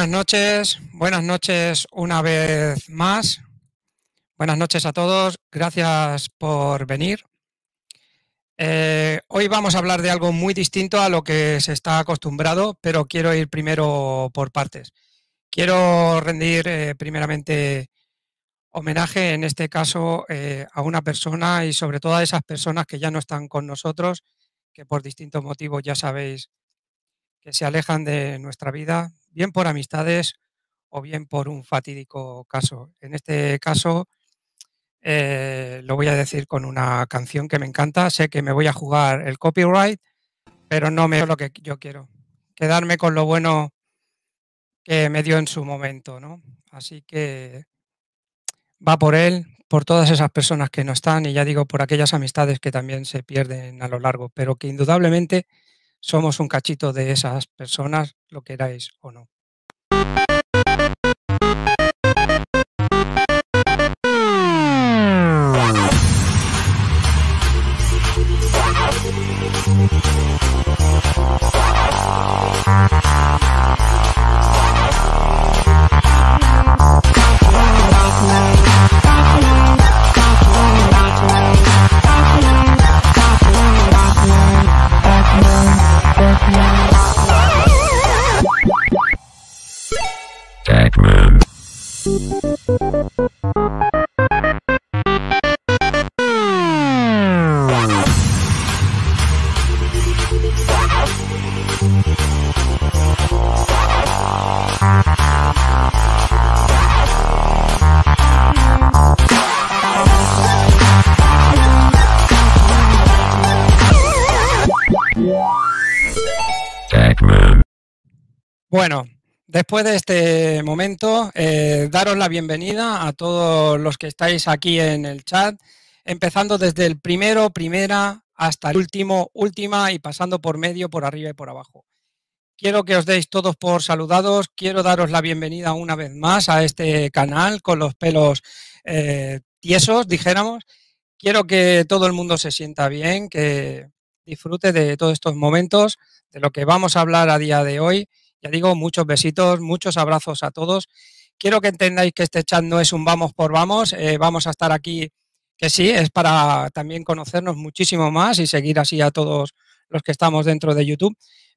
Buenas noches, buenas noches una vez más. Buenas noches a todos, gracias por venir. Eh, hoy vamos a hablar de algo muy distinto a lo que se está acostumbrado, pero quiero ir primero por partes. Quiero rendir eh, primeramente homenaje, en este caso, eh, a una persona y sobre todo a esas personas que ya no están con nosotros, que por distintos motivos ya sabéis que se alejan de nuestra vida, bien por amistades o bien por un fatídico caso. En este caso, eh, lo voy a decir con una canción que me encanta. Sé que me voy a jugar el copyright, pero no me lo que yo quiero. Quedarme con lo bueno que me dio en su momento, ¿no? Así que va por él, por todas esas personas que no están y ya digo, por aquellas amistades que también se pierden a lo largo, pero que indudablemente somos un cachito de esas personas, lo queráis o no. Bueno, Después de este momento, eh, daros la bienvenida a todos los que estáis aquí en el chat, empezando desde el primero, primera, hasta el último, última y pasando por medio, por arriba y por abajo. Quiero que os deis todos por saludados, quiero daros la bienvenida una vez más a este canal con los pelos eh, tiesos, dijéramos. Quiero que todo el mundo se sienta bien, que disfrute de todos estos momentos, de lo que vamos a hablar a día de hoy ya digo, muchos besitos, muchos abrazos a todos. Quiero que entendáis que este chat no es un vamos por vamos, eh, vamos a estar aquí, que sí, es para también conocernos muchísimo más y seguir así a todos los que estamos dentro de YouTube,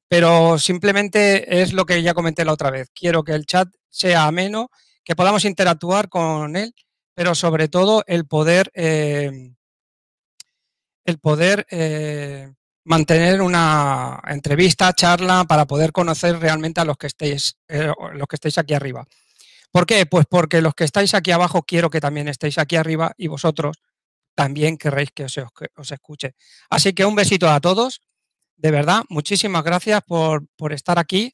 pero simplemente es lo que ya comenté la otra vez. Quiero que el chat sea ameno, que podamos interactuar con él, pero sobre todo el poder, eh, el poder eh, mantener una entrevista, charla, para poder conocer realmente a los que estéis, eh, los que aquí arriba. ¿Por qué? Pues porque los que estáis aquí abajo quiero que también estéis aquí arriba y vosotros también querréis que os, que os escuche. Así que un besito a todos. De verdad, muchísimas gracias por, por estar aquí.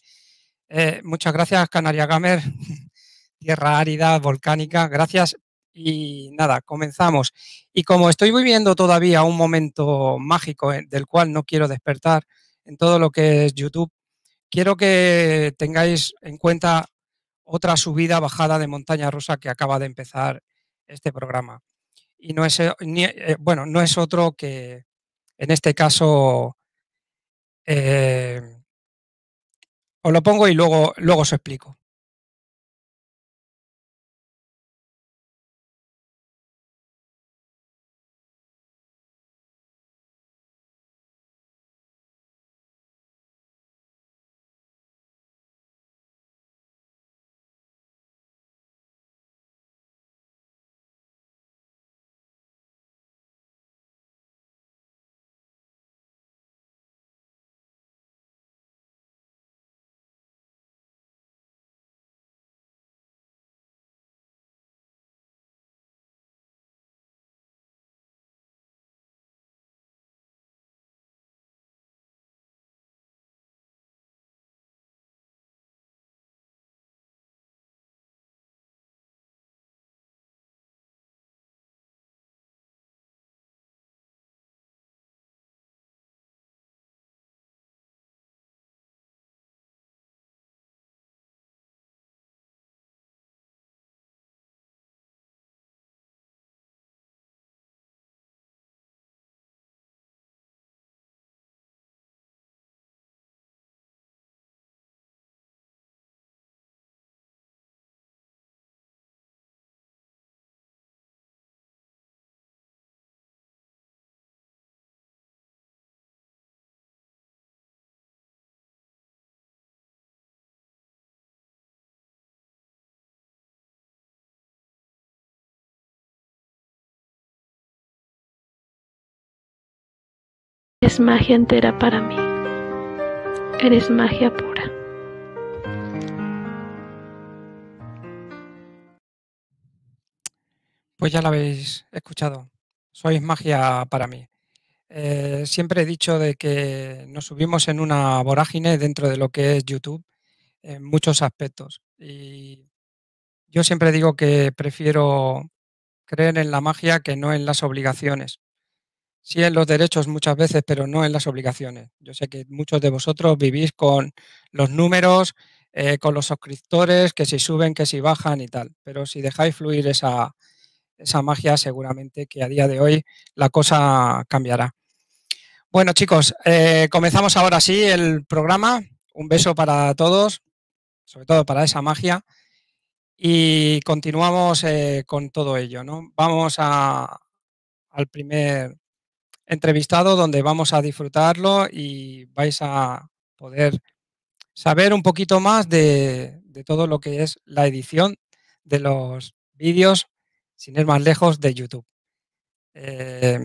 Eh, muchas gracias, Canaria Gamer, Tierra Árida, Volcánica. Gracias y nada, comenzamos. Y como estoy viviendo todavía un momento mágico eh, del cual no quiero despertar en todo lo que es YouTube, quiero que tengáis en cuenta otra subida, bajada de montaña rusa que acaba de empezar este programa. Y no es, eh, eh, bueno, no es otro que, en este caso, os lo pongo y luego, luego os explico. Es magia entera para mí. Eres magia pura. Pues ya la habéis escuchado. Sois magia para mí. Eh, siempre he dicho de que nos subimos en una vorágine dentro de lo que es YouTube en muchos aspectos. Y yo siempre digo que prefiero creer en la magia que no en las obligaciones sí en los derechos muchas veces, pero no en las obligaciones. Yo sé que muchos de vosotros vivís con los números, eh, con los suscriptores, que si suben, que si bajan y tal. Pero si dejáis fluir esa, magia, seguramente que a día de hoy la cosa cambiará. Bueno, chicos, eh, comenzamos ahora sí el programa. Un beso para todos, sobre todo para esa magia. Y continuamos eh, con todo ello, ¿no? Vamos a, al primer entrevistado donde vamos a disfrutarlo y vais a poder saber un poquito más de, todo lo que es la edición de los vídeos, sin ir más lejos, de YouTube. Eh,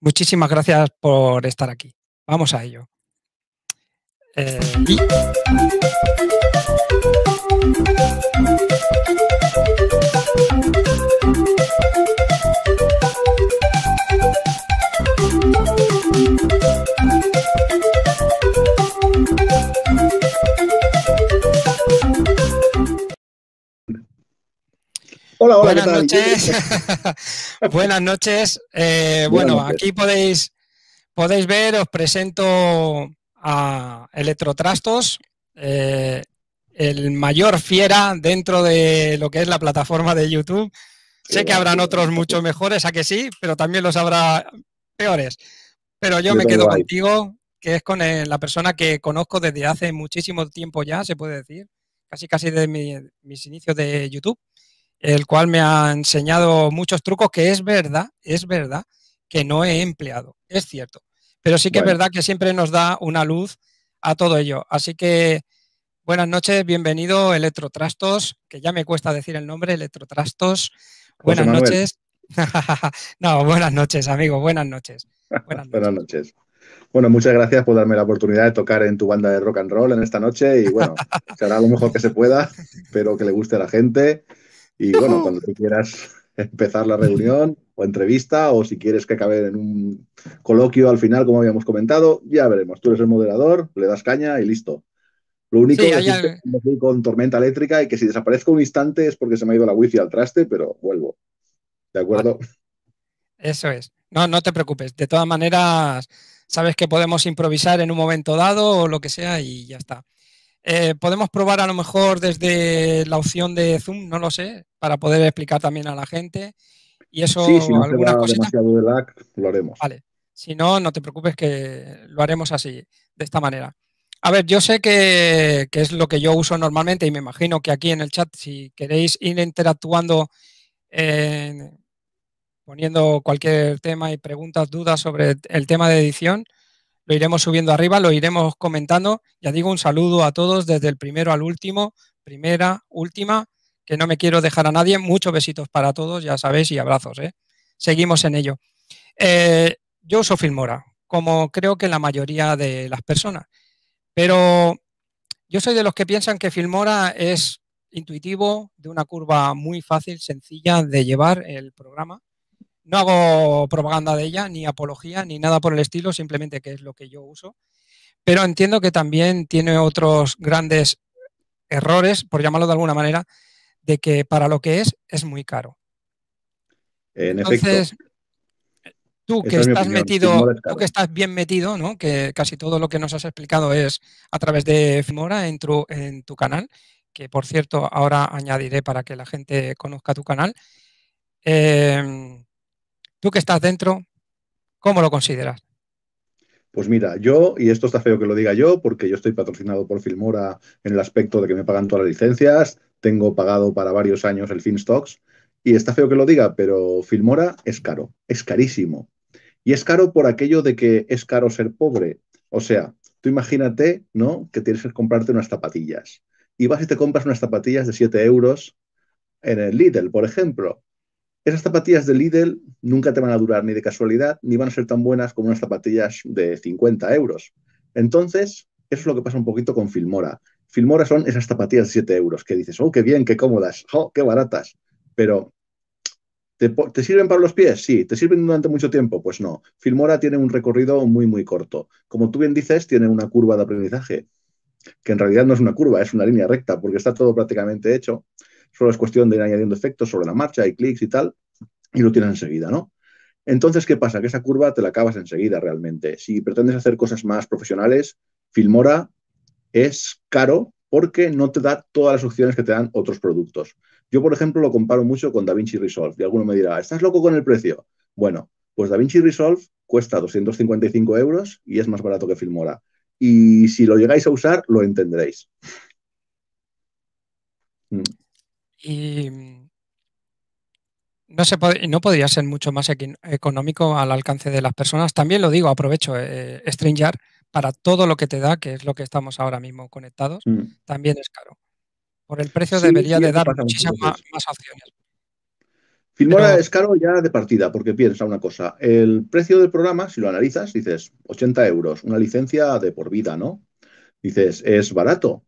muchísimas gracias por estar aquí. Vamos a ello. Eh, Buenas noches. Eh, Buenas noches. bueno, aquí podéis, podéis ver, os presento a Electrotrastos, eh, el mayor fiera dentro de lo que es la plataforma de YouTube. Sé que habrán otros mucho mejores, a que sí, pero también los habrá peores. Pero yo, me quedo contigo, que es con eh, la persona que conozco desde hace muchísimo tiempo ya, se puede decir, casi casi de mis inicios de YouTube el cual me ha enseñado muchos trucos que es verdad, es verdad que no he empleado, es cierto. Pero sí que es verdad que siempre nos da una luz a todo ello. Así que buenas noches, bienvenido Electrotrastos, que ya me cuesta decir el nombre, Electrotrastos. Buenas noches. no, buenas noches, amigo, buenas noches. Buenas noches. Bueno, muchas gracias por darme la oportunidad de tocar en tu banda de rock and roll en esta noche y bueno, será lo mejor que se pueda, espero que le guste a la gente y bueno, cuando tú quieras empezar la reunión o entrevista o si quieres que acabe en un coloquio al final, como habíamos comentado, ya veremos. Tú eres el moderador, le das caña y listo. Lo único que es con tormenta eléctrica y que si desaparezco un instante es porque se me ha ido la wifi al traste, pero vuelvo. ¿De acuerdo? Eso es. No, no te preocupes. De todas maneras, sabes que podemos improvisar en un momento dado o lo que sea y ya está. Eh, podemos probar a lo mejor desde la opción de Zoom, no lo sé, para poder explicar también a la gente. Y eso, sí, si no algunas demasiado De lag, lo haremos. Vale. Si no, no te preocupes que lo haremos así, de esta manera. A ver, yo sé que, es lo que yo uso normalmente y me imagino que aquí en el chat, si queréis ir interactuando, poniendo cualquier tema y preguntas, dudas sobre el tema de edición, lo iremos subiendo arriba, lo iremos comentando. Ya digo, un saludo a todos desde el primero al último, primera, última, que no me quiero dejar a nadie. Muchos besitos para todos, ya sabéis, y abrazos. ¿eh? Seguimos en ello. Eh, yo soy Filmora, como creo que la mayoría de las personas, pero yo soy de los que piensan que Filmora es intuitivo, de una curva muy fácil, sencilla de llevar el programa no hago propaganda de ella, ni apología, ni nada por el estilo, simplemente que es lo que yo uso. Pero entiendo que también tiene otros grandes errores, por llamarlo de alguna manera, de que para lo que es es muy caro. Entonces, Tú que, estás metido, tú que estás bien metido, ¿no? que casi todo lo que nos has explicado es a través de Fimora en tu, en tu canal, que por cierto ahora añadiré para que la gente conozca tu canal. Em, Tú que estás dentro, ¿cómo lo consideras? Pues mira, yo, y esto está feo que lo diga yo, porque yo estoy patrocinado por Filmora en el aspecto de que me pagan todas las licencias, tengo pagado para varios años el Finstocks, y está feo que lo diga, pero Filmora es caro, es carísimo. Y es caro por aquello de que es caro ser pobre. O sea, tú imagínate, ¿no? Que tienes que comprarte unas zapatillas. Y vas y te compras unas zapatillas de 7 euros en el Lidl, por ejemplo. Esas zapatillas de Lidl nunca te van a durar ni de casualidad, ni van a ser tan buenas como unas zapatillas de 50 euros. Entonces, eso es lo que pasa un poquito con Filmora. Filmora son esas zapatillas de 7 euros que dices, oh, qué bien, qué cómodas, oh, qué baratas. Pero, ¿te, ¿te, sirven para los pies? Sí. ¿Te sirven durante mucho tiempo? Pues no. Filmora tiene un recorrido muy, muy corto. Como tú bien dices, tiene una curva de aprendizaje, que en realidad no es una curva, es una línea recta, porque está todo prácticamente hecho. Solo es cuestión de ir añadiendo efectos sobre la marcha y clics y tal, y lo tienes enseguida, ¿no? Entonces, ¿qué pasa? Que esa curva te la acabas enseguida realmente. Si pretendes hacer cosas más profesionales, Filmora es caro porque no te da todas las opciones que te dan otros productos. Yo, por ejemplo, lo comparo mucho con DaVinci Resolve y alguno me dirá, ¿estás loco con el precio? Bueno, pues DaVinci Resolve cuesta 255 euros y es más barato que Filmora. Y si lo llegáis a usar, lo entenderéis. Mm. Y mm, no, se no podría ser mucho más económico al alcance de las personas. También lo digo, aprovecho eh, Stranger, para todo lo que te da, que es lo que estamos ahora mismo conectados, mm. también es caro. Por el precio debería de dar muchísimas más, opciones. Filmora es caro ya de partida, porque piensa una cosa, el precio del programa, si lo analizas, dices 80 euros, una licencia de por vida, ¿no? Dices, es barato,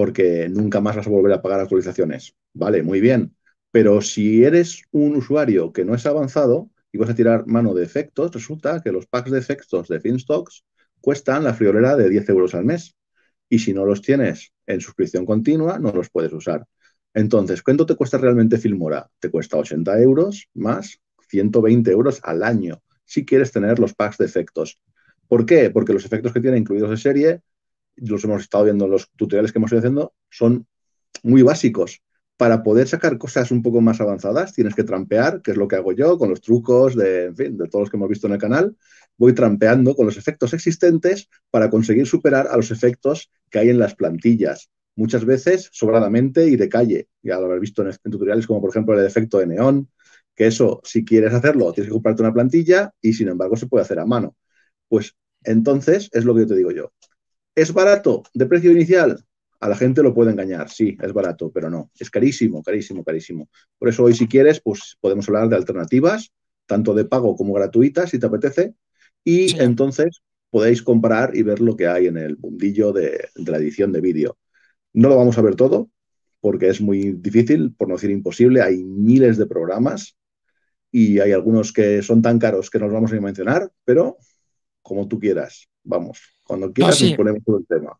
porque nunca más vas a volver a pagar actualizaciones. Vale, muy bien. Pero si eres un usuario que no es avanzado y vas a tirar mano de efectos, resulta que los packs de efectos de Finstocks cuestan la friolera de 10 euros al mes. Y si no los tienes en suscripción continua, no los puedes usar. Entonces, ¿cuánto te cuesta realmente Filmora? Te cuesta 80 euros más 120 euros al año si quieres tener los packs de efectos. ¿Por qué? Porque los efectos que tiene incluidos de serie los hemos estado viendo en los tutoriales que hemos ido haciendo, son muy básicos. Para poder sacar cosas un poco más avanzadas, tienes que trampear, que es lo que hago yo con los trucos de, todos los que hemos visto en el canal. Voy trampeando con los efectos existentes para conseguir superar a los efectos que hay en las plantillas muchas veces sobradamente y de calle. Ya lo habéis visto en, en, tutoriales como por ejemplo el efecto de neón, que eso si quieres hacerlo tienes que comprarte una plantilla y sin embargo se puede hacer a mano. Pues entonces es lo que yo te digo yo. ¿Es barato de precio inicial? A la gente lo puede engañar, sí, es barato, pero no, es carísimo, carísimo, carísimo. Por eso hoy si quieres, pues podemos hablar de alternativas, tanto de pago como gratuitas, si te apetece, y entonces podéis comprar y ver lo que hay en el bundillo de, de la edición de vídeo. No lo vamos a ver todo, porque es muy difícil, por no decir imposible, hay miles de programas y hay algunos que son tan caros que no los vamos a mencionar, pero como tú quieras. Vamos, cuando quieras ponemos todo el tema.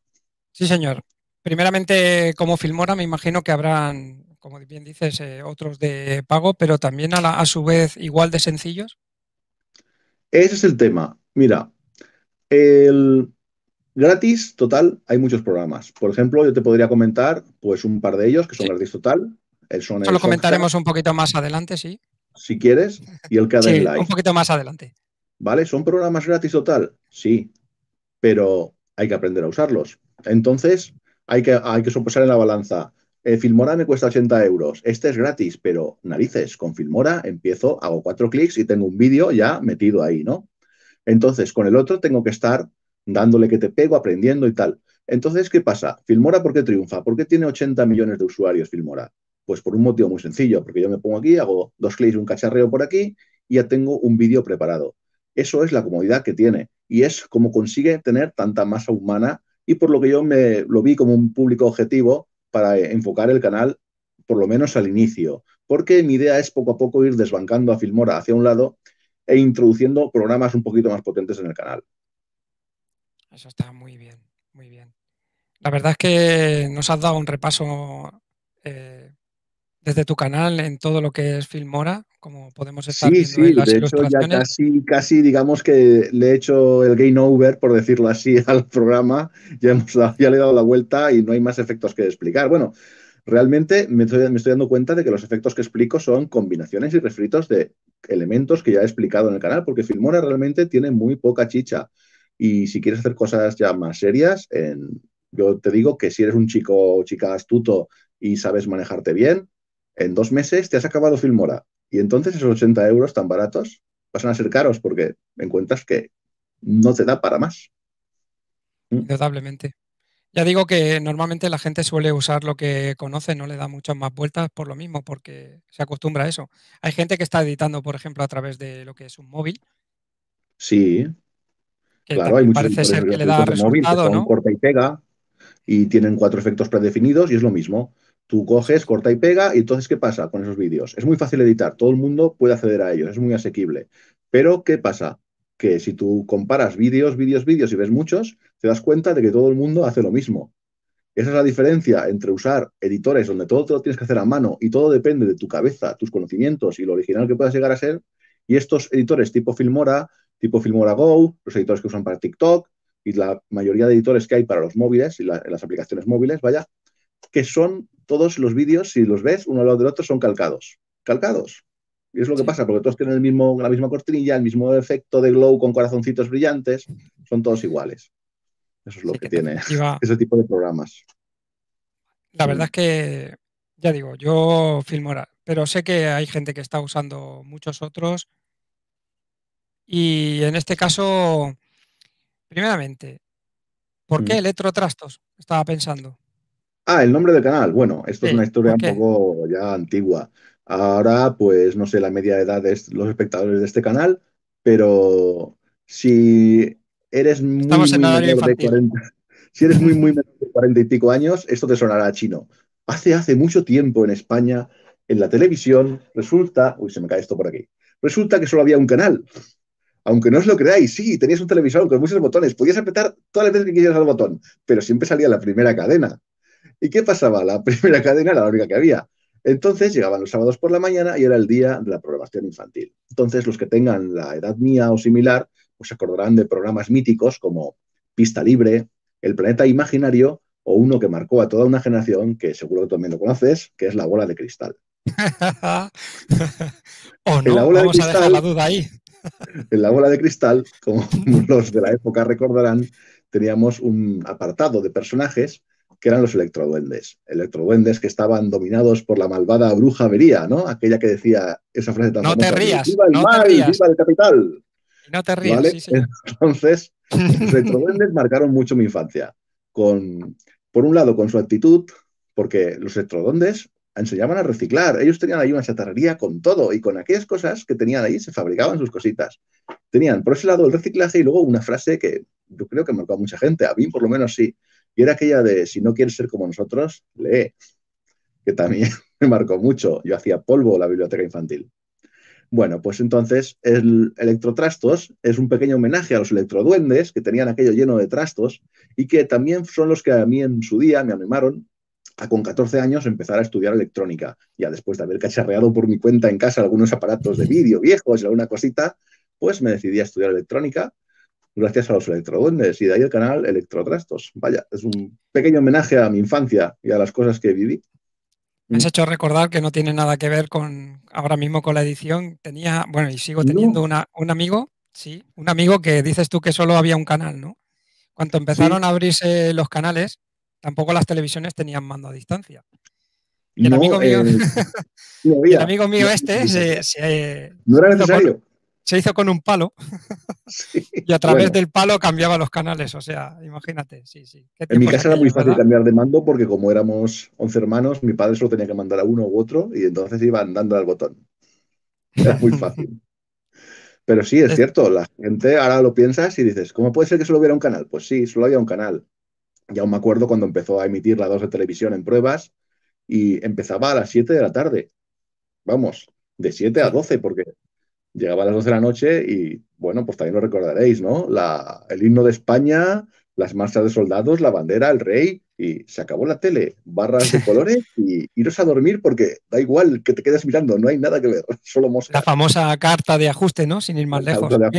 Sí, señor. Primeramente, como Filmora, me imagino que habrán, como bien dices, eh, otros de pago, pero también a, su vez igual de sencillos. Ese es el tema. Mira, el gratis total hay muchos programas. Por ejemplo, yo te podría comentar pues un par de ellos que son gratis total. El son Eso lo comentaremos un poquito más adelante, sí. Si quieres, y el Cadillac. Un poquito más adelante. ¿Vale? ¿Son programas gratis total? Sí, pero hay que aprender a usarlos. Entonces, hay que, hay que sopesar en la balanza. Eh, Filmora me cuesta 80 euros. Este es gratis, pero narices, con Filmora empiezo, hago cuatro clics y tengo un vídeo ya metido ahí, ¿no? Entonces, con el otro tengo que estar dándole que te pego, aprendiendo y tal. Entonces, ¿qué pasa? Filmora, ¿por qué triunfa? ¿Por qué tiene 80 millones de usuarios Filmora? Pues por un motivo muy sencillo, porque yo me pongo aquí, hago dos clics, un cacharreo por aquí y ya tengo un vídeo preparado. Eso es la comodidad que tiene y es como consigue tener tanta masa humana y por lo que yo me lo vi como un público objetivo para enfocar el canal por lo menos al inicio, porque mi idea es poco a poco ir desbancando a Filmora hacia un lado e introduciendo programas un poquito más potentes en el canal. Eso está muy bien, muy bien. La verdad es que nos has dado un repaso eh, desde tu canal en todo lo que es Filmora, como podemos estar sí, viendo sí, en las de Hecho, ya casi, digamos que le he hecho el game over, por decirlo así, al programa. Ya, hemos ya le he dado la vuelta y no hay más efectos que explicar. Bueno, realmente me estoy, me estoy, dando cuenta de que los efectos que explico son combinaciones y refritos de elementos que ya he explicado en el canal, porque Filmora realmente tiene muy poca chicha. Y si quieres hacer cosas ya más serias, en, yo te digo que si eres un chico o chica astuto y sabes manejarte bien, en dos meses te has acabado Filmora. Y entonces esos 80 euros tan baratos pasan a ser caros porque encuentras que no te da para más. Mm. Indudablemente. Ya digo que normalmente la gente suele usar lo que conoce, no le da muchas más vueltas por lo mismo, porque se acostumbra a eso. Hay gente que está editando, por ejemplo, a través de lo que es un móvil. Sí. claro, hay muchos parece ser que le da resultado, Corta y pega y tienen cuatro efectos predefinidos y es lo mismo. Tú coges, corta y pega, y entonces, ¿qué pasa con esos vídeos? Es muy fácil editar, todo el mundo puede acceder a ellos, es muy asequible. Pero, ¿qué pasa? Que si tú comparas vídeos, vídeos, vídeos y ves muchos, te das cuenta de que todo el mundo hace lo mismo. Esa es la diferencia entre usar editores donde todo te lo tienes que hacer a mano y todo depende de tu cabeza, tus conocimientos y lo original que puedas llegar a ser, y estos editores tipo Filmora, tipo Filmora Go, los editores que usan para TikTok y la mayoría de editores que hay para los móviles y las aplicaciones móviles, vaya, que son todos los vídeos, si los ves uno al lado del otro, son calcados. Calcados. Y es lo que pasa, porque todos tienen el mismo, la misma cortinilla, el mismo efecto de glow con corazoncitos brillantes, son todos iguales. Eso es lo que, tiene ese tipo de programas. La verdad es que, ya digo, yo filmo ahora, pero sé que hay gente que está usando muchos otros. Y en este caso, primeramente, ¿por qué mm. electrotrastos? Estaba pensando. Ah, el nombre del canal. Bueno, esto es una historia un poco ya antigua. Ahora, pues no sé la media edad de los espectadores de este canal, pero si eres muy, muy menor de 40, si eres muy, muy de 40 y pico años, esto te sonará chino. Hace, hace mucho tiempo en España, en la televisión, resulta, uy, se me cae esto por aquí, resulta que solo había un canal. Aunque no os lo creáis, sí, tenías un televisor con muchos botones, podías apretar todas las veces que quisieras al botón, pero siempre salía la primera cadena. ¿Y qué pasaba? La primera cadena era la única que había. Entonces llegaban los sábados por la mañana y era el día de la programación infantil. Entonces los que tengan la edad mía o similar, pues se acordarán de programas míticos como Pista Libre, El Planeta Imaginario o uno que marcó a toda una generación que seguro que también lo conoces, que es La Bola de Cristal. o no, vamos a dejar la duda ahí. en la bola de cristal, como los de la época recordarán, teníamos un apartado de personajes que eran los electroduendes. Electroduendes que estaban dominados por la malvada bruja Vería, ¿no? Aquella que decía esa frase tan no Te rías, ¡Viva el mal, ¡Viva el capital! No te rías, Entonces, los electroduendes marcaron mucho mi infancia. Con, por un lado, con su actitud, porque los electroduendes enseñaban a reciclar. Ellos tenían ahí una chatarrería con todo y con aquellas cosas que tenían ahí se fabricaban sus cositas. Tenían por ese lado el reciclaje y luego una frase que yo creo que marcó a mucha gente, a mí por lo menos sí, y era aquella de, si no quieres ser como nosotros, lee, que también me marcó mucho. Yo hacía polvo la biblioteca infantil. Bueno, pues entonces el Electrotrastos es un pequeño homenaje a los electroduendes que tenían aquello lleno de trastos y que también son los que a mí en su día me animaron a con 14 años empezar a estudiar electrónica. Ya después de haber cacharreado por mi cuenta en casa algunos aparatos de vídeo viejos y alguna cosita, pues me decidí a estudiar electrónica gracias a los electroduendes y de ahí el canal Electrotrastos. Vaya, es un pequeño homenaje a mi infancia y a las cosas que viví. Me has hecho recordar que no tiene nada que ver con ahora mismo con la edición. Tenía, bueno, y sigo teniendo un amigo, sí, un amigo que dices tú que solo había un canal, ¿no? Cuando empezaron a abrirse los canales, tampoco las televisiones tenían mando a distancia. Y el, amigo mío, eh, este No era necesario se hizo con un palo y a través del palo cambiaba los canales. O sea, imagínate, En mi casa era muy fácil cambiar de mando porque como éramos 11 hermanos, mi padre solo tenía que mandar a uno u otro y entonces iban dando al botón. Era muy fácil. Pero sí, es cierto, la gente ahora lo piensas y dices, ¿cómo puede ser que solo hubiera un canal? Pues sí, solo había un canal. Ya aún me acuerdo cuando empezó a emitir la 2 de televisión en pruebas y empezaba a las 7 de la tarde. Vamos, de 7 a 12, porque llegaba a las 12 de la noche y, bueno, pues también lo recordaréis, ¿no? La, el himno de España, las marchas de soldados, la bandera, el rey, y se acabó la tele, barras de colores y iros a dormir porque da igual que te quedes mirando, no hay nada que ver, solo mosca. La famosa carta de ajuste, ¿no? Sin ir más lejos. Yalí,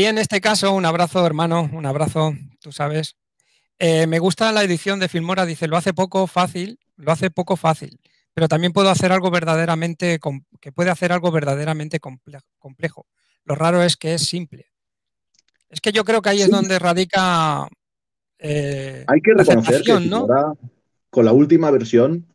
Mira, en este caso, un abrazo, hermano, un abrazo, tú sabes. Eh, me gusta la edición de Filmora, dice, lo hace poco fácil, lo hace poco fácil pero también puedo hacer algo verdaderamente que puede hacer algo verdaderamente complejo. Lo raro es que es simple. Es que yo creo que ahí es donde radica. Eh, Hay que reconocer que con la última versión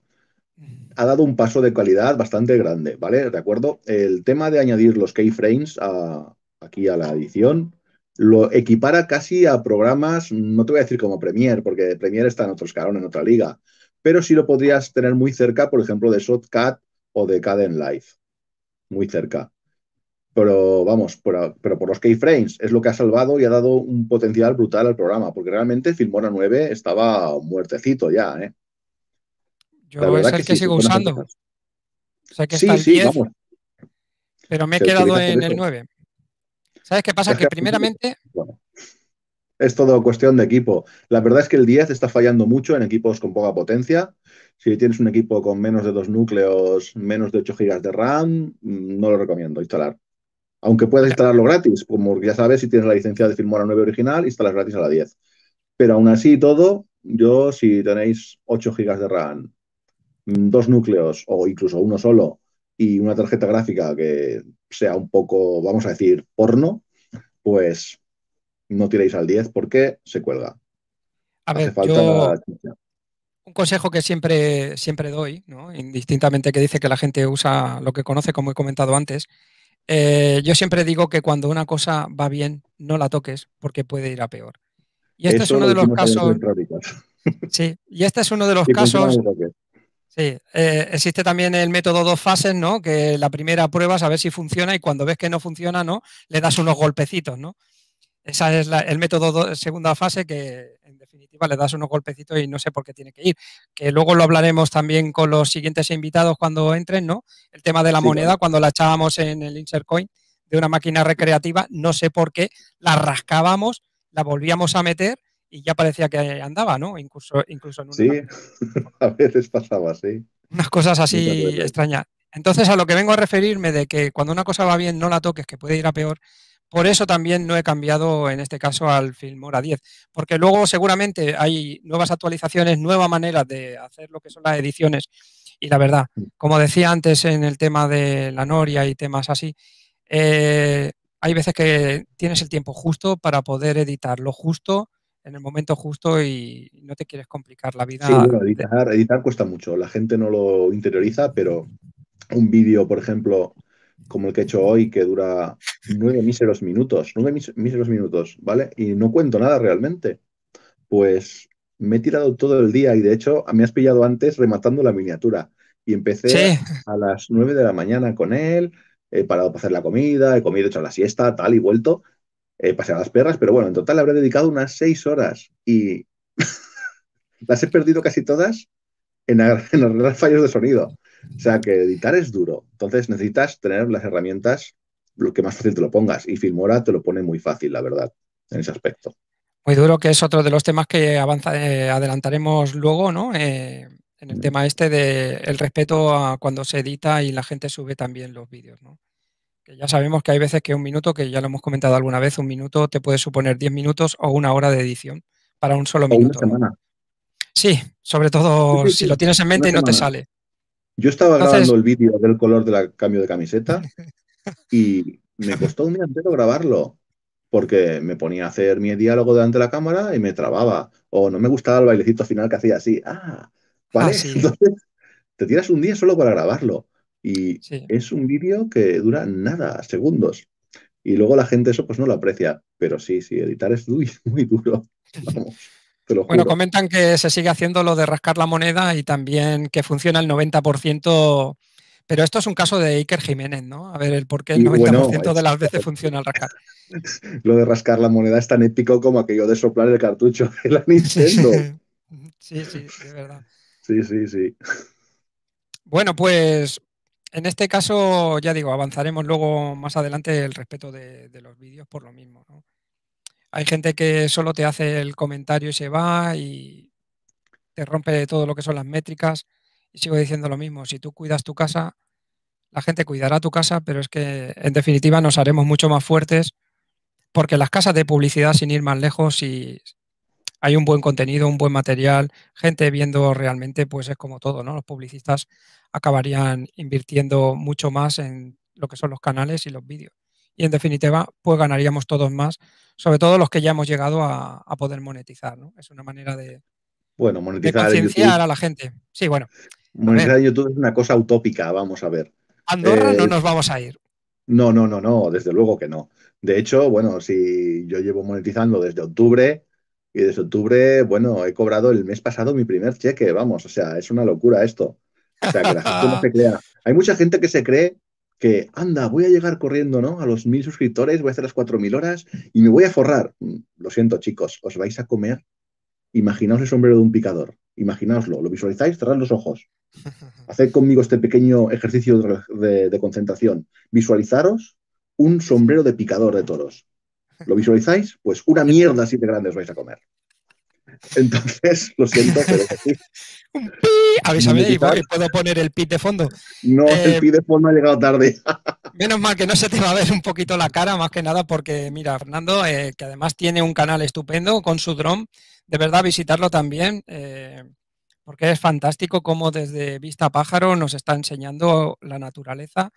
mm. ha dado un paso de calidad bastante grande, ¿vale? De acuerdo. El tema de añadir los keyframes a, aquí a la edición lo equipara casi a programas, no te voy a decir como Premiere, porque Premiere está en otro escalón, en otra liga, pero sí lo podrías tener muy cerca, por ejemplo, de Shotcut o de Caden Life. Muy cerca. Pero vamos, pero, por los keyframes es lo que ha salvado y ha dado un potencial brutal al programa, porque realmente Filmora 9 estaba muertecito ya. ¿eh? Yo es el que, sigo usando. O sea que sí, sí, 10, Pero me he quedado en el 9. ¿Sabes qué pasa? que, primeramente, es todo cuestión de equipo. La verdad es que el 10 está fallando mucho en equipos con poca potencia. Si tienes un equipo con menos de dos núcleos, menos de 8 GB de RAM, mm, no lo recomiendo instalar. Aunque puedes instalarlo gratis, como ya sabes, si tienes la licencia de Filmora 9 original, instalas gratis a la 10. Pero aún así todo, yo si tenéis 8 GB de RAM, mm, dos núcleos o incluso uno solo y una tarjeta gráfica que sea un poco, vamos a decir, porno, pues no tiréis al 10 porque se cuelga. A ver, un consejo que siempre, siempre doy, indistintamente que dice que la gente usa lo que conoce, como he comentado antes, eh, yo siempre digo que cuando una cosa va bien, no la toques porque puede ir a peor. Y este es uno de los casos. Sí, y este es uno de los pues, casos. Sí, eh, existe también el método dos fases, ¿no? Que la primera pruebas a ver si funciona y cuando ves que no funciona, ¿no? Le das unos golpecitos, ¿no? esa es el método de segunda fase que en definitiva le das unos golpecitos y no sé por qué tiene que ir. Que luego lo hablaremos también con los siguientes invitados cuando entren, ¿no? El tema de la moneda, cuando la echábamos en el insert coin de una máquina recreativa, no sé por qué, la rascábamos, la volvíamos a meter y ya parecía que andaba, ¿no? Incluso, incluso en una Sí, a veces pasaba, así. Unas cosas así extrañas. Entonces, a lo que vengo a referirme de que cuando una cosa va bien no la toques, que puede ir a peor, por eso también no he cambiado en este caso al Filmora 10, porque luego seguramente hay nuevas actualizaciones, nuevas maneras de hacer lo que son las ediciones. Y la verdad, mm. como decía antes en el tema de la noria y temas así, eh, hay veces que tienes el tiempo justo para poder editar lo justo en el momento justo y no te quieres complicar la vida. Sí, editar, editar cuesta mucho. La gente no lo interioriza, pero un vídeo, por ejemplo, como el que he hecho hoy, que dura nueve míseros minutos, nueve míseros minutos, ¿vale? Y no cuento nada realmente. Pues me he tirado todo el día y de hecho me has pillado antes rematando la miniatura. Y empecé a las nueve de la mañana con él, he parado para hacer la comida, he comido, he hecho la siesta, tal y vuelto, he paseado las perras, pero bueno, en total habré dedicado unas seis horas y las he perdido casi todas en, en arreglar fallos de sonido. O sea que editar es duro. Entonces necesitas tener las herramientas, lo que más fácil te lo pongas. Y Filmora te lo pone muy fácil, la verdad, en ese aspecto. Muy duro, que es otro de los temas que eh, adelantaremos luego, ¿no? Eh, en el tema este del de respeto a cuando se edita y la gente sube también los vídeos, ¿no? Que ya sabemos que hay veces que un minuto, que ya lo hemos comentado alguna vez, un minuto te puede suponer 10 minutos o una hora de edición para un solo minuto. Sí, sobre todo si lo tienes en mente y no te sale. Yo estaba grabando el vídeo del color del cambio de camiseta y me costó un día entero grabarlo porque me ponía a hacer mi diálogo delante de la cámara y me trababa. O no me gustaba el bailecito final que hacía así. Ah, ah ¿vale? Entonces te tiras un día solo para grabarlo. Y es un vídeo que dura nada, segundos. Y luego la gente eso pues no lo aprecia. Pero sí, sí, editar es muy, muy duro. bueno, comentan que se sigue haciendo lo de rascar la moneda y también que funciona el 90%, pero esto es un caso de Iker Jiménez, ¿no? A ver, el por qué el 90% de las veces funciona el rascar. lo de rascar la moneda es tan épico como aquello de soplar el cartucho de la Nintendo. sí, sí, de verdad. Sí, sí, sí. Bueno, pues en este caso, ya digo, avanzaremos luego más adelante el respeto de los vídeos por lo mismo. ¿no? Hay gente que solo te hace el comentario y se va y te rompe todo lo que son las métricas. Y sigo diciendo lo mismo, si tú cuidas tu casa, la gente cuidará tu casa, pero es que en definitiva nos haremos mucho más fuertes porque las casas de publicidad, sin ir más lejos, si hay un buen contenido, un buen material, gente viendo realmente, pues es como todo, ¿no? Los publicistas acabarían invirtiendo mucho más en lo que son los canales y los vídeos y en definitiva, pues ganaríamos todos más, sobre todo los que ya hemos llegado a, poder monetizar, ¿no? Es una manera de, bueno, monetizar a la gente. Sí, bueno. Monetizar YouTube es una cosa utópica, vamos a ver. Andorra no eh, nos vamos a ir. No, no, no, no, desde luego que no. De hecho, bueno, si yo llevo monetizando desde octubre y desde octubre, bueno, he cobrado el mes pasado mi primer cheque, vamos, o sea, es una locura esto. O sea, que la gente no se crea. Hay mucha gente que se cree que, anda, voy a llegar corriendo, ¿no? A los mil suscriptores, voy a hacer las cuatro mil horas y me voy a forrar. Mm, lo siento, chicos, os vais a comer. Imaginaos el sombrero de un picador. Imaginaoslo, lo visualizáis, cerrad los ojos. Haced conmigo este pequeño ejercicio de, de concentración. Visualizaros un sombrero de picador de toros. ¿Lo visualizáis? Pues una mierda así de grande vais a comer. Entonces, lo siento, pero Un pi. A ver, ¿Puedo poner el pi de fondo? No, el eh, pi de fondo ha llegado tarde. menos mal que no se te va a ver un poquito la cara, más que nada, porque mira, Fernando, eh, que además tiene un canal estupendo con su dron, de verdad visitarlo también. Eh, porque es fantástico cómo desde Vista Pájaro nos está enseñando la naturaleza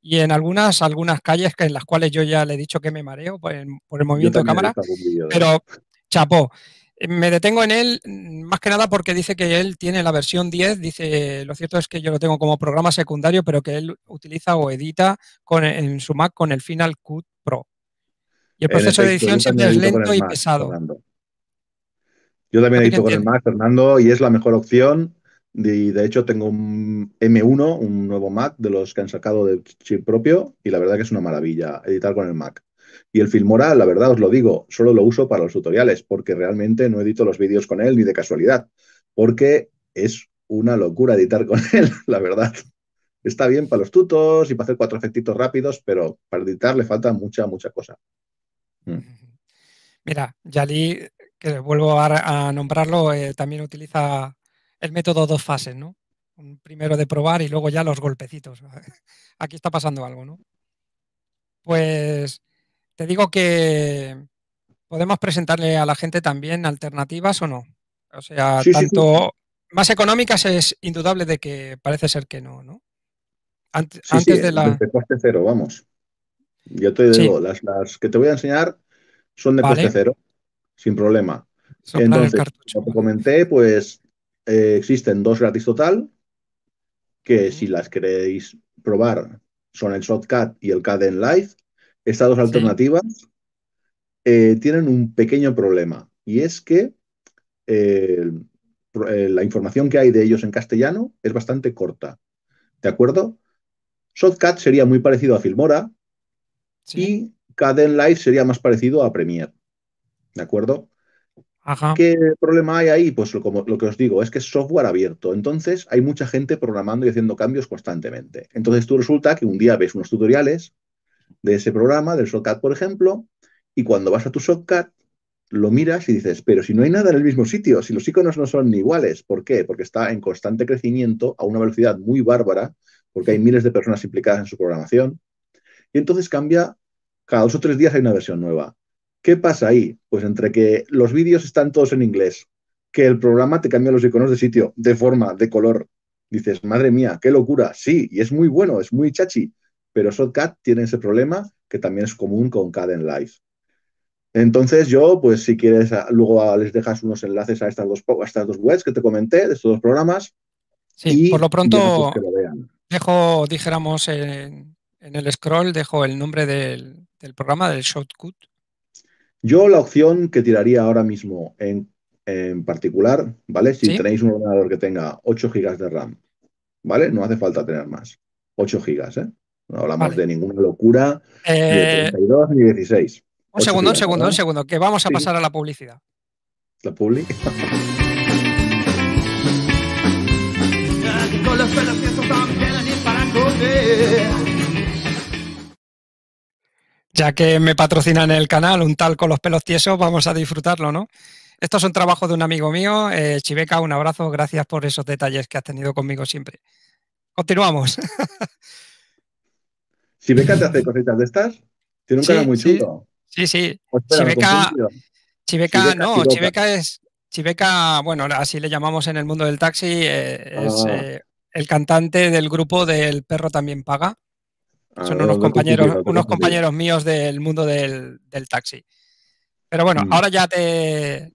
y en algunas, algunas calles en las cuales yo ya le he dicho que me mareo pues, por el, por el movimiento de cámara, pero chapó. Me detengo en él más que nada porque dice que él tiene la versión 10, dice, lo cierto es que yo lo tengo como programa secundario, pero que él utiliza o edita con, en su Mac con el Final Cut Pro. Y el proceso de edición siempre es lento y pesado. Yo también edito con el Mac, Fernando, y es la mejor opción. Y de hecho tengo un M1, un nuevo Mac de los que han sacado de chip propio, y la verdad que es una maravilla editar con el Mac. Y el Filmora, la verdad os lo digo, solo lo uso para los tutoriales, porque realmente no edito los vídeos con él ni de casualidad, porque es una locura editar con él, la verdad. Está bien para los tutos y para hacer cuatro efectitos rápidos, pero para editar le falta mucha, mucha cosa. Mm. Mira, Yali, que vuelvo a, nombrarlo, eh, también utiliza el método dos fases, ¿no? Primero de probar y luego ya los golpecitos. Aquí está pasando algo, ¿no? Pues te digo que podemos presentarle a la gente también alternativas o no. O sea, tanto más económicas es indudable de que parece ser que no, ¿no? antes de la. De coste cero, vamos. Yo te digo, las, las, que te voy a enseñar son de coste cero, sin problema. Entonces, como te comenté, pues eh, existen dos gratis total, que si las queréis probar son el Shotcut y el CAD en Live. Estas dos alternativas eh, tienen un pequeño problema y es que eh, la información que hay de ellos en castellano es bastante corta. ¿De acuerdo? Shotcut sería muy parecido a Filmora y Caden Live sería más parecido a Premiere. ¿De acuerdo? Ajá. ¿Qué problema hay ahí? Pues lo que os digo, es que es software abierto. Entonces hay mucha gente programando y haciendo cambios constantemente. Entonces tú resulta que un día ves unos tutoriales de ese programa, del shortcut, por ejemplo, y cuando vas a tu shortcut, lo miras y dices, pero si no hay nada en el mismo sitio, si los iconos no son iguales, ¿por qué? Porque está en constante crecimiento a una velocidad muy bárbara, porque hay miles de personas implicadas en su programación, y entonces cambia, cada dos o tres días hay una versión nueva. ¿Qué pasa ahí? Pues entre que los vídeos están todos en inglés, que el programa te cambia los iconos de sitio, de forma, de color, dices, madre mía, qué locura, sí, y es muy bueno, es muy chachi, pero Shotcut tiene ese problema que también es común con Caden Live. Entonces yo, pues si quieres, ah, luego ah, les dejas unos enlaces a estas dos, dos webs que te comenté, de estos dos programas. Sí, por lo pronto dejo, pues dijéramos, en, el scroll, dejo el nombre del, programa, del Shotcut. Yo la opción que tiraría ahora mismo en, particular, ¿vale? Si tenéis un ordenador que tenga 8 GB de RAM, ¿vale? No hace falta tener más. 8 GB, ¿eh? No hablamos de ninguna locura, 32 ni 16. Eh, un segundo, un segundo, un segundo, que vamos a pasar a la publicidad. La publicidad. Ya que me patrocinan el canal, un tal con los pelos tiesos, vamos a disfrutarlo, ¿no? Esto es un trabajo de un amigo mío. Eh, Chiveca, un abrazo. Gracias por esos detalles que has tenido conmigo siempre. Continuamos. ¿Chibeca te hace cositas de estas. Tiene un muy chulo. Sí, sí. ¿Chibeca? Pues Chiveca, no, Chibeca es. Chiveca, bueno, así le llamamos en el mundo del taxi, eh, es ah. eh, el cantante del grupo del Perro También Paga. Ah, Son unos compañeros, unos compañeros míos del mundo del, taxi. Pero bueno, mm. ahora ya te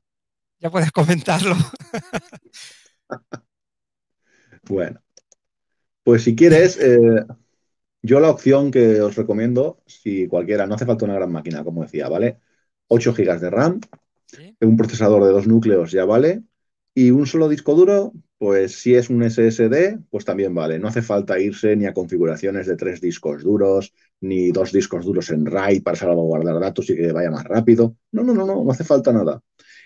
ya puedes comentarlo. bueno. Pues si quieres, eh, yo la opción que os recomiendo, si cualquiera, no hace falta una gran máquina, como decía, ¿vale? 8 GB de RAM, un procesador de dos núcleos ya vale, y un solo disco duro, pues si es un SSD, pues también vale. No hace falta irse ni a configuraciones de tres discos duros, ni dos discos duros en RAID para salvaguardar datos y que vaya más rápido. No, no, no, no, no hace falta nada.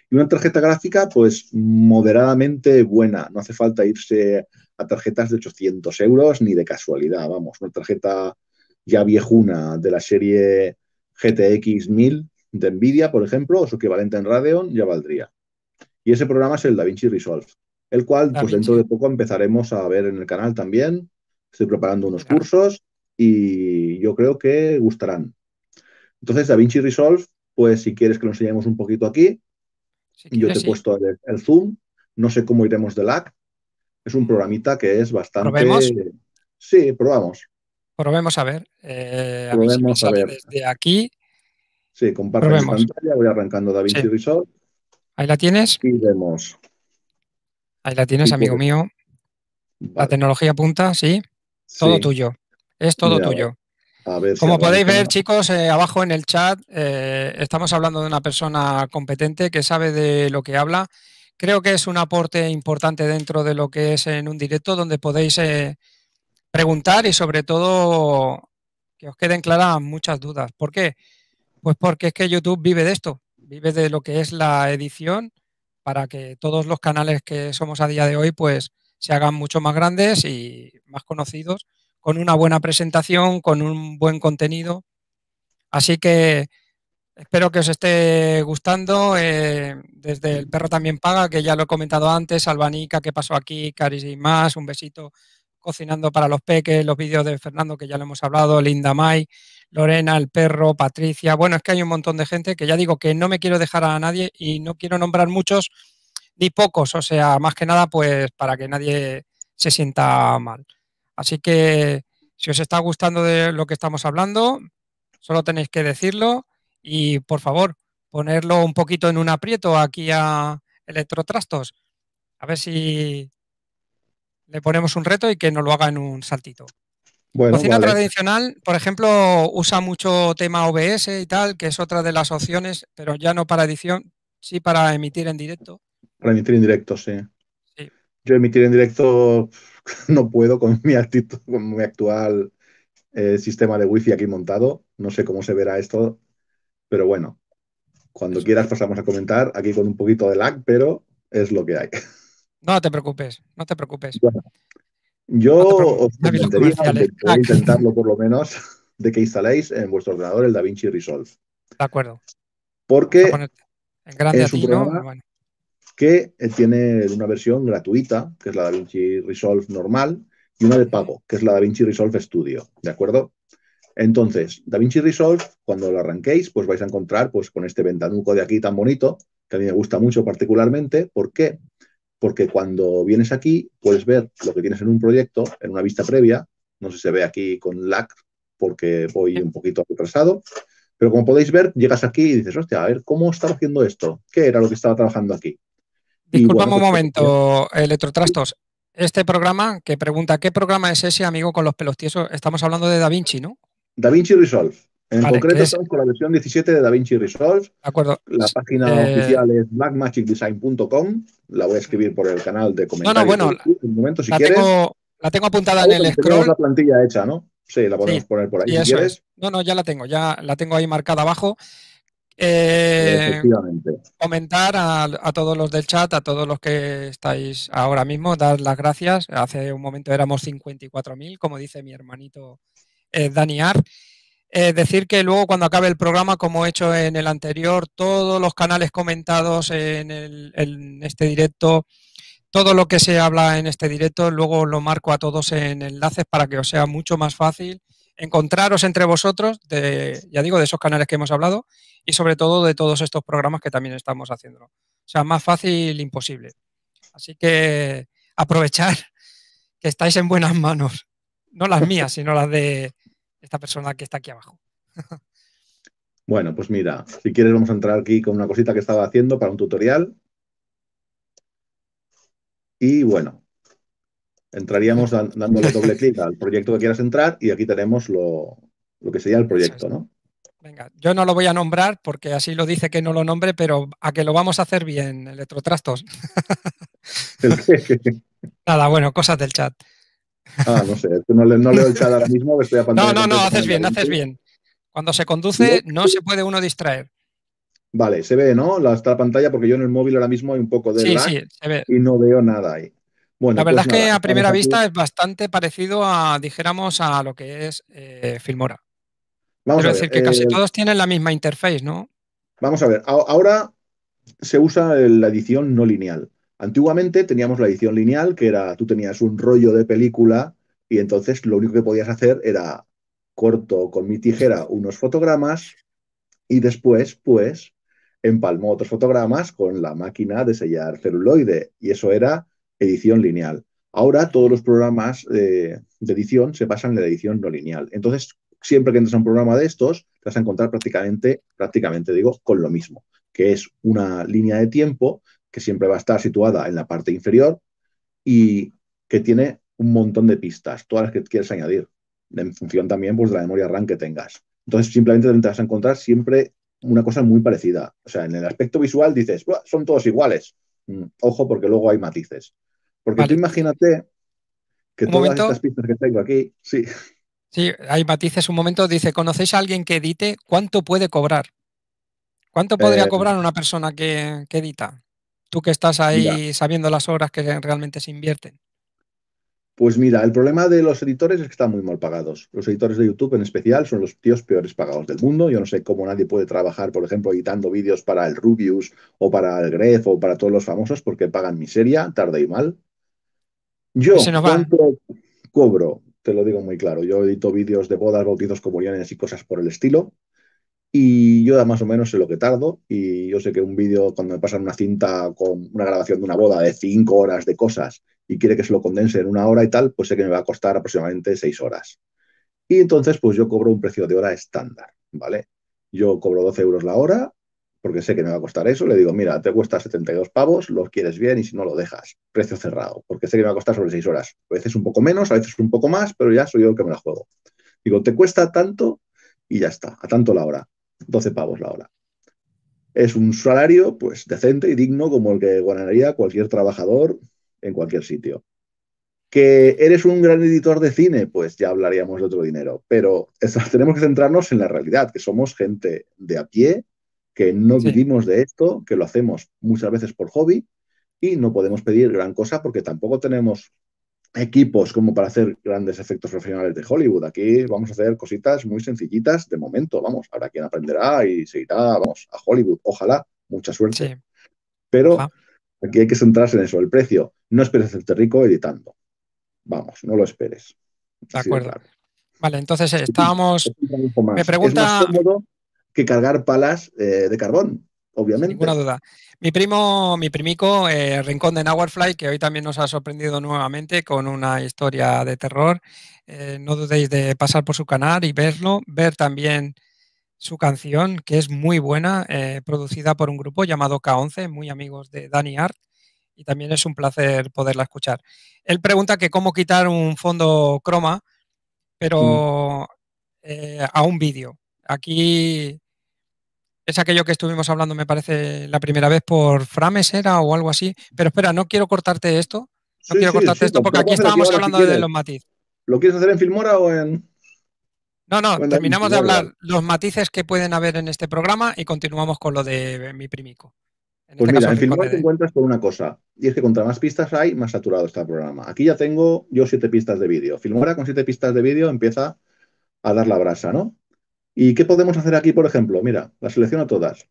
Y una tarjeta gráfica, pues moderadamente buena. No hace falta irse a tarjetas de 800 euros ni de casualidad, vamos, una tarjeta ya viejuna de la serie GTX 1000 de Nvidia, por ejemplo, o su equivalente en Radeon, ya valdría. Y ese programa es el DaVinci Resolve, el cual pues dentro de poco empezaremos a ver en el canal también. Estoy preparando unos cursos y yo creo que gustarán. Entonces, DaVinci Resolve, pues si quieres que lo enseñemos un poquito aquí, yo te he puesto el, zoom, no sé cómo iremos del lag, es un programita que es bastante. ¿Probemos? Sí, probamos. Probemos a ver. Eh, probemos a, ver. Desde aquí. Sí, compartimos. la pantalla. Voy arrancando David y Resolve. Ahí la tienes. Y vemos. Ahí la tienes, amigo mío. La tecnología punta, sí. Todo tuyo. Es todo tuyo. Como podéis ver, chicos, eh, abajo en el chat eh, estamos hablando de una persona competente que sabe de lo que habla creo que es un aporte importante dentro de lo que es en un directo donde podéis eh, preguntar y sobre todo que os queden claras muchas dudas. ¿Por qué? Pues porque es que YouTube vive de esto, vive de lo que es la edición para que todos los canales que somos a día de hoy pues se hagan mucho más grandes y más conocidos con una buena presentación, con un buen contenido. Así que Espero que os esté gustando. Eh, desde El Perro También Paga, que ya lo he comentado antes, Albanica, que pasó aquí, Caris y más, un besito, cocinando para los peques, los vídeos de Fernando, que ya lo hemos hablado, Linda May, Lorena, El Perro, Patricia. Bueno, es que hay un montón de gente que ya digo que no me quiero dejar a nadie y no quiero nombrar muchos ni pocos, o sea, más que nada, pues para que nadie se sienta mal. Así que si os está gustando de lo que estamos hablando, solo tenéis que decirlo y por favor, ponerlo un poquito en un aprieto aquí a Electrotrastos. A ver si le ponemos un reto y que nos lo haga en un saltito. Bueno, Cocina tradicional, por ejemplo, usa mucho tema OBS y tal, que es otra de las opciones, pero ya no para edición, sí para emitir en directo. Para emitir en directo, sí. Yo emitir en directo no puedo con mi, actitud, con mi actual eh, sistema de wifi aquí montado. No sé cómo se verá esto pero bueno, cuando quieras pasamos a comentar, aquí con un poquito de lag, pero es lo que hay. No te preocupes, no te preocupes. yo os voy a ah, intentarlo por lo menos, de que instaléis en vuestro ordenador el DaVinci Resolve. De acuerdo. Porque en es un programa que eh, tiene una versión gratuita, que es la DaVinci Resolve normal, y una de pago, que es la DaVinci Resolve Studio, ¿de acuerdo? Entonces, DaVinci Resolve, cuando lo arranquéis, pues vais a encontrar pues, con este ventanuco de aquí tan bonito, que a mí me gusta mucho particularmente. ¿Por qué? Porque cuando vienes aquí, puedes ver lo que tienes en un proyecto, en una vista previa. No sé si se ve aquí con lag, porque voy un poquito atrasado, Pero como podéis ver, llegas aquí y dices, hostia, a ver, ¿cómo estaba haciendo esto? ¿Qué era lo que estaba trabajando aquí? Disculpame un pues, momento, eh, Electrotrastos. Este programa que pregunta, ¿qué programa es ese, amigo, con los pelos tiesos? Estamos hablando de Da Vinci, ¿no? DaVinci Resolve. En concreto estamos con la versión 17 de DaVinci Resolve. De acuerdo. La página eh, oficial es blackmagicdesign.com. La voy a escribir por el canal de comentarios. No, no, bueno. En un momento, si la quieres. Tengo, la tengo apuntada en el scroll. Tenemos la plantilla hecha, ¿no? Sí, la podemos poner por ahí si quieres. No, no, ya la tengo. Ya la tengo ahí marcada abajo. Eh, Efectivamente. Comentar a, a, todos los del chat, a todos los que estáis ahora mismo, dar las gracias. Hace un momento éramos 54.000, como dice mi hermanito eh, Daniar. Eh, decir que luego cuando acabe el programa, como he hecho en el anterior, todos los canales comentados en, este directo, todo lo que se habla en este directo, luego lo marco a todos en enlaces para que os sea mucho más fácil encontraros entre vosotros, ya digo, de esos canales que hemos hablado y sobre todo de todos estos programas que también estamos haciendo. O sea, más fácil imposible. Así que aprovechar que estáis en buenas manos, no las mías, sino las de esta persona que está aquí abajo. Bueno, pues mira, si quieres vamos a entrar aquí con una cosita que estaba haciendo para un tutorial. Y bueno, entraríamos dándole doble clic al proyecto que quieras entrar y aquí tenemos lo, que sería el proyecto, ¿no? Venga, yo no lo voy a nombrar porque así lo dice que no lo nombre, pero a que lo vamos a hacer bien, electrotrastos. Nada, bueno, cosas del chat. Ah, no sé, no, le, leo el chat ahora mismo, que estoy a No, no, no, haces bien, haces bien. Cuando se conduce no se puede uno distraer. Vale, se ve, ¿no? La, está la pantalla porque yo en el móvil ahora mismo hay un poco de sí, sí, se ve. y no veo nada ahí. Bueno, la pues verdad es que a primera vista es bastante parecido a, dijéramos, a lo que es eh, Filmora. Vamos a decir que casi eh, todos tienen la misma interface, ¿no? Vamos a ver, ahora se usa la edición no lineal. Antiguamente teníamos la edición lineal, que era tú tenías un rollo de película y entonces lo único que podías hacer era corto con mi tijera unos fotogramas y después, pues, empalmó otros fotogramas con la máquina de sellar celuloide y eso era edición lineal. Ahora todos los programas eh, de edición se pasan en la edición no lineal. Entonces, siempre que entras a un programa de estos, te vas a encontrar prácticamente, prácticamente digo, con lo mismo, que es una línea de tiempo que siempre va a estar situada en la parte inferior y que tiene un montón de pistas, todas las que quieres añadir, en función también pues, de la memoria RAM que tengas. Entonces, simplemente te vas a encontrar siempre una cosa muy parecida. O sea, en el aspecto visual dices, son todos iguales. Mm, ojo, porque luego hay matices. Porque tú imagínate que todas estas pistas que tengo aquí, sí. Sí, hay matices. Un momento dice, ¿conocéis a alguien que edite? ¿Cuánto puede cobrar? ¿Cuánto podría eh, cobrar una persona que, que edita? Tú que estás ahí sabiendo las obras que realmente se invierten. Pues mira, el problema de los editores es que están muy mal pagados. Los editores de YouTube en especial son los tíos peores pagados del mundo. Yo no sé cómo nadie puede trabajar, por ejemplo, editando vídeos para el Rubius o para el Gref o para todos los famosos porque pagan miseria, tarde y mal. Yo, pues cobro? Te lo digo muy claro. Yo edito vídeos de bodas, bautizos, comuniones y cosas por el estilo y yo más o menos sé lo que tardo y yo sé que un vídeo cuando me pasan una cinta con una grabación de una boda de cinco horas de cosas y quiere que se lo condense en una hora y tal, pues sé que me va a costar aproximadamente seis horas. Y entonces pues yo cobro un precio de hora estándar, ¿vale? Yo cobro 12 euros la hora porque sé que me va a costar eso, le digo, mira, te cuesta 72 pavos, lo quieres bien y si no lo dejas, precio cerrado, porque sé que me va a costar sobre seis horas, a veces un poco menos, a veces un poco más, pero ya soy yo el que me la juego. Digo, te cuesta tanto y ya está, a tanto la hora. 12 pavos la hora. Es un salario pues decente y digno como el que ganaría cualquier trabajador en cualquier sitio. ¿Que eres un gran editor de cine? Pues ya hablaríamos de otro dinero. Pero tenemos que centrarnos en la realidad, que somos gente de a pie, que no vivimos de esto, que lo hacemos muchas veces por hobby y no podemos pedir gran cosa porque tampoco tenemos equipos como para hacer grandes efectos profesionales de Hollywood. Aquí vamos a hacer cositas muy sencillitas de momento, vamos, habrá quien aprenderá y se irá, vamos, a Hollywood, ojalá, mucha suerte. Pero aquí hay que centrarse en eso, el precio. No esperes hacerte rico editando. Vamos, no lo esperes. De acuerdo. Vale, entonces estábamos... me pregunta... Es que cargar palas eh, de carbón obviamente. ninguna duda. Mi primo, mi primico, eh, Rincón de Nahualfly, que hoy también nos ha sorprendido nuevamente con una historia de terror. Eh, no dudéis de pasar por su canal y verlo, ver también su canción, que es muy buena, eh, producida por un grupo llamado K11, muy amigos de Dani Art, y también es un placer poderla escuchar. Él pregunta que cómo quitar un fondo croma, pero mm. a un vídeo. Aquí es aquello que estuvimos hablando, me parece, la primera vez por Frames era o algo así. Pero espera, no quiero cortarte esto. No quiero cortarte esto porque aquí estábamos hablando de los matices. ¿Lo quieres hacer en Filmora o en.? No, no, terminamos de hablar los matices que pueden haber en este programa y continuamos con lo de mi primico. pues este mira, en Filmora te encuentras con una cosa, y es que contra más pistas hay, más saturado está el programa. Aquí ya tengo yo siete pistas de vídeo. Filmora con siete pistas de vídeo empieza a dar la brasa, ¿no? ¿Y qué podemos hacer aquí, por ejemplo? Mira, las selecciono todas.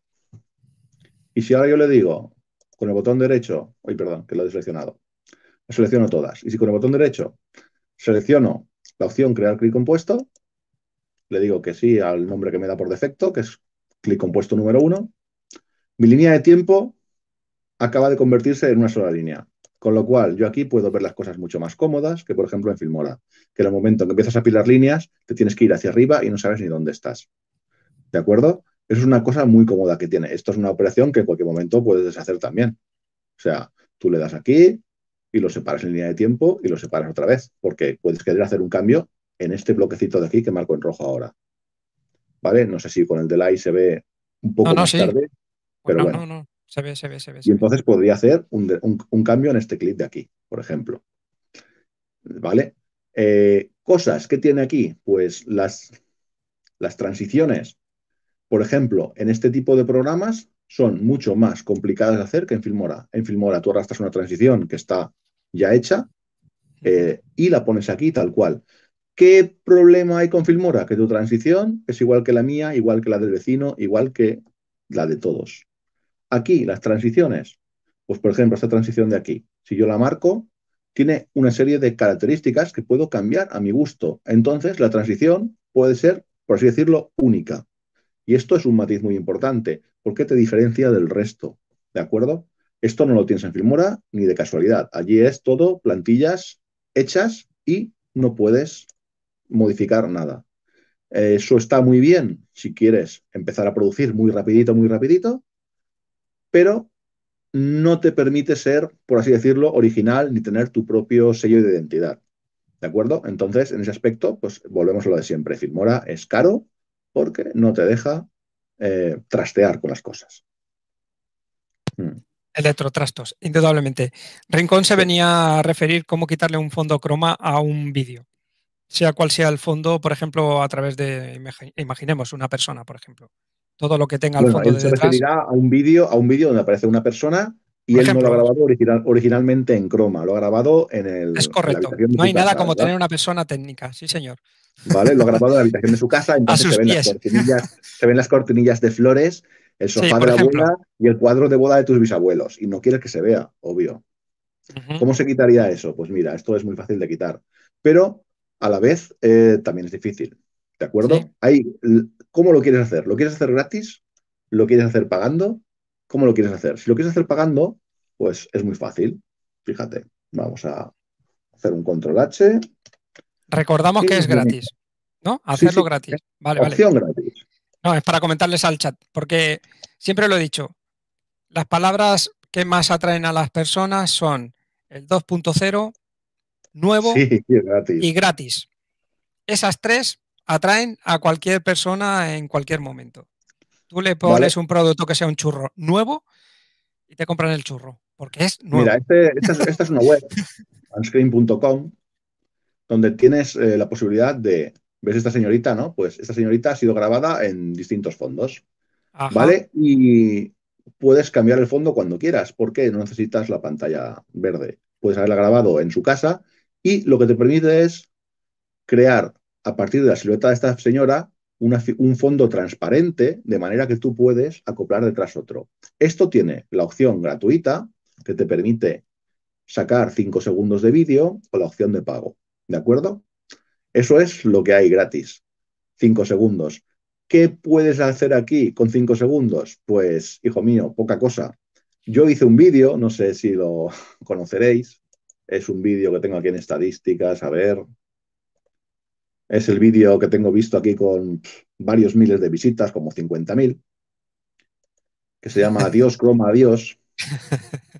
Y si ahora yo le digo, con el botón derecho, hoy perdón, que lo he seleccionado, las selecciono todas. Y si con el botón derecho selecciono la opción crear clic compuesto, le digo que sí al nombre que me da por defecto, que es clic compuesto número uno, mi línea de tiempo acaba de convertirse en una sola línea. Con lo cual, yo aquí puedo ver las cosas mucho más cómodas que, por ejemplo, en Filmora, que en el momento en que empiezas a pilar líneas, te tienes que ir hacia arriba y no sabes ni dónde estás. ¿De acuerdo? Eso es una cosa muy cómoda que tiene. Esto es una operación que en cualquier momento puedes deshacer también. O sea, tú le das aquí y lo separas en línea de tiempo y lo separas otra vez, porque puedes querer hacer un cambio en este bloquecito de aquí que marco en rojo ahora. ¿Vale? No sé si con el delay se ve un poco más tarde, pues pero bueno. No, y entonces podría hacer un, cambio en este clip de aquí, por ejemplo. ¿Vale? Eh, cosas que tiene aquí, pues las, las transiciones, por ejemplo, en este tipo de programas son mucho más complicadas de hacer que en Filmora. En Filmora tú arrastras una transición que está ya hecha eh, y la pones aquí tal cual. ¿Qué problema hay con Filmora? Que tu transición es igual que la mía, igual que la del vecino, igual que la de todos. Aquí, las transiciones, pues por ejemplo, esta transición de aquí, si yo la marco, tiene una serie de características que puedo cambiar a mi gusto. Entonces, la transición puede ser, por así decirlo, única. Y esto es un matiz muy importante, porque te diferencia del resto, ¿de acuerdo? Esto no lo tienes en Filmora ni de casualidad. Allí es todo plantillas hechas y no puedes modificar nada. Eso está muy bien si quieres empezar a producir muy rapidito, muy rapidito, pero no te permite ser, por así decirlo, original ni tener tu propio sello de identidad. ¿De acuerdo? Entonces, en ese aspecto, pues volvemos a lo de siempre. Filmora es caro porque no te deja eh, trastear con las cosas. Mm. Electrotrastos, indudablemente. Rincón se venía a referir cómo quitarle un fondo croma a un vídeo, sea cual sea el fondo, por ejemplo, a través de, imaginemos, una persona, por ejemplo todo lo que tenga la foto fondo de se referirá a un vídeo, a un vídeo donde aparece una persona y él no lo ha grabado originalmente en croma, lo ha grabado en el. Es correcto. no hay nada como tener una persona técnica, sí, señor. Vale, lo ha grabado en la habitación de su casa, entonces se ven, las cortinillas, de flores, el sofá de abuela y el cuadro de boda de tus bisabuelos. Y no quieres que se vea, obvio. ¿Cómo se quitaría eso? Pues mira, esto es muy fácil de quitar. Pero a la vez eh, también es difícil. ¿De acuerdo? Hay ¿Cómo lo quieres hacer? ¿Lo quieres hacer gratis? ¿Lo quieres hacer pagando? ¿Cómo lo quieres hacer? Si lo quieres hacer pagando, pues es muy fácil. Fíjate, vamos a hacer un control H. Recordamos que es gratis, ¿no? Hacerlo gratis. Vale, No, es para comentarles al chat, porque siempre lo he dicho, las palabras que más atraen a las personas son el 2.0, nuevo y gratis. y gratis. Esas tres atraen a cualquier persona en cualquier momento. Tú le pones un producto que sea un churro nuevo y te compran el churro, porque es nuevo. Mira, esta, este este es, una web, unscreen.com, donde tienes eh, la posibilidad de, ves esta señorita, ¿no? Pues esta señorita ha sido grabada en distintos fondos, ¿vale? Y puedes cambiar el fondo cuando quieras, porque no necesitas la pantalla verde. Puedes haberla grabado en su casa y lo que te permite es crear a partir de la silueta de esta señora un fondo transparente, de manera que tú puedes acoplar detrás otro. Esto tiene la opción gratuita, que te permite sacar cinco segundos de vídeo, o la opción de pago. ¿De acuerdo? Eso es lo que hay gratis. Cinco segundos. ¿Qué puedes hacer aquí con cinco segundos? Pues, hijo mío, poca cosa. Yo hice un vídeo, no sé si lo conoceréis. Es un vídeo que tengo aquí en estadísticas, a ver, es el vídeo que tengo visto aquí con varios miles de visitas, como 50.000, que se llama Adiós, croma, adiós.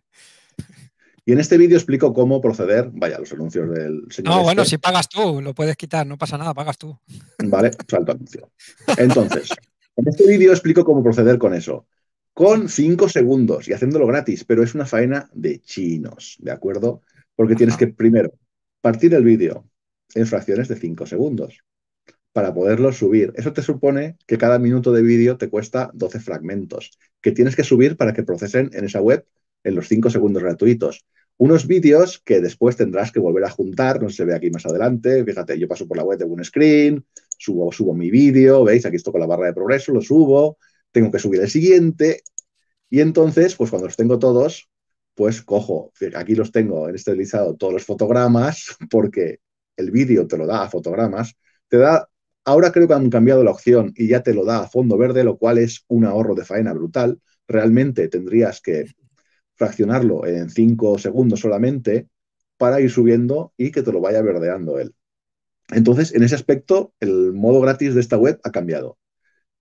Y en este vídeo explico cómo proceder, vaya, los anuncios del señor. No, bueno, este. si pagas tú, lo puedes quitar, no pasa nada, pagas tú. Vale, salto anuncio. Entonces, en este vídeo explico cómo proceder con eso. Con cinco segundos y haciéndolo gratis, pero es una faena de chinos, ¿de acuerdo? Porque tienes que primero partir el vídeo, en fracciones de 5 segundos para poderlos subir. Eso te supone que cada minuto de vídeo te cuesta 12 fragmentos que tienes que subir para que procesen en esa web en los 5 segundos gratuitos. Unos vídeos que después tendrás que volver a juntar, no se ve aquí más adelante. Fíjate, yo paso por la web de un screen, subo, subo mi vídeo, veis, aquí estoy con la barra de progreso, lo subo, tengo que subir el siguiente. Y entonces, pues cuando los tengo todos, pues cojo, aquí los tengo en este listado todos los fotogramas, porque el vídeo te lo da a fotogramas, te da, ahora creo que han cambiado la opción y ya te lo da a fondo verde, lo cual es un ahorro de faena brutal. Realmente tendrías que fraccionarlo en cinco segundos solamente para ir subiendo y que te lo vaya verdeando él. Entonces, en ese aspecto, el modo gratis de esta web ha cambiado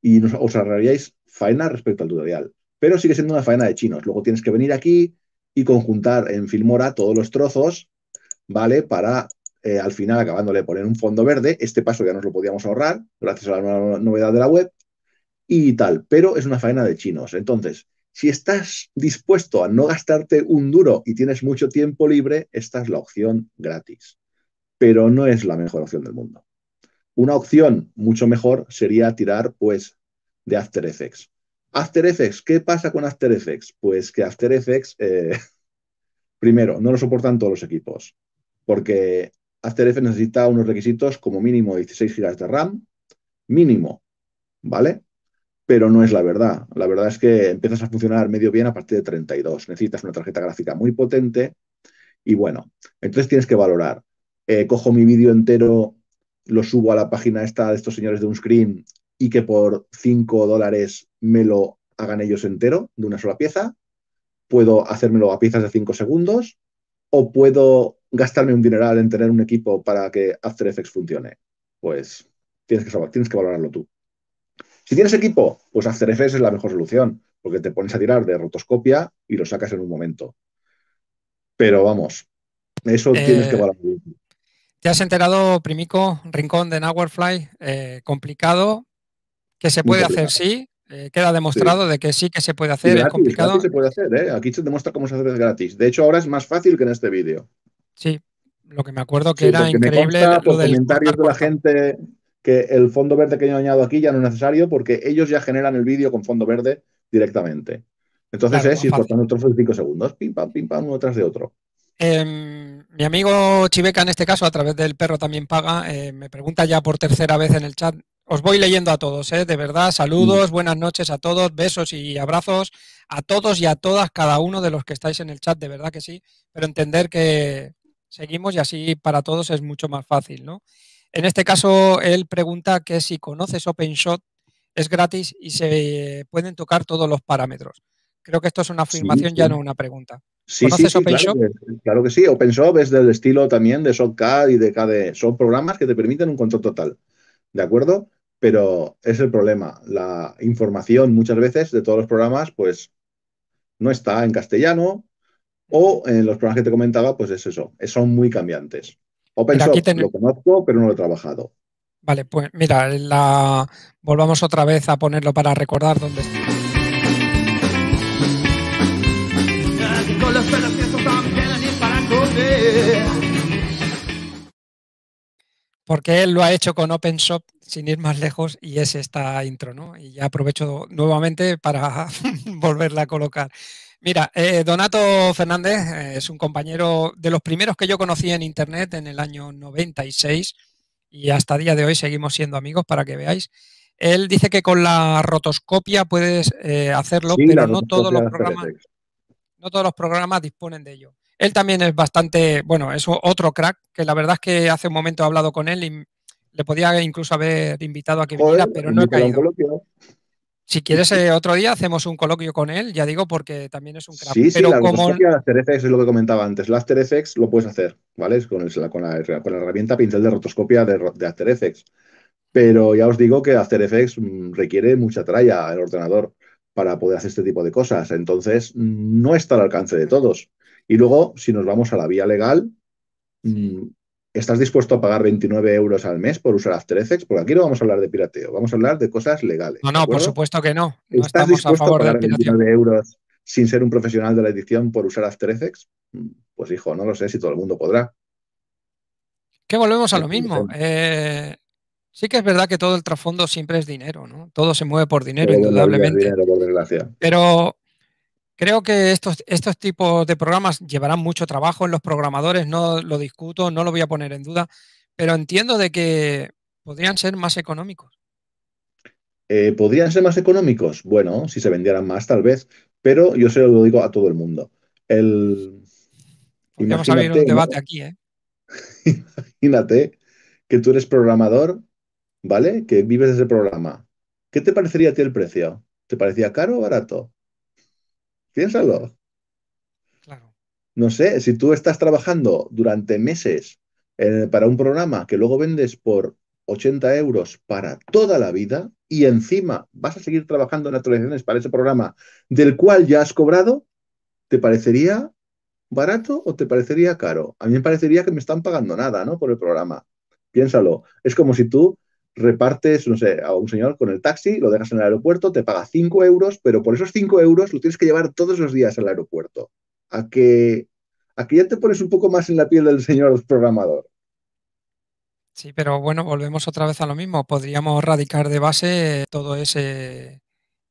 y os ahorraríais faena respecto al tutorial. Pero sigue siendo una faena de chinos. Luego tienes que venir aquí y conjuntar en Filmora todos los trozos, ¿vale? Para eh, al final acabándole de poner un fondo verde. Este paso ya nos lo podíamos ahorrar gracias a la nueva novedad de la web y tal, pero es una faena de chinos. Entonces, si estás dispuesto a no gastarte un duro y tienes mucho tiempo libre, esta es la opción gratis, pero no es la mejor opción del mundo. Una opción mucho mejor sería tirar pues de After Effects. After Effects, ¿qué pasa con After Effects? Pues que After Effects, eh, primero, no lo soportan todos los equipos, porque After necesita unos requisitos como mínimo 16 GB de RAM, mínimo, ¿vale? Pero no es la verdad. La verdad es que empiezas a funcionar medio bien a partir de 32. Necesitas una tarjeta gráfica muy potente y bueno, entonces tienes que valorar. Eh, cojo mi vídeo entero, lo subo a la página esta de estos señores de un screen y que por 5 dólares me lo hagan ellos entero de una sola pieza. Puedo hacérmelo a piezas de 5 segundos o puedo gastarme un dineral en tener un equipo para que After Effects funcione? Pues tienes que, tienes que valorarlo tú. Si tienes equipo, pues After Effects es la mejor solución, porque te pones a tirar de rotoscopia y lo sacas en un momento. Pero vamos, eso eh, tienes que valorarlo tú. ¿Te has enterado, Primico, Rincón de Nowherefly? Eh, complicado, que se puede hacer sí, eh, queda demostrado de que sí que se puede hacer, es complicado. se puede hacer, ¿eh? Aquí se demuestra cómo se hace gratis. De hecho, ahora es más fácil que en este vídeo. Sí, lo que me acuerdo que era increíble. Me comentarios de la gente que el fondo verde que yo añadido aquí ya no es necesario porque ellos ya generan el vídeo con fondo verde directamente. Entonces ¿eh? si es ir cortando trozo de 5 segundos, pim pam, pim pam, uno tras de otro. Em, mi amigo Chiveca, en este caso, a través del perro también paga, me pregunta ya por tercera vez en el chat os voy leyendo a todos, ¿eh? de verdad, saludos, buenas noches a todos, besos y abrazos a todos y a todas, cada uno de los que estáis en el chat, de verdad que sí, pero entender que seguimos y así para todos es mucho más fácil, ¿no? En este caso, él pregunta que si conoces OpenShot, es gratis y se pueden tocar todos los parámetros. Creo que esto es una afirmación, ya no una pregunta. Sí, ¿Conoces sí, claro, que, sí. OpenShot es del estilo también de SoftCAD y de KDE. Son programas que te permiten un control total. ¿De acuerdo? pero es el problema. La información muchas veces de todos los programas, pues no está en castellano o en los programas que te comentaba, pues es eso, son muy cambiantes. OpenShop lo conozco, pero no lo he trabajado. Vale, pues mira, volvamos otra vez a ponerlo para recordar dónde está. porque él lo ha hecho con OpenShop sin ir más lejos, y es esta intro, ¿no? Y ya aprovecho nuevamente para volverla a colocar. Mira, eh, Donato Fernández eh, es un compañero de los primeros que yo conocí en Internet en el año 96 y hasta día de hoy seguimos siendo amigos para que veáis. Él dice que con la rotoscopia puedes eh, hacerlo, pero no todos los programas, no todos los programas disponen de ello. Él también es bastante, bueno, es otro crack, que la verdad es que hace un momento he hablado con él y le podía incluso haber invitado a que viniera, pero no ha caído. ¿eh? Si quieres, eh, otro día hacemos un coloquio con él, ya digo, porque también es un crack. Sí, sí, pero como... After Effects es lo que comentaba antes. La After Effects lo puedes hacer, ¿vale? Con, la, herramienta pincel de rotoscopia de, de, After Effects. Pero ya os digo que After Effects mm, requiere mucha tralla el ordenador para poder hacer este tipo de cosas. Entonces, no está al alcance de todos. Y luego, si nos vamos a la vía legal, mm, ¿Estás dispuesto a pagar 29 euros al mes por usar After Effects? Porque aquí no vamos a hablar de pirateo, vamos a hablar de cosas legales. No, no, por supuesto que no. ¿Estás dispuesto a, pagar 29 euros sin ser un profesional de la edición por usar After Effects? Pues hijo, no lo sé si todo el mundo podrá. Que volvemos a lo mismo. Eh, sí que es verdad que todo el trasfondo siempre es dinero, ¿no? Todo se mueve por dinero, indudablemente. Dinero, por desgracia. Pero Creo que estos, estos tipos de programas llevarán mucho trabajo en los programadores, no lo discuto, no lo voy a poner en duda, pero entiendo de que podrían ser más económicos. Eh, ¿Podrían ser más económicos? Bueno, si se vendieran más, tal vez, pero yo se lo digo a todo el mundo. Vamos un debate aquí, ¿eh? Imagínate que tú eres programador, ¿vale? Que vives ese programa. ¿Qué te parecería a ti el precio? ¿Te parecía caro o barato? Piénsalo. Claro. No sé, si tú estás trabajando durante meses eh, para un programa que luego vendes por 80 euros para toda la vida y encima vas a seguir trabajando en actualizaciones para ese programa del cual ya has cobrado, ¿te parecería barato o te parecería caro? A mí me parecería que me están pagando nada, ¿no? Por el programa. Piénsalo. Es como si tú repartes, no sé, a un señor con el taxi, lo dejas en el aeropuerto, te paga 5 euros, pero por esos 5 euros lo tienes que llevar todos los días al aeropuerto. A que, ya te pones un poco más en la piel del señor programador. Sí, pero bueno, volvemos otra vez a lo mismo. Podríamos radicar de base todo ese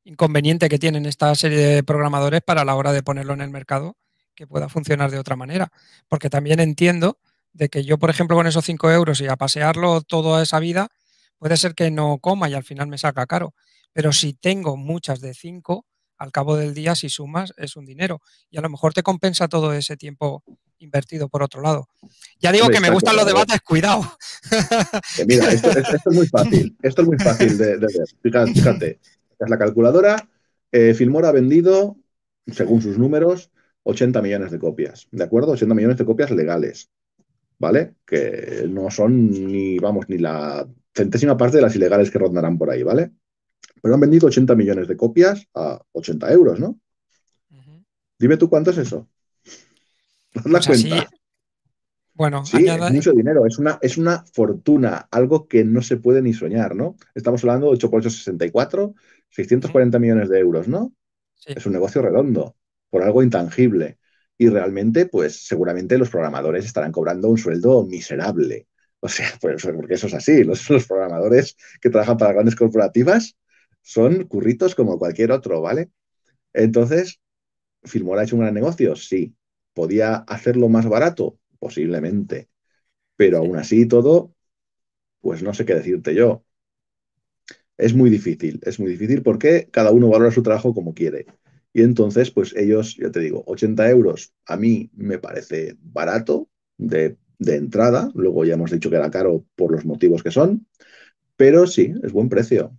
inconveniente que tienen esta serie de programadores para la hora de ponerlo en el mercado, que pueda funcionar de otra manera. Porque también entiendo de que yo, por ejemplo, con esos 5 euros y a pasearlo toda esa vida, Puede ser que no coma y al final me saca caro, pero si tengo muchas de cinco, al cabo del día, si sumas, es un dinero. Y a lo mejor te compensa todo ese tiempo invertido por otro lado. Ya digo que me gustan los debates, cuidado. Eh, mira, esto, es muy fácil, esto es muy fácil de, ver. Fíjate, es la calculadora, eh, Filmora ha vendido, según sus números, 80 millones de copias, ¿de acuerdo? 80 millones de copias legales, ¿vale? Que no son ni, vamos, ni la centésima parte de las ilegales que rondarán por ahí, ¿vale? Pero han vendido 80 millones de copias a 80 euros, ¿no? Dime tú cuánto es eso. Haz la pues cuenta. Bueno, es mucho dinero, es una, es una fortuna, algo que no se puede ni soñar, ¿no? Estamos hablando de 8 640 millones de euros, ¿no? Es un negocio redondo, por algo intangible. Y realmente, pues seguramente los programadores estarán cobrando un sueldo miserable. O sea, pues, porque eso es así. Los, programadores que trabajan para grandes corporativas son curritos como cualquier otro, ¿vale? Entonces, ¿Filmora ha hecho un gran negocio? Sí. ¿Podía hacerlo más barato? Posiblemente. Pero aún así todo, pues no sé qué decirte yo. Es muy difícil, es muy difícil porque cada uno valora su trabajo como quiere. Y entonces, pues ellos, yo te digo, 80 euros a mí me parece barato de de entrada, luego ya hemos dicho que era caro por los motivos que son, pero sí, es buen precio.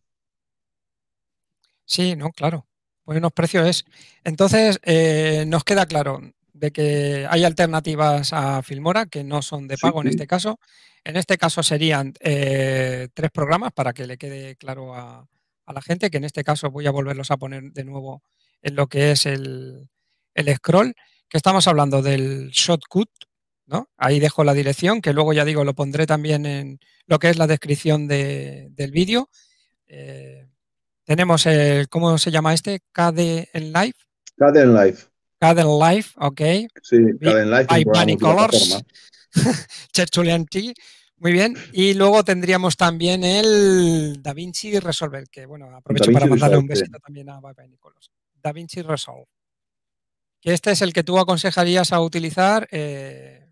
Sí, no, claro. Buenos precios es. Entonces, eh, nos queda claro de que hay alternativas a Filmora que no son de pago en este caso. En este caso serían eh, tres programas para que le quede claro a, la gente, que en este caso voy a volverlos a poner de nuevo en lo que es el, el scroll, que estamos hablando del Shotcut, Ahí dejo la dirección, que luego ya digo, lo pondré también en lo que es la descripción del vídeo. Eh, tenemos el, ¿cómo se llama este? KD en Live. KD en Live. KD en Live, ok. Sí, KD en Live. By Bunny Colors. Chechulian Muy bien. Y luego tendríamos también el Da Vinci Resolve, que bueno, aprovecho para mandarle un besito también a By Nicolás. Da Vinci Resolve. Que este es el que tú aconsejarías a utilizar eh,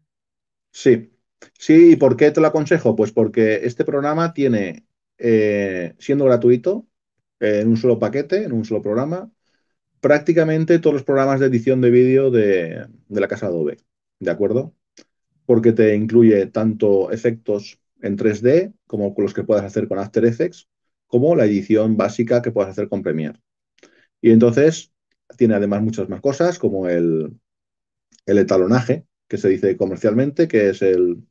Sí, sí, ¿y por qué te lo aconsejo? Pues porque este programa tiene, eh, siendo gratuito, eh, en un solo paquete, en un solo programa, prácticamente todos los programas de edición de vídeo de, de la casa Adobe, ¿de acuerdo? Porque te incluye tanto efectos en 3D como los que puedas hacer con After Effects, como la edición básica que puedas hacer con Premiere. Y entonces tiene además muchas más cosas, como el, el etalonaje, que se dice comercialmente, que es el,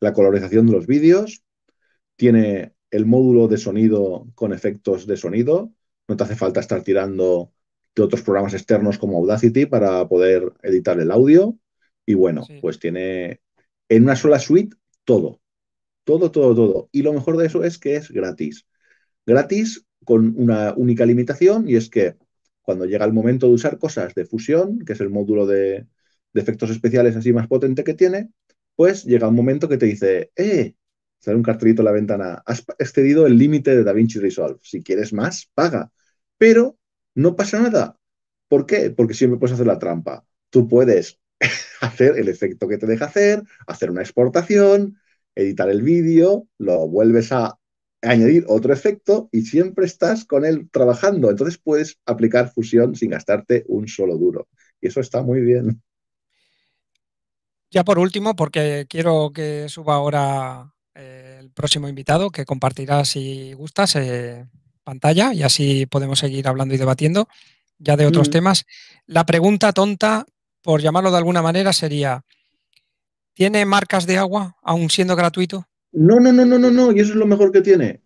la colorización de los vídeos. Tiene el módulo de sonido con efectos de sonido. No te hace falta estar tirando de otros programas externos como Audacity para poder editar el audio. Y bueno, pues tiene en una sola suite todo. Todo, todo, todo. Y lo mejor de eso es que es gratis. Gratis con una única limitación y es que cuando llega el momento de usar cosas de fusión, que es el módulo de, de efectos especiales así más potente que tiene, pues llega un momento que te dice, eh, sale un cartelito en la ventana, has excedido el límite de DaVinci Resolve, si quieres más, paga, pero no pasa nada. ¿Por qué? Porque siempre puedes hacer la trampa. Tú puedes hacer el efecto que te deja hacer, hacer una exportación, editar el vídeo, lo vuelves a añadir otro efecto y siempre estás con él trabajando. Entonces puedes aplicar fusión sin gastarte un solo duro. Y eso está muy bien. Ya por último, porque quiero que suba ahora eh, el próximo invitado, que compartirá si gustas eh, pantalla y así podemos seguir hablando y debatiendo ya de otros mm. temas. La pregunta tonta, por llamarlo de alguna manera, sería, ¿tiene marcas de agua, aún siendo gratuito? No, no, no, no, no, no, y eso es lo mejor que tiene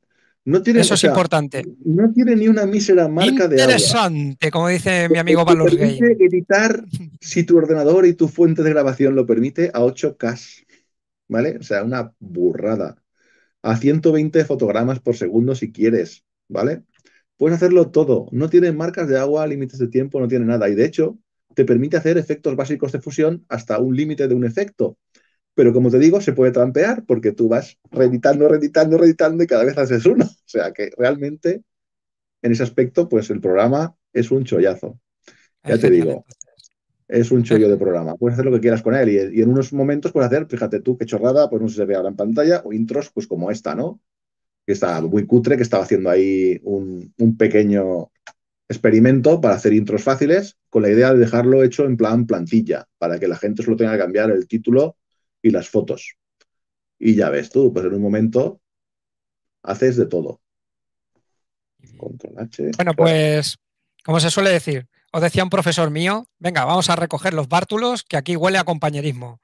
tiene, Eso es importante. No tiene ni una mísera marca de agua. Interesante, como dice mi amigo Valor Gay. editar, si tu ordenador y tu fuente de grabación lo permite, a 8K. ¿Vale? O sea, una burrada. A 120 fotogramas por segundo si quieres. ¿Vale? Puedes hacerlo todo. No tiene marcas de agua, límites de tiempo, no tiene nada. Y de hecho, te permite hacer efectos básicos de fusión hasta un límite de un efecto. Pero como te digo, se puede trampear porque tú vas reeditando, reeditando, reeditando y cada vez haces uno. O sea que realmente, en ese aspecto, pues el programa es un chollazo. Ya te digo, es un chollo de programa. Puedes hacer lo que quieras con él y, en unos momentos puedes hacer, fíjate tú, qué chorrada, pues no se ve ahora en pantalla, o intros pues como esta, ¿no? Que está muy cutre, que estaba haciendo ahí un, un pequeño experimento para hacer intros fáciles con la idea de dejarlo hecho en plan plantilla, para que la gente solo tenga que cambiar el título y las fotos. Y ya ves tú, pues en un momento haces de todo. H. Bueno, pues como se suele decir, os decía un profesor mío, venga, vamos a recoger los bártulos, que aquí huele a compañerismo.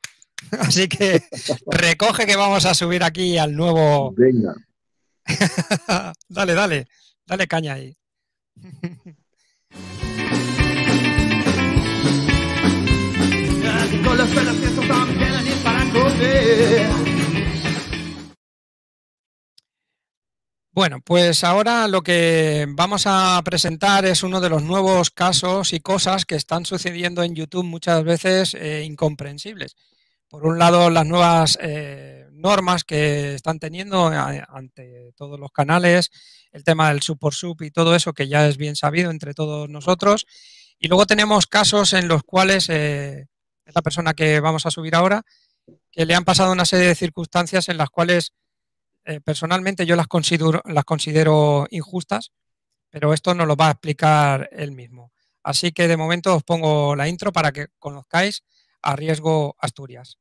Así que recoge que vamos a subir aquí al nuevo. Venga. dale, dale, dale caña ahí. Bueno, pues ahora lo que vamos a presentar es uno de los nuevos casos y cosas que están sucediendo en YouTube muchas veces eh, incomprensibles. Por un lado, las nuevas eh, normas que están teniendo eh, ante todos los canales, el tema del sub por sub y todo eso que ya es bien sabido entre todos nosotros. Y luego tenemos casos en los cuales eh, la persona que vamos a subir ahora, que le han pasado una serie de circunstancias en las cuales eh, personalmente yo las considero, las considero injustas, pero esto nos lo va a explicar él mismo. Así que de momento os pongo la intro para que conozcáis a Riesgo Asturias.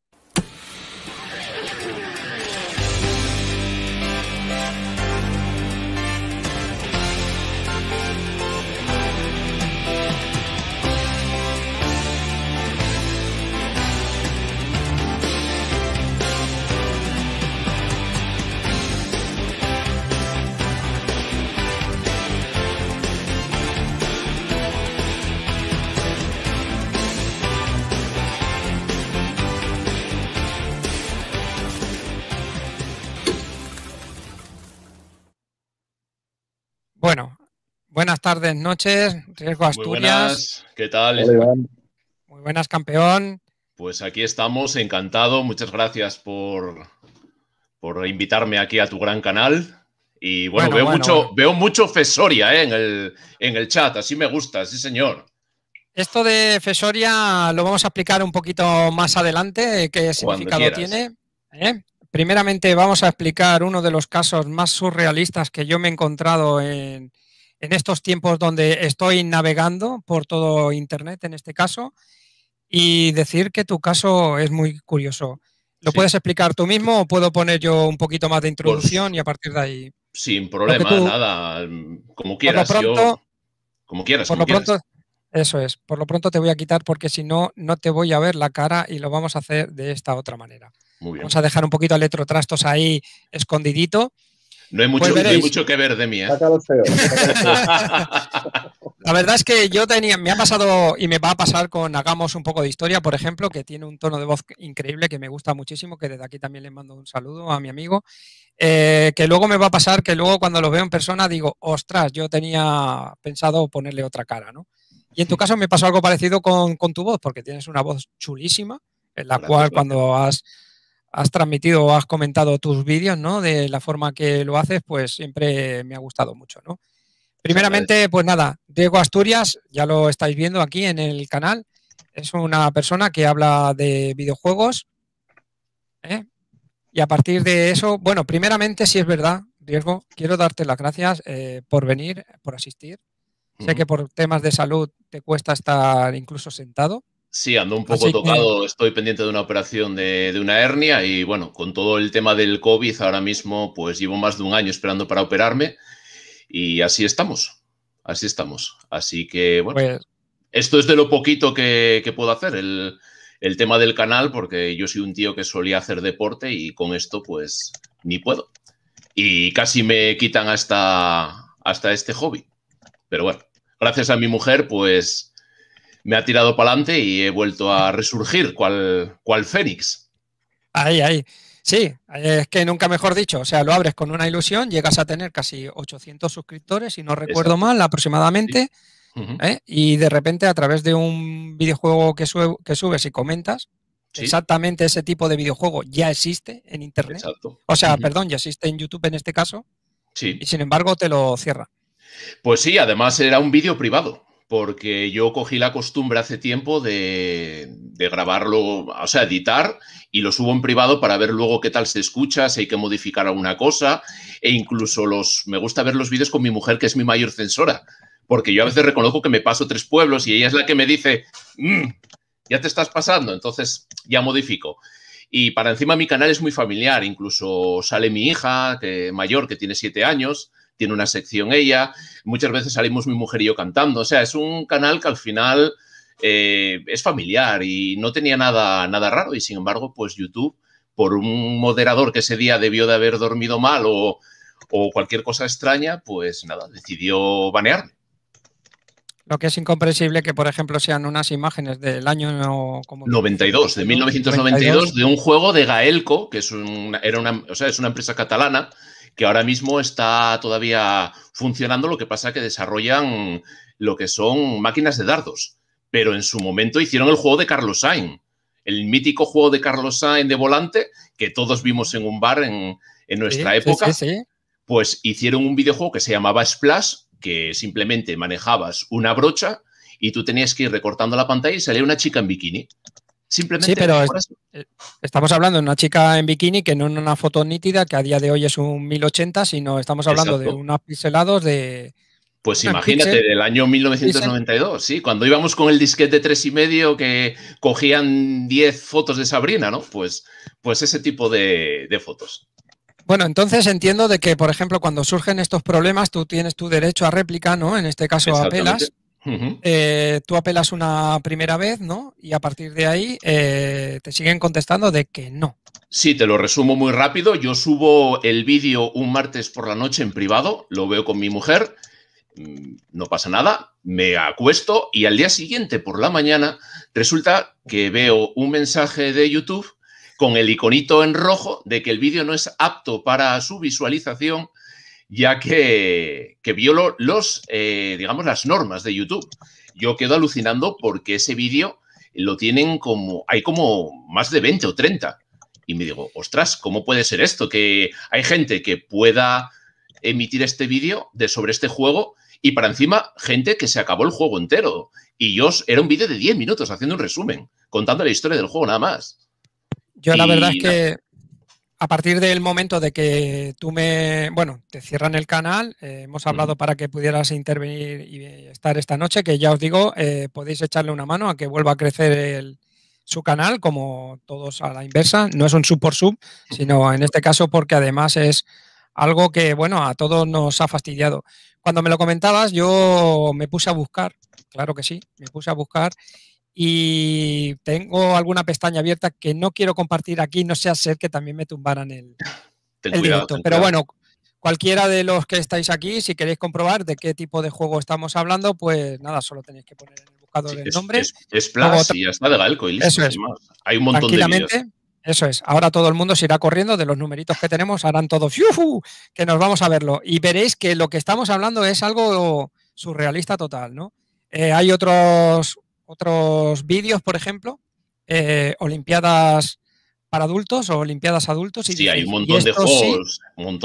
Bueno, buenas tardes, noches, Riesgo Asturias. ¿qué tal? Muy buenas, campeón. Pues aquí estamos, encantado. Muchas gracias por, por invitarme aquí a tu gran canal. Y bueno, veo, mucho, veo mucho Fesoria ¿eh? en, el, en el chat, así me gusta, sí señor. Esto de Fesoria lo vamos a explicar un poquito más adelante, qué significado tiene. ¿eh? Primeramente vamos a explicar uno de los casos más surrealistas que yo me he encontrado en, estos tiempos donde estoy navegando por todo Internet, en este caso, y decir que tu caso es muy curioso. ¿Lo puedes explicar tú mismo o puedo poner yo un poquito más de introducción y a partir de ahí? Sin problema, nada, como quieras. Por lo como quieras. Por pronto, eso es. Por lo pronto te voy a quitar porque si no, no te voy a ver la cara y lo vamos a hacer de esta otra manera. Vamos a dejar un poquito electrotrastos ahí escondidito. No hay mucho, pues que ver de mí. ¿eh? la verdad es que yo tenía, me ha pasado y me va a pasar con Hagamos un poco de historia, por ejemplo, que tiene un tono de voz increíble que me gusta muchísimo, que desde aquí también le mando un saludo a mi amigo. Eh, que luego me va a pasar que luego cuando lo veo en persona digo, ostras, yo tenía pensado ponerle otra cara, ¿no? Y en tu caso me pasó algo parecido con, tu voz, porque tienes una voz chulísima, en la cual cuando has, transmitido o has comentado tus vídeos, ¿no? De la forma que lo haces, pues siempre me ha gustado mucho, ¿no? Primeramente, pues nada, Diego Asturias, ya lo estáis viendo aquí en el canal, es una persona que habla de videojuegos. ¿eh? Y a partir de eso, bueno, primeramente, si es verdad, Diego, quiero darte las gracias eh, por venir, por asistir, Sé que por temas de salud te cuesta estar incluso sentado. Sí, ando un poco tocado, estoy pendiente de una operación de, una hernia y bueno, con todo el tema del COVID ahora mismo pues llevo más de un año esperando para operarme y así estamos, así estamos. Así que bueno, pues esto es de lo poquito que, puedo hacer, el, el, tema del canal, porque yo soy un tío que solía hacer deporte y con esto pues ni puedo. Y casi me quitan hasta, hasta este hobby, pero bueno gracias a mi mujer, pues me ha tirado para adelante y he vuelto a resurgir, cual, Fénix. Ahí, ahí. Sí, es que nunca mejor dicho. O sea, lo abres con una ilusión, llegas a tener casi 800 suscriptores, si no recuerdo mal, aproximadamente. ¿eh? Y de repente, a través de un videojuego que, subes y comentas, exactamente ese tipo de videojuego ya existe en Internet. O sea, perdón, ya existe en YouTube en este caso. Sí. Y sin embargo, te lo cierra. Pues sí, además era un vídeo privado, porque yo cogí la costumbre hace tiempo de, grabarlo, o sea, editar y lo subo en privado para ver luego qué tal se escucha, si hay que modificar alguna cosa, e incluso los, me gusta ver los vídeos con mi mujer, que es mi mayor censora, porque yo a veces reconozco que me paso tres pueblos y ella es la que me dice, mm, ya te estás pasando, entonces ya modifico. Y para encima mi canal es muy familiar, incluso sale mi hija que, mayor, que tiene siete años, tiene una sección ella, muchas veces salimos mi mujer y yo cantando, o sea, es un canal que al final eh, es familiar y no tenía nada, nada raro y sin embargo, pues YouTube, por un moderador que ese día debió de haber dormido mal o, cualquier cosa extraña, pues nada, decidió banearme. Lo que es incomprensible que, por ejemplo, sean unas imágenes del año 92, de 1992, de un juego de Gaelco, que es una, era una, o sea, es una empresa catalana que ahora mismo está todavía funcionando, lo que pasa que desarrollan lo que son máquinas de dardos, pero en su momento hicieron el juego de Carlos Sainz, el mítico juego de Carlos Sainz de volante que todos vimos en un bar en, nuestra época. pues hicieron un videojuego que se llamaba Splash, que simplemente manejabas una brocha y tú tenías que ir recortando la pantalla y salía una chica en bikini. Simplemente. Sí, pero eh, estamos hablando de una chica en bikini que no en una foto nítida, que a día de hoy es un 1080, sino estamos hablando de unos pixelados de. Pues imagínate, del año 1992, sí, cuando íbamos con el disquete de tres y medio que cogían 10 fotos de Sabrina, ¿no? Pues, pues ese tipo de, fotos. Bueno, entonces entiendo de que, por ejemplo, cuando surgen estos problemas, tú tienes tu derecho a réplica, ¿no? En este caso a apelas. Eh, tú apelas una primera vez, ¿no? Y a partir de ahí eh, te siguen contestando de que no. Sí, te lo resumo muy rápido. Yo subo el vídeo un martes por la noche en privado, lo veo con mi mujer, mm, no pasa nada, me acuesto y al día siguiente por la mañana resulta que veo un mensaje de YouTube con el iconito en rojo de que el vídeo no es apto para su visualización ya que, que los, eh, digamos, las normas de YouTube. Yo quedo alucinando porque ese vídeo lo tienen como, hay como más de 20 o 30. Y me digo, ostras, ¿cómo puede ser esto? Que hay gente que pueda emitir este vídeo de sobre este juego y para encima gente que se acabó el juego entero. Y yo era un vídeo de 10 minutos haciendo un resumen, contando la historia del juego nada más. Yo la verdad es que a partir del momento de que tú me, bueno, te cierran el canal, eh, hemos hablado para que pudieras intervenir y estar esta noche, que ya os digo, eh, podéis echarle una mano a que vuelva a crecer su canal, como todos a la inversa, no es un sub por sub, sino en este caso porque además es algo que, bueno, a todos nos ha fastidiado. Cuando me lo comentabas, yo me puse a buscar, claro que sí, me puse a buscar y tengo alguna pestaña abierta que no quiero compartir aquí, no sea ser que también me tumbaran el, el Pero bueno, cualquiera de los que estáis aquí, si queréis comprobar de qué tipo de juego estamos hablando, pues nada, solo tenéis que poner en el buscador el nombre. Es, y hasta de Galco Eso es. Hay eso es. Ahora todo el mundo se irá corriendo de los numeritos que tenemos, harán todos que nos vamos a verlo. Y veréis que lo que estamos hablando es algo surrealista total, ¿no? Eh, hay otros otros vídeos, por ejemplo, eh, Olimpiadas para adultos o Olimpiadas adultos. Y sí, hay un montón de juegos.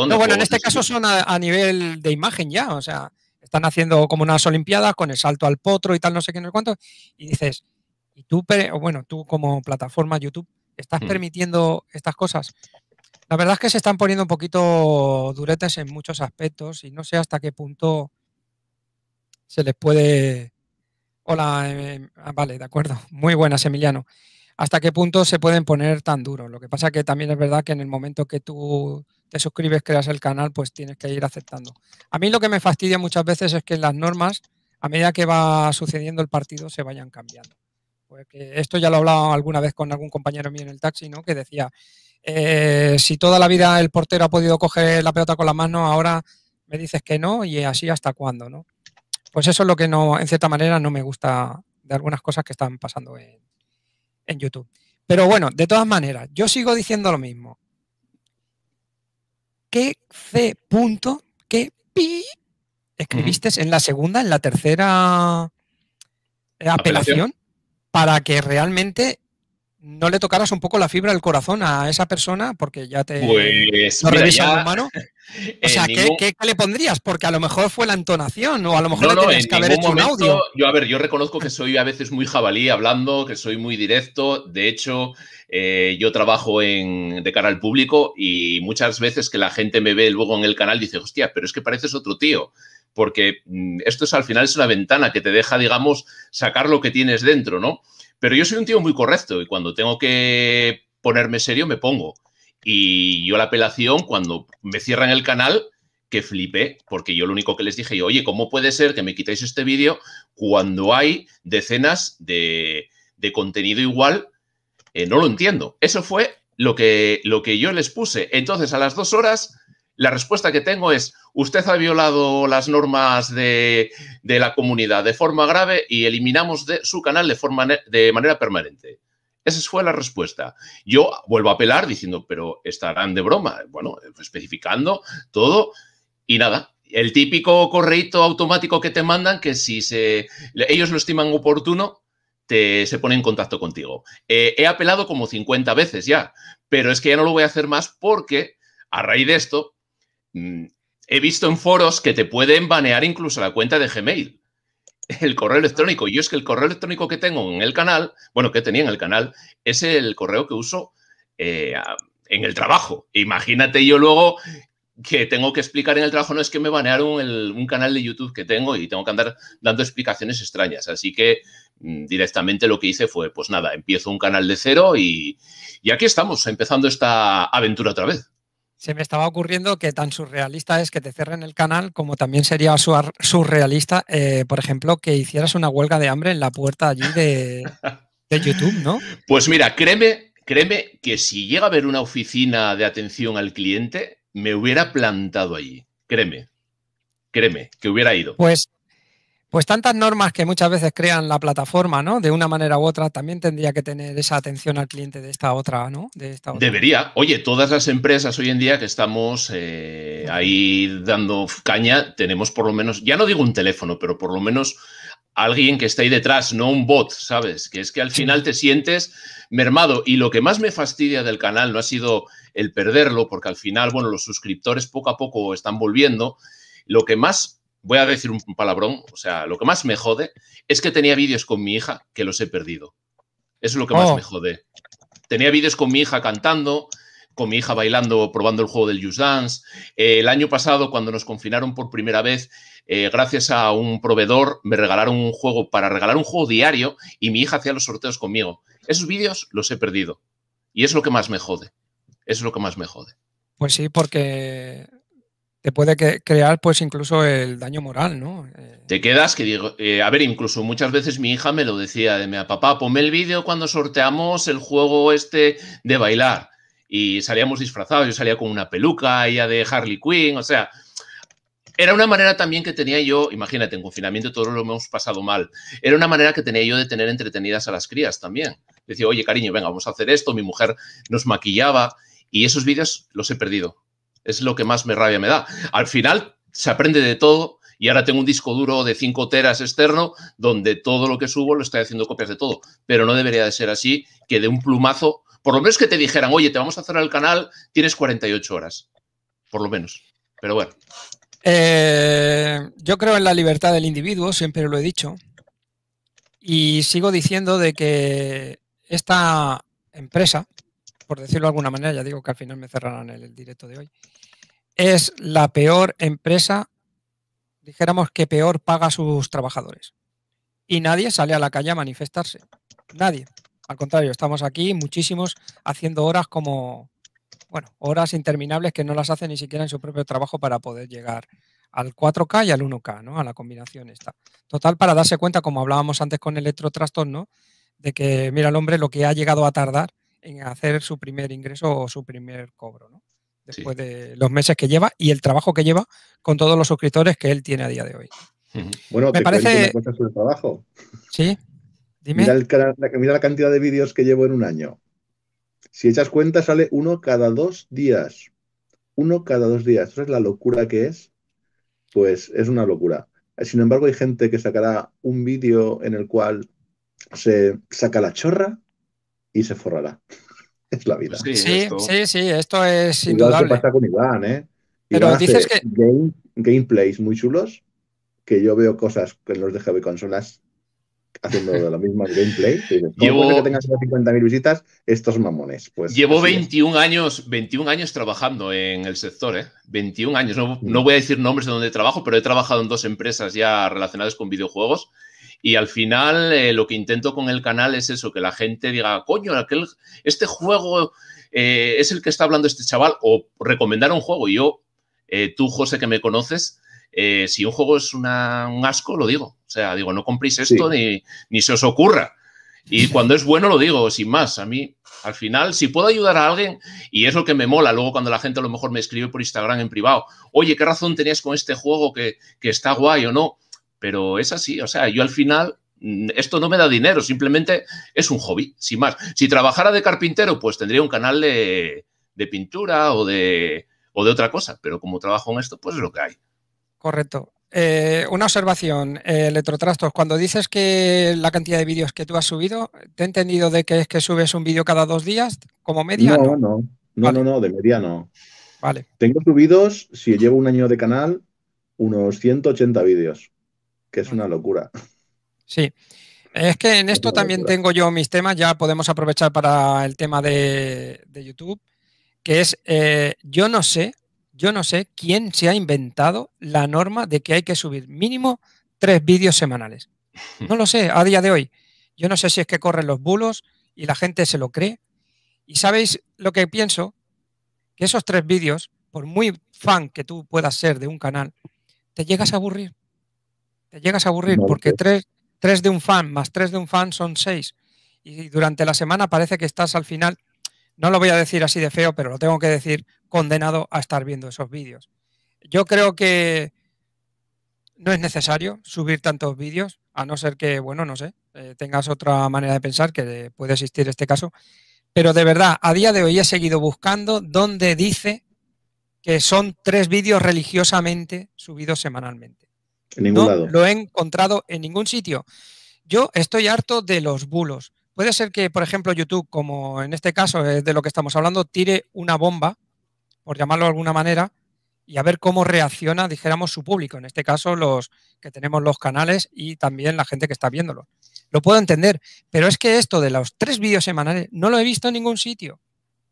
no, bueno, en este caso son a, nivel de imagen ya, o sea, están haciendo como unas Olimpiadas con el salto al potro y tal, no sé qué, no sé cuánto. Y dices, y tú, bueno, tú como plataforma YouTube, estás hmm. permitiendo estas cosas. La verdad es que se están poniendo un poquito duretes en muchos aspectos y no sé hasta qué punto se les puede Hola, em, em, ah, vale, de acuerdo. Muy buenas, Emiliano. ¿Hasta qué punto se pueden poner tan duros? Lo que pasa que también es verdad que en el momento que tú te suscribes, creas el canal, pues tienes que ir aceptando. A mí lo que me fastidia muchas veces es que las normas, a medida que va sucediendo el partido, se vayan cambiando. esto ya lo he hablado alguna vez con algún compañero mío en el taxi, ¿no? Que decía, eh, si toda la vida el portero ha podido coger la pelota con la mano, ahora me dices que no y así hasta cuándo, ¿no? Pues eso es lo que no, en cierta manera, no me gusta de algunas cosas que están pasando en, YouTube. Pero bueno, de todas maneras, yo sigo diciendo lo mismo. ¿Qué C punto, qué pi escribiste en la segunda, en la tercera apelación, para que realmente no le tocaras un poco la fibra del corazón a esa persona porque ya te pues, revisa la O sea, ¿qué, le pondrías? Porque a lo mejor fue la entonación o a lo mejor le no, que haber hecho un audio. Yo, a ver, yo reconozco que soy a veces muy jabalí hablando, que soy muy directo. De hecho, eh, yo trabajo de cara al público y muchas veces que la gente me ve luego en el canal dice, hostia, pero es que pareces otro tío porque mm, esto es al final es una ventana que te deja, digamos, sacar lo que tienes dentro, ¿no? Pero yo soy un tío muy correcto y cuando tengo que ponerme serio me pongo. Y yo la apelación, cuando me cierran el canal, que flipé, porque yo lo único que les dije, oye, ¿cómo puede ser que me quitéis este vídeo cuando hay decenas de, de contenido igual? Eh, no lo entiendo. Eso fue lo que, lo que yo les puse. Entonces, a las dos horas la respuesta que tengo es, usted ha violado las normas de, la comunidad de forma grave y eliminamos de su canal de, forma, de manera permanente. Esa fue la respuesta. Yo vuelvo a apelar diciendo, pero estarán de broma. Bueno, especificando todo y nada. El típico correíto automático que te mandan, que si se, ellos lo estiman oportuno, te, se pone en contacto contigo. Eh, he apelado como 50 veces ya, pero es que ya no lo voy a hacer más porque a raíz de esto Mm, he visto en foros que te pueden banear incluso la cuenta de Gmail, el correo electrónico. Yo es que el correo electrónico que tengo en el canal, bueno, que tenía en el canal, es el correo que uso eh, en el trabajo. Imagínate yo luego que tengo que explicar en el trabajo, no es que me banearon un canal de YouTube que tengo y tengo que andar dando explicaciones extrañas. Así que mm, directamente lo que hice fue, pues nada, empiezo un canal de cero y aquí estamos, empezando esta aventura otra vez. Se me estaba ocurriendo que tan surrealista es que te cierren el canal como también sería surrealista, eh, por ejemplo, que hicieras una huelga de hambre en la puerta allí de, de YouTube, ¿no? Pues mira, créeme, créeme que si llega a haber una oficina de atención al cliente, me hubiera plantado allí. Créeme, créeme, que hubiera ido. Pues pues tantas normas que muchas veces crean la plataforma, ¿no? De una manera u otra, también tendría que tener esa atención al cliente de esta otra, ¿no? De Debería. Oye, todas las empresas hoy en día que estamos eh, ahí dando caña, tenemos por lo menos, ya no digo un teléfono, pero por lo menos alguien que está ahí detrás, no un bot, ¿sabes? Que es que al final te sientes mermado. Y lo que más me fastidia del canal no ha sido el perderlo, porque al final, bueno, los suscriptores poco a poco están volviendo. Lo que más voy a decir un palabrón, o sea, lo que más me jode es que tenía vídeos con mi hija que los he perdido. Eso es lo que más oh. me jode. Tenía vídeos con mi hija cantando, con mi hija bailando, probando el juego del Just Dance. Eh, el año pasado, cuando nos confinaron por primera vez, eh, gracias a un proveedor, me regalaron un juego para regalar un juego diario y mi hija hacía los sorteos conmigo. Esos vídeos los he perdido. Y es lo que más me jode. es lo que más me jode. Pues sí, porque te puede crear pues incluso el daño moral, ¿no? Eh, te quedas que digo, eh, a ver, incluso muchas veces mi hija me lo decía, de mi papá, ponme el vídeo cuando sorteamos el juego este de bailar. Y salíamos disfrazados, yo salía con una peluca, ella de Harley Quinn, o sea, era una manera también que tenía yo, imagínate, en confinamiento todos lo hemos pasado mal, era una manera que tenía yo de tener entretenidas a las crías también. Decía, oye, cariño, venga, vamos a hacer esto, mi mujer nos maquillaba y esos vídeos los he perdido es lo que más me rabia me da. Al final se aprende de todo y ahora tengo un disco duro de 5 teras externo donde todo lo que subo lo estoy haciendo copias de todo. Pero no debería de ser así que de un plumazo, por lo menos que te dijeran, oye, te vamos a cerrar el canal, tienes 48 horas. Por lo menos. Pero bueno. Eh, yo creo en la libertad del individuo, siempre lo he dicho. Y sigo diciendo de que esta empresa, por decirlo de alguna manera, ya digo que al final me cerrarán el directo de hoy, es la peor empresa, dijéramos que peor paga a sus trabajadores. Y nadie sale a la calle a manifestarse. Nadie. Al contrario, estamos aquí muchísimos haciendo horas como, bueno, horas interminables que no las hace ni siquiera en su propio trabajo para poder llegar al 4K y al 1K, ¿no? A la combinación esta. Total, para darse cuenta, como hablábamos antes con electrotrastorno, ¿no? De que, mira, el hombre lo que ha llegado a tardar en hacer su primer ingreso o su primer cobro, ¿no? después de los meses que lleva y el trabajo que lleva con todos los suscriptores que él tiene a día de hoy. Bueno, me te parece sobre trabajo. Sí. Dime. Mira, mira, la cantidad de vídeos que llevo en un año. Si echas cuenta, sale uno cada dos días. Uno cada dos días. Esa es la locura que es. Pues es una locura. Sin embargo, hay gente que sacará un vídeo en el cual se saca la chorra y se forrará es la vida. Sí, sí, sí, esto es indudable. pasa con Iván, ¿eh? Pero dices que... gameplays muy chulos, que yo veo cosas que los de Consolas haciendo lo mismo en gameplay. Llevo... que tengas 50.000 visitas, estos mamones. Pues, Llevo 21 años, 21 años trabajando en el sector, ¿eh? 21 años. No, mm. no voy a decir nombres de donde trabajo, pero he trabajado en dos empresas ya relacionadas con videojuegos y al final eh, lo que intento con el canal es eso, que la gente diga, coño, aquel, este juego eh, es el que está hablando este chaval, o recomendar un juego. Yo, eh, tú, José, que me conoces, si un juego es una, un asco, lo digo. O sea, digo, no compréis esto ni, ni se os ocurra. Y cuando es bueno lo digo, sin más. A mí, al final, si puedo ayudar a alguien, y es lo que me mola, luego cuando la gente a lo mejor me escribe por Instagram en privado, oye, ¿qué razón tenías con este juego que, que está guay o no? pero es así, o sea, yo al final mm, esto no me da dinero, simplemente es un hobby, sin más. Si trabajara de carpintero, pues tendría un canal de, pintura o de, otra cosa, pero como trabajo en esto, pues es lo que hay. Correcto. Eh, una observación, eh, Electrotrastos. Cuando dices que la cantidad de vídeos que tú has subido, ¿te he entendido de que es que subes un vídeo cada dos días como media? No, no, no, no, de media no. Vale. Tengo subidos, si llevo un año de canal, unos 180 vídeos que es una locura. Sí. Es que en esto también tengo yo mis temas, ya podemos aprovechar para el tema de, YouTube, que es, eh, yo no sé, yo no sé quién se ha inventado la norma de que hay que subir mínimo tres vídeos semanales. No lo sé, a día de hoy. Yo no sé si es que corren los bulos y la gente se lo cree. Y sabéis lo que pienso, que esos tres vídeos, por muy fan que tú puedas ser de un canal, te llegas a aburrir. Te llegas a aburrir porque tres, de un fan más tres de un fan son seis. Y durante la semana parece que estás al final, no lo voy a decir así de feo, pero lo tengo que decir, condenado a estar viendo esos vídeos. Yo creo que no es necesario subir tantos vídeos, a no ser que, bueno, no sé, eh, tengas otra manera de pensar que puede existir este caso. Pero de verdad, a día de hoy he seguido buscando donde dice que son tres vídeos religiosamente subidos semanalmente ningún no lo he encontrado en ningún sitio. Yo estoy harto de los bulos. Puede ser que, por ejemplo, YouTube, como en este caso de lo que estamos hablando, tire una bomba, por llamarlo de alguna manera, y a ver cómo reacciona, dijéramos, su público. En este caso, los que tenemos los canales y también la gente que está viéndolo. Lo puedo entender, pero es que esto de los tres vídeos semanales no lo he visto en ningún sitio.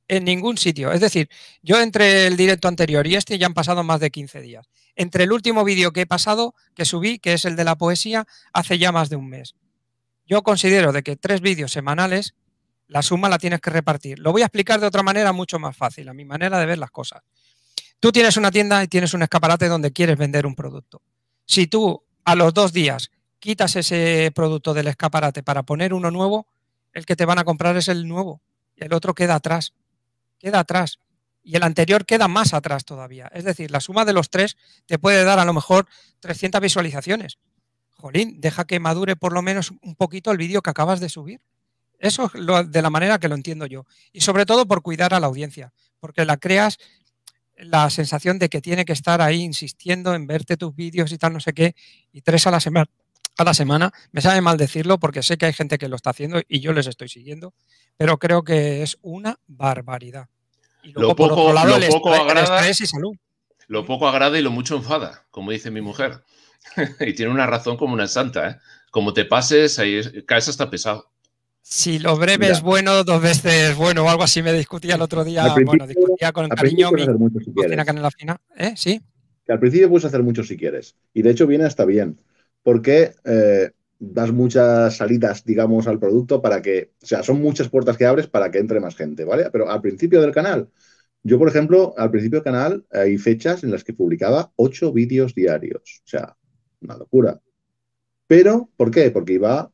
En ningún sitio. Es decir, yo entre el directo anterior y este ya han pasado más de 15 días. Entre el último vídeo que he pasado, que subí, que es el de la poesía, hace ya más de un mes. Yo considero de que tres vídeos semanales, la suma la tienes que repartir. Lo voy a explicar de otra manera mucho más fácil, a mi manera de ver las cosas. Tú tienes una tienda y tienes un escaparate donde quieres vender un producto. Si tú a los dos días quitas ese producto del escaparate para poner uno nuevo, el que te van a comprar es el nuevo y el otro queda atrás queda atrás y el anterior queda más atrás todavía. Es decir, la suma de los tres te puede dar a lo mejor 300 visualizaciones. Jolín, deja que madure por lo menos un poquito el vídeo que acabas de subir. Eso es de la manera que lo entiendo yo. Y sobre todo por cuidar a la audiencia, porque la creas la sensación de que tiene que estar ahí insistiendo en verte tus vídeos y tal, no sé qué, y tres a la semana. A la semana, me sabe mal decirlo porque sé que hay gente que lo está haciendo y yo les estoy siguiendo, pero creo que es una barbaridad lo poco, lo poco agrada. Y Lo mucho enfada, como dice mi mujer. y tiene una razón como una santa, ¿eh? Como te pases, ahí caes hasta pesado. Si lo breve es bueno, dos veces bueno, o algo así me discutía el otro día. Bueno, discutía con cariño ¿eh? al principio puedes hacer mucho si quieres. Y de hecho viene hasta bien. Porque eh, das muchas salidas, digamos, al producto para que, o sea, son muchas puertas que abres para que entre más gente, ¿vale? Pero al principio del canal, yo, por ejemplo, al principio del canal hay fechas en las que publicaba ocho vídeos diarios, o sea, una locura. Pero, ¿por qué? Porque iba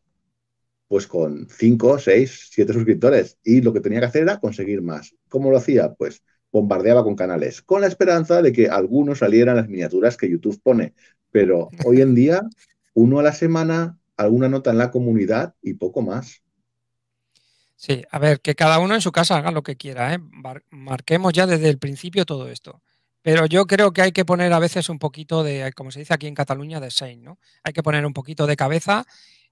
pues con cinco, seis, siete suscriptores y lo que tenía que hacer era conseguir más. ¿Cómo lo hacía? Pues bombardeaba con canales, con la esperanza de que algunos salieran las miniaturas que YouTube pone. Pero hoy en día, uno a la semana, alguna nota en la comunidad y poco más. Sí, a ver, que cada uno en su casa haga lo que quiera, ¿eh? marquemos ya desde el principio todo esto. Pero yo creo que hay que poner a veces un poquito de, como se dice aquí en Cataluña, de sein, ¿no? Hay que poner un poquito de cabeza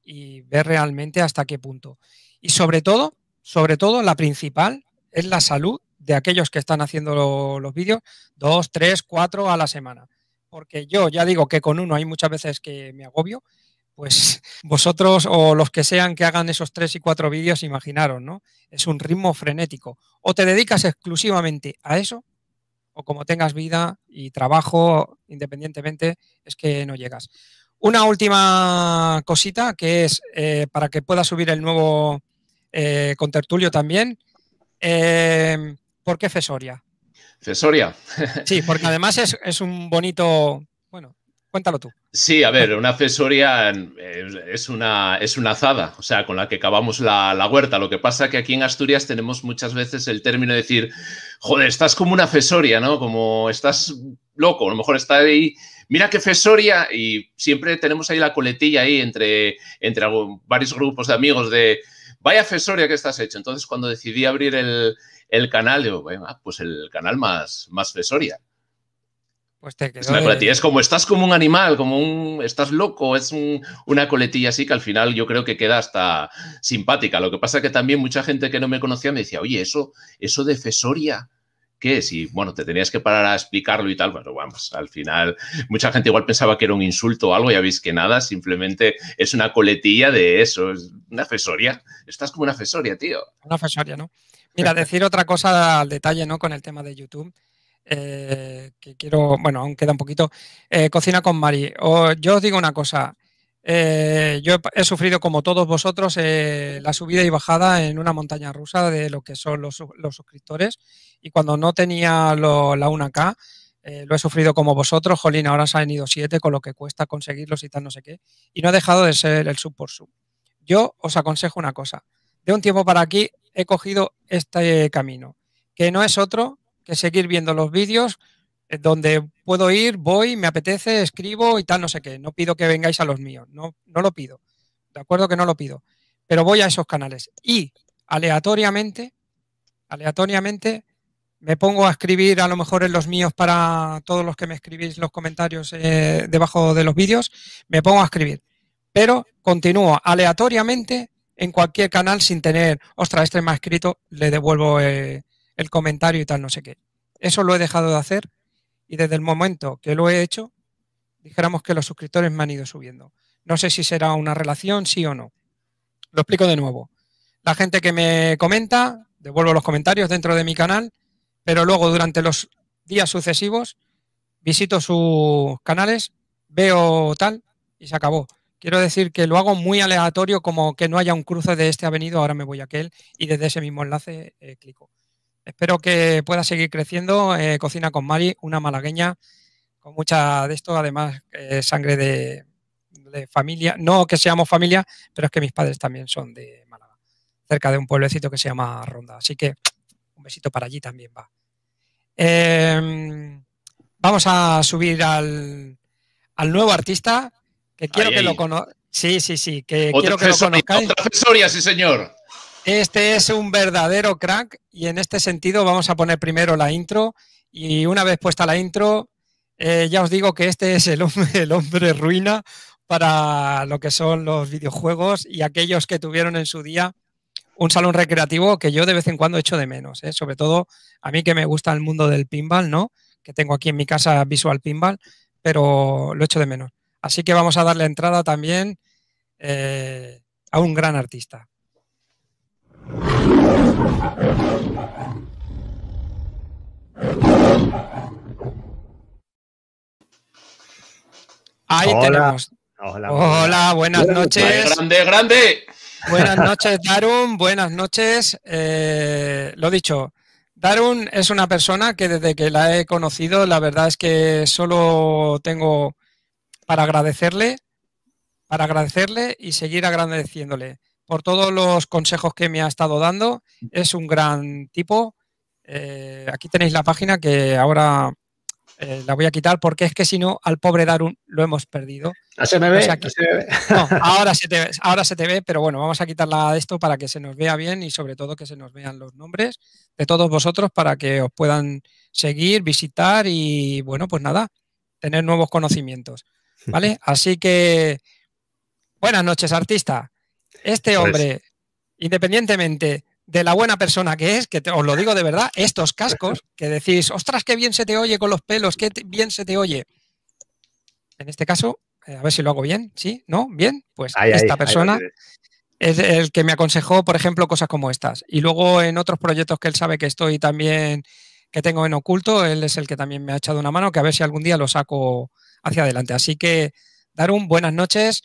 y ver realmente hasta qué punto. Y sobre todo, sobre todo, la principal es la salud de aquellos que están haciendo los vídeos, dos, tres, cuatro a la semana. Porque yo ya digo que con uno hay muchas veces que me agobio pues vosotros o los que sean que hagan esos tres y cuatro vídeos, imaginaros, ¿no? Es un ritmo frenético. O te dedicas exclusivamente a eso, o como tengas vida y trabajo independientemente, es que no llegas. Una última cosita que es eh, para que pueda subir el nuevo eh, contertulio también. Em, ¿Por qué Fesoria? Fesoria. sí, porque además es, es un bonito Cuéntalo tú. Sí, a ver, una fesoria eh, es una, es una azada, o sea, con la que cavamos la, huerta. Lo que pasa es que aquí en Asturias tenemos muchas veces el término de decir, joder, estás como una fesoria, ¿no? Como estás loco, a lo mejor está ahí, mira qué fesoria, y siempre tenemos ahí la coletilla ahí entre, entre varios grupos de amigos de, vaya fesoria que estás hecho. Entonces, cuando decidí abrir el, canal, digo, pues el canal más, más fesoria. Es pues como, estás como un animal, como un. Estás loco, es una coletilla así que al final yo creo que queda hasta simpática. Lo que pasa que también mucha gente que no me conocía me decía, oye, eso, eso de fesoria. ¿Qué es? Y bueno, te tenías que parar a explicarlo y tal. Bueno, vamos, pues al final mucha gente igual pensaba que era un insulto o algo, ya veis que nada, simplemente es una coletilla de eso, es una fesoria. Estás como una fesoria, tío. Una fesoria, ¿no? Mira, decir otra cosa al detalle, ¿no? Con el tema de YouTube eh, que quiero, bueno, aún queda un poquito, eh, Cocina con Mari. yo os digo una cosa, eh, yo he, sufrido como todos vosotros la subida y bajada en una montaña rusa de lo que son los, suscriptores y cuando no tenía la 1K, lo he sufrido como vosotros, jolín, ahora se han ido siete con lo que cuesta conseguirlos y tal, no sé qué, y no ha dejado de ser el sub por sub. Yo os aconsejo una cosa, de un tiempo para aquí he cogido este camino, que no es otro que seguir viendo los vídeos eh, donde puedo ir, voy, me apetece, escribo y tal, no sé qué. No pido que vengáis a los míos, no, no lo pido. De acuerdo que no lo pido. Pero voy a esos canales y aleatoriamente, aleatoriamente, me pongo a escribir a lo mejor en los míos para todos los que me escribís los comentarios eh, debajo de los vídeos, me pongo a escribir. Pero continúo aleatoriamente en cualquier canal sin tener, ostras, este me ha escrito, le devuelvo eh, el comentario y tal, no sé qué. Eso lo he dejado de hacer y desde el momento que lo he hecho, dijéramos que los suscriptores me han ido subiendo. No sé si será una relación, sí o no. Lo explico de nuevo. La gente que me comenta, devuelvo los comentarios dentro de mi canal, pero luego durante los días sucesivos visito sus canales, veo tal y se acabó. Quiero decir que lo hago muy aleatorio, como que no haya un cruce de este avenido, ahora me voy a aquel y desde ese mismo enlace eh, clico. Espero que pueda seguir creciendo. Eh, Cocina con Mari, una malagueña, con mucha de esto, además, eh, sangre de, familia. No que seamos familia, pero es que mis padres también son de Málaga, cerca de un pueblecito que se llama Ronda. Así que un besito para allí también va. Em, vamos a subir al, nuevo artista, que quiero que lo conozca. Sí, sí, sí, que quiero que lo conozcáis. sí, señor. Este es un verdadero crack y en este sentido vamos a poner primero la intro y una vez puesta la intro, eh, ya os digo que este es el hombre, el hombre ruina para lo que son los videojuegos y aquellos que tuvieron en su día un salón recreativo que yo de vez en cuando echo de menos, ¿eh? sobre todo a mí que me gusta el mundo del pinball, ¿no? Que tengo aquí en mi casa Visual Pinball, pero lo echo de menos. Así que vamos a darle entrada también eh, a un gran artista. Ahí tenemos. Hola, buenas noches. Grande, grande. Buenas noches, Darun. Buenas noches. Eh, lo dicho, Darun es una persona que desde que la he conocido, la verdad es que solo tengo para agradecerle, para agradecerle y seguir agradeciéndole por todos los consejos que me ha estado dando. Es un gran tipo. Eh, aquí tenéis la página que ahora eh, la voy a quitar porque es que si no, al pobre Darun lo hemos perdido. ahora, se te, ahora se te ve, pero bueno, vamos a quitarla de esto para que se nos vea bien y sobre todo que se nos vean los nombres de todos vosotros para que os puedan seguir, visitar y bueno, pues nada, tener nuevos conocimientos. ¿Vale? Así que buenas noches, artista. Este hombre, independientemente de la buena persona que es, que os lo digo de verdad, estos cascos que decís, ostras, qué bien se te oye con los pelos, qué bien se te oye. En este caso, eh, a ver si lo hago bien, ¿sí? ¿No? ¿Bien? Pues esta persona es el que me aconsejó, por ejemplo, cosas como estas. Y luego en otros proyectos que él sabe que estoy también, que tengo en oculto, él es el que también me ha echado una mano, que a ver si algún día lo saco hacia adelante. Así que, Darun, buenas noches.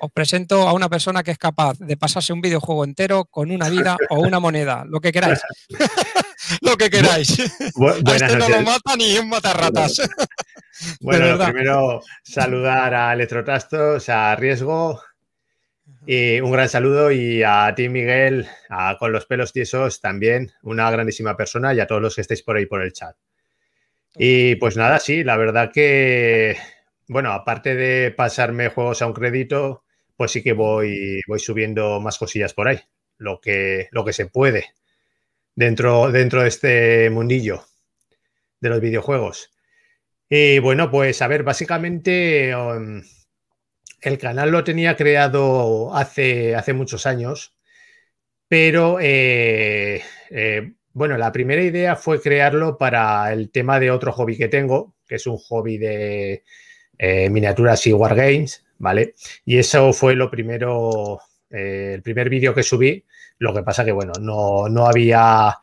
Os presento a una persona que es capaz de pasarse un videojuego entero con una vida o una moneda, lo que queráis. lo que queráis. Este no lo mata ni un matarratas. Bueno, primero, saludar a ElectroTastos, a Riesgo. Y un gran saludo y a ti, Miguel, a, con los pelos tiesos también, una grandísima persona y a todos los que estáis por ahí por el chat. Y pues nada, sí, la verdad que, bueno, aparte de pasarme juegos a un crédito, pues sí que voy, voy subiendo más cosillas por ahí, lo que, lo que se puede dentro, dentro de este mundillo de los videojuegos. Y bueno, pues a ver, básicamente um, el canal lo tenía creado hace, hace muchos años, pero eh, eh, bueno, la primera idea fue crearlo para el tema de otro hobby que tengo, que es un hobby de eh, miniaturas y wargames, ¿vale? Y eso fue lo primero, eh, el primer vídeo que subí. Lo que pasa que, bueno, no, no había,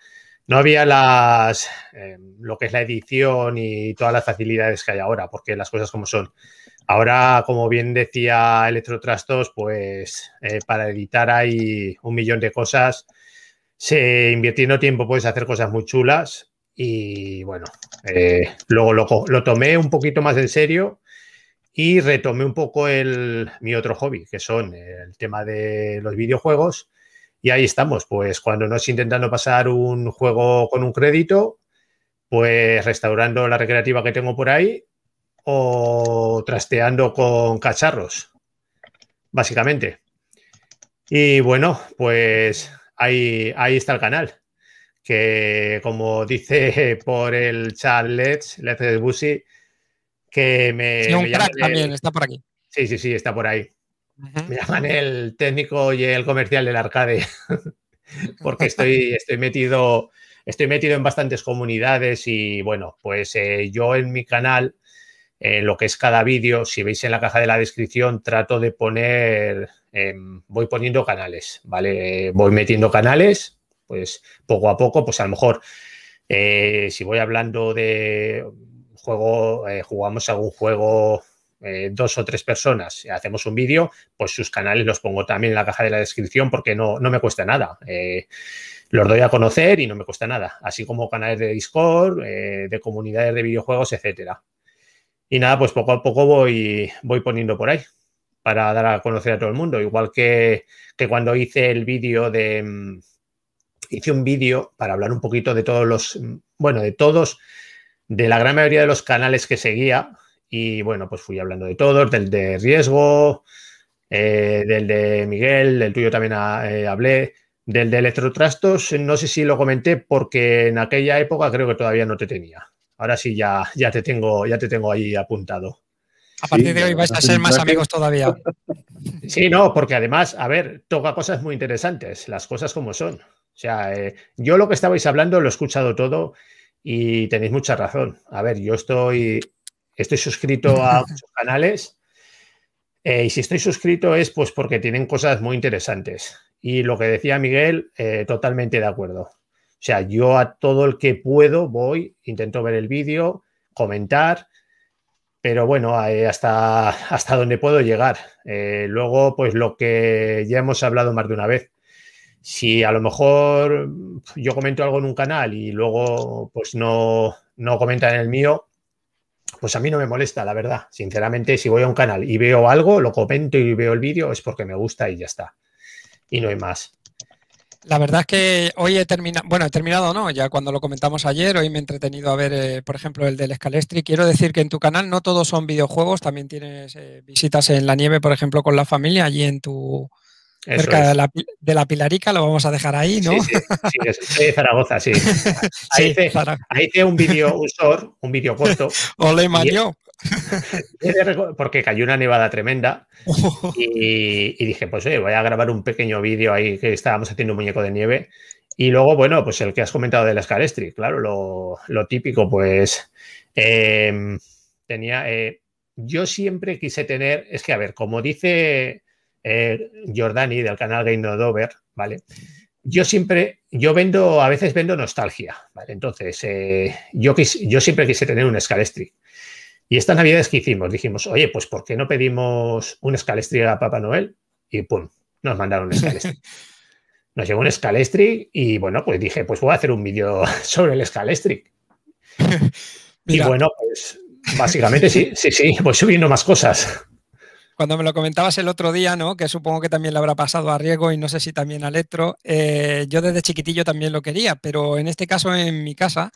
no había las, eh, lo que es la edición y todas las facilidades que hay ahora, porque las cosas como son. Ahora, como bien decía Electrotrastos, pues eh, para editar hay un millón de cosas. Se, invirtiendo tiempo puedes hacer cosas muy chulas y bueno, luego lo, lo tomé un poquito más en serio y retomé un poco el, mi otro hobby, que son el tema de los videojuegos. Y ahí estamos, pues cuando no es intentando pasar un juego con un crédito, pues restaurando la recreativa que tengo por ahí o trasteando con cacharros, básicamente. Y bueno, pues ahí, ahí está el canal, que como dice por el chat Let's, Let's Busy, que me... Sí, un crack también, está por aquí. Sí, sí, sí, está por ahí. Me llaman el técnico y el comercial del arcade, porque estoy, estoy, metido, estoy metido en bastantes comunidades y bueno, pues eh, yo en mi canal, en eh, lo que es cada vídeo, si veis en la caja de la descripción, trato de poner, em, voy poniendo canales, ¿vale? Voy metiendo canales, pues poco a poco, pues a lo mejor, eh, si voy hablando de juego, eh, jugamos algún juego eh, dos o tres personas, eh, hacemos un vídeo, pues sus canales los pongo también en la caja de la descripción porque no, no me cuesta nada. los doy a conocer y no me cuesta nada, así como canales de Discord, de comunidades de videojuegos, etcétera. Y nada, pues poco a poco voy, voy poniendo por ahí para dar a conocer a todo el mundo. Igual que, que cuando hice el vídeo de... Mm, hice un vídeo para hablar un poquito de todos los... Mm, bueno, de todos de la gran mayoría de los canales que seguía. Y bueno, pues fui hablando de todos, del de riesgo, eh, del de Miguel, del tuyo también ah, eh, hablé, del de electrotrastos, no sé si lo comenté porque en aquella época creo que todavía no te tenía. Ahora sí ya, ya te tengo, ya te tengo ahí apuntado. A partir de hoy vais a ser más amigos todavía. Sí, no, porque además, a ver, toca cosas muy interesantes, las cosas como son. O sea, eh, yo lo que estabais hablando lo he escuchado todo y tenéis mucha razón. A ver, yo estoy, estoy suscrito a muchos canales. Eh, y si estoy suscrito es pues porque tienen cosas muy interesantes. Y lo que decía Miguel, eh, totalmente de acuerdo. O sea, yo a todo el que puedo voy, intento ver el vídeo, comentar, pero bueno, eh, hasta, hasta donde puedo llegar. luego, pues lo que ya hemos hablado más de una vez, si a lo mejor yo comento algo en un canal y luego pues no, no comentan en el mío, pues a mí no me molesta, la verdad. Sinceramente, si voy a un canal y veo algo, lo comento y veo el vídeo, es porque me gusta y ya está. Y no hay más. La verdad es que hoy he terminado, bueno, he terminado no, ya cuando lo comentamos ayer, hoy me he entretenido a ver, eh, por ejemplo, el del Escalestri. Quiero decir que en tu canal no todos son videojuegos, también tienes eh, visitas en la nieve, por ejemplo, con la familia, allí en tu, de, la, Pilarica, lo vamos a dejar ahí, ¿no? Sí, de Zaragoza, sí. Ahí, hice, un vídeo, un short, un vídeo corto. Ole, manio! Porque cayó una nevada tremenda y, dije, pues oye, voy a grabar un pequeño vídeo ahí que estábamos haciendo un muñeco de nieve. Y luego, bueno, pues el que has comentado de la Scalestri, claro, lo, típico, pues em, tenía... Eh, yo siempre quise tener, es que a ver, como dice Jordani eh, del canal Game of Dover, ¿vale? Yo siempre, yo vendo, a veces vendo nostalgia, ¿vale? Entonces, eh, yo, yo siempre quise tener un Scalestric. Y estas navidades que hicimos, dijimos, oye, pues ¿por qué no pedimos un Scalestri a Papá Noel? Y pum, nos mandaron un Nos llegó un Scalestri y bueno, pues dije, pues voy a hacer un vídeo sobre el Scalestric. y bueno, pues básicamente sí, sí, sí, voy subiendo más cosas cuando me lo comentabas el otro día, ¿no? Que supongo que también le habrá pasado a Riego y no sé si también a Electro, eh, yo desde chiquitillo también lo quería, pero en este caso en mi casa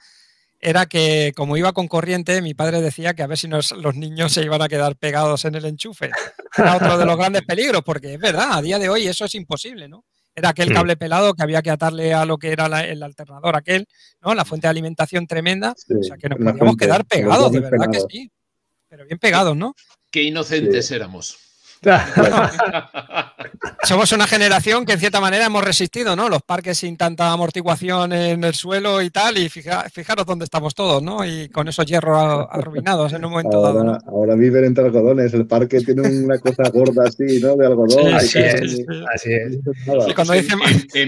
era que como iba con corriente, mi padre decía que a ver si los niños se iban a quedar pegados en el enchufe. Era otro de los grandes peligros, porque es verdad, a día de hoy eso es imposible, ¿no? Era aquel mm. cable pelado que había que atarle a lo que era el alternador aquel, ¿no? La fuente de alimentación tremenda. o sea, que nos podíamos quedar pegados, de verdad que sí. Pero bien pegados, ¿no? Qué inocentes éramos. Somos una generación que en cierta manera hemos resistido, ¿no? Los parques sin tanta amortiguación en el suelo y tal, y fijaros dónde estamos todos, ¿no? Y con esos hierros arruinados en un momento ahora, dado. Ahora viven entre algodones, el parque tiene una cosa gorda así, ¿no? De algodón. así, es, así es. Y cuando dicen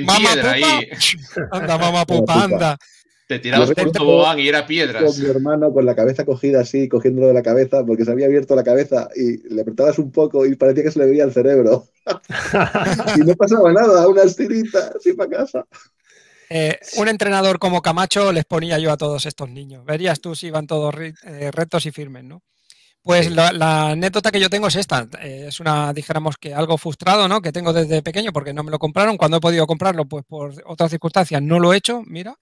mamá anda, mamá pupa, anda. Te tirabas por tobogán y era piedras. Con mi hermano con la cabeza cogida así, cogiéndolo de la cabeza, porque se había abierto la cabeza y le apretabas un poco y parecía que se le veía el cerebro. y no pasaba nada, una estirita, así para casa. Eh, un entrenador como Camacho les ponía yo a todos estos niños. Verías tú si iban todos eh, rectos y firmes, ¿no? Pues la, anécdota que yo tengo es esta. Eh, es una, dijéramos que algo frustrado, ¿no? Que tengo desde pequeño porque no me lo compraron. Cuando he podido comprarlo, pues por otras circunstancias no lo he hecho, mira.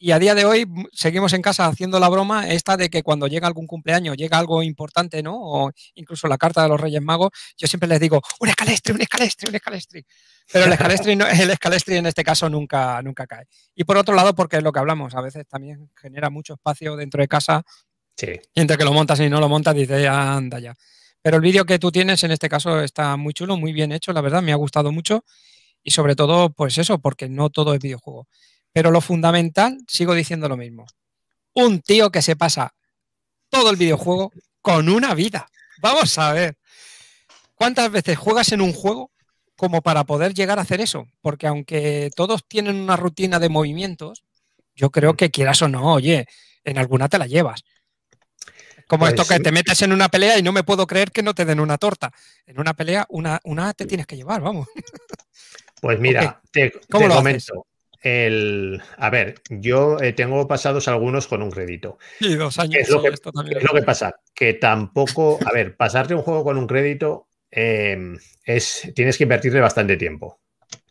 Y a día de hoy seguimos en casa haciendo la broma esta de que cuando llega algún cumpleaños, llega algo importante, ¿no? O incluso la carta de los Reyes Magos, yo siempre les digo, un escalestri, un escalestri, un escalestri. Pero el escalestri, el en este caso nunca, nunca cae. Y por otro lado, porque es lo que hablamos, a veces también genera mucho espacio dentro de casa. Sí. Y entre que lo montas y no lo montas, dices, anda ya. Pero el vídeo que tú tienes en este caso está muy chulo, muy bien hecho, la verdad, me ha gustado mucho. Y sobre todo, pues eso, porque no todo es videojuego. Pero lo fundamental, sigo diciendo lo mismo. Un tío que se pasa todo el videojuego con una vida. Vamos a ver. ¿Cuántas veces juegas en un juego como para poder llegar a hacer eso? Porque aunque todos tienen una rutina de movimientos, yo creo que quieras o no, oye, en alguna te la llevas. Como esto pues que te metes en una pelea y no me puedo creer que no te den una torta. En una pelea, una, te tienes que llevar, vamos. Pues mira, te, ¿Cómo lo comento. El, a ver, yo eh, tengo pasados algunos con un crédito. Y dos años. Es lo que, pasa. Que tampoco, a ver, pasarte un juego con un crédito em, es, tienes que invertirle bastante tiempo.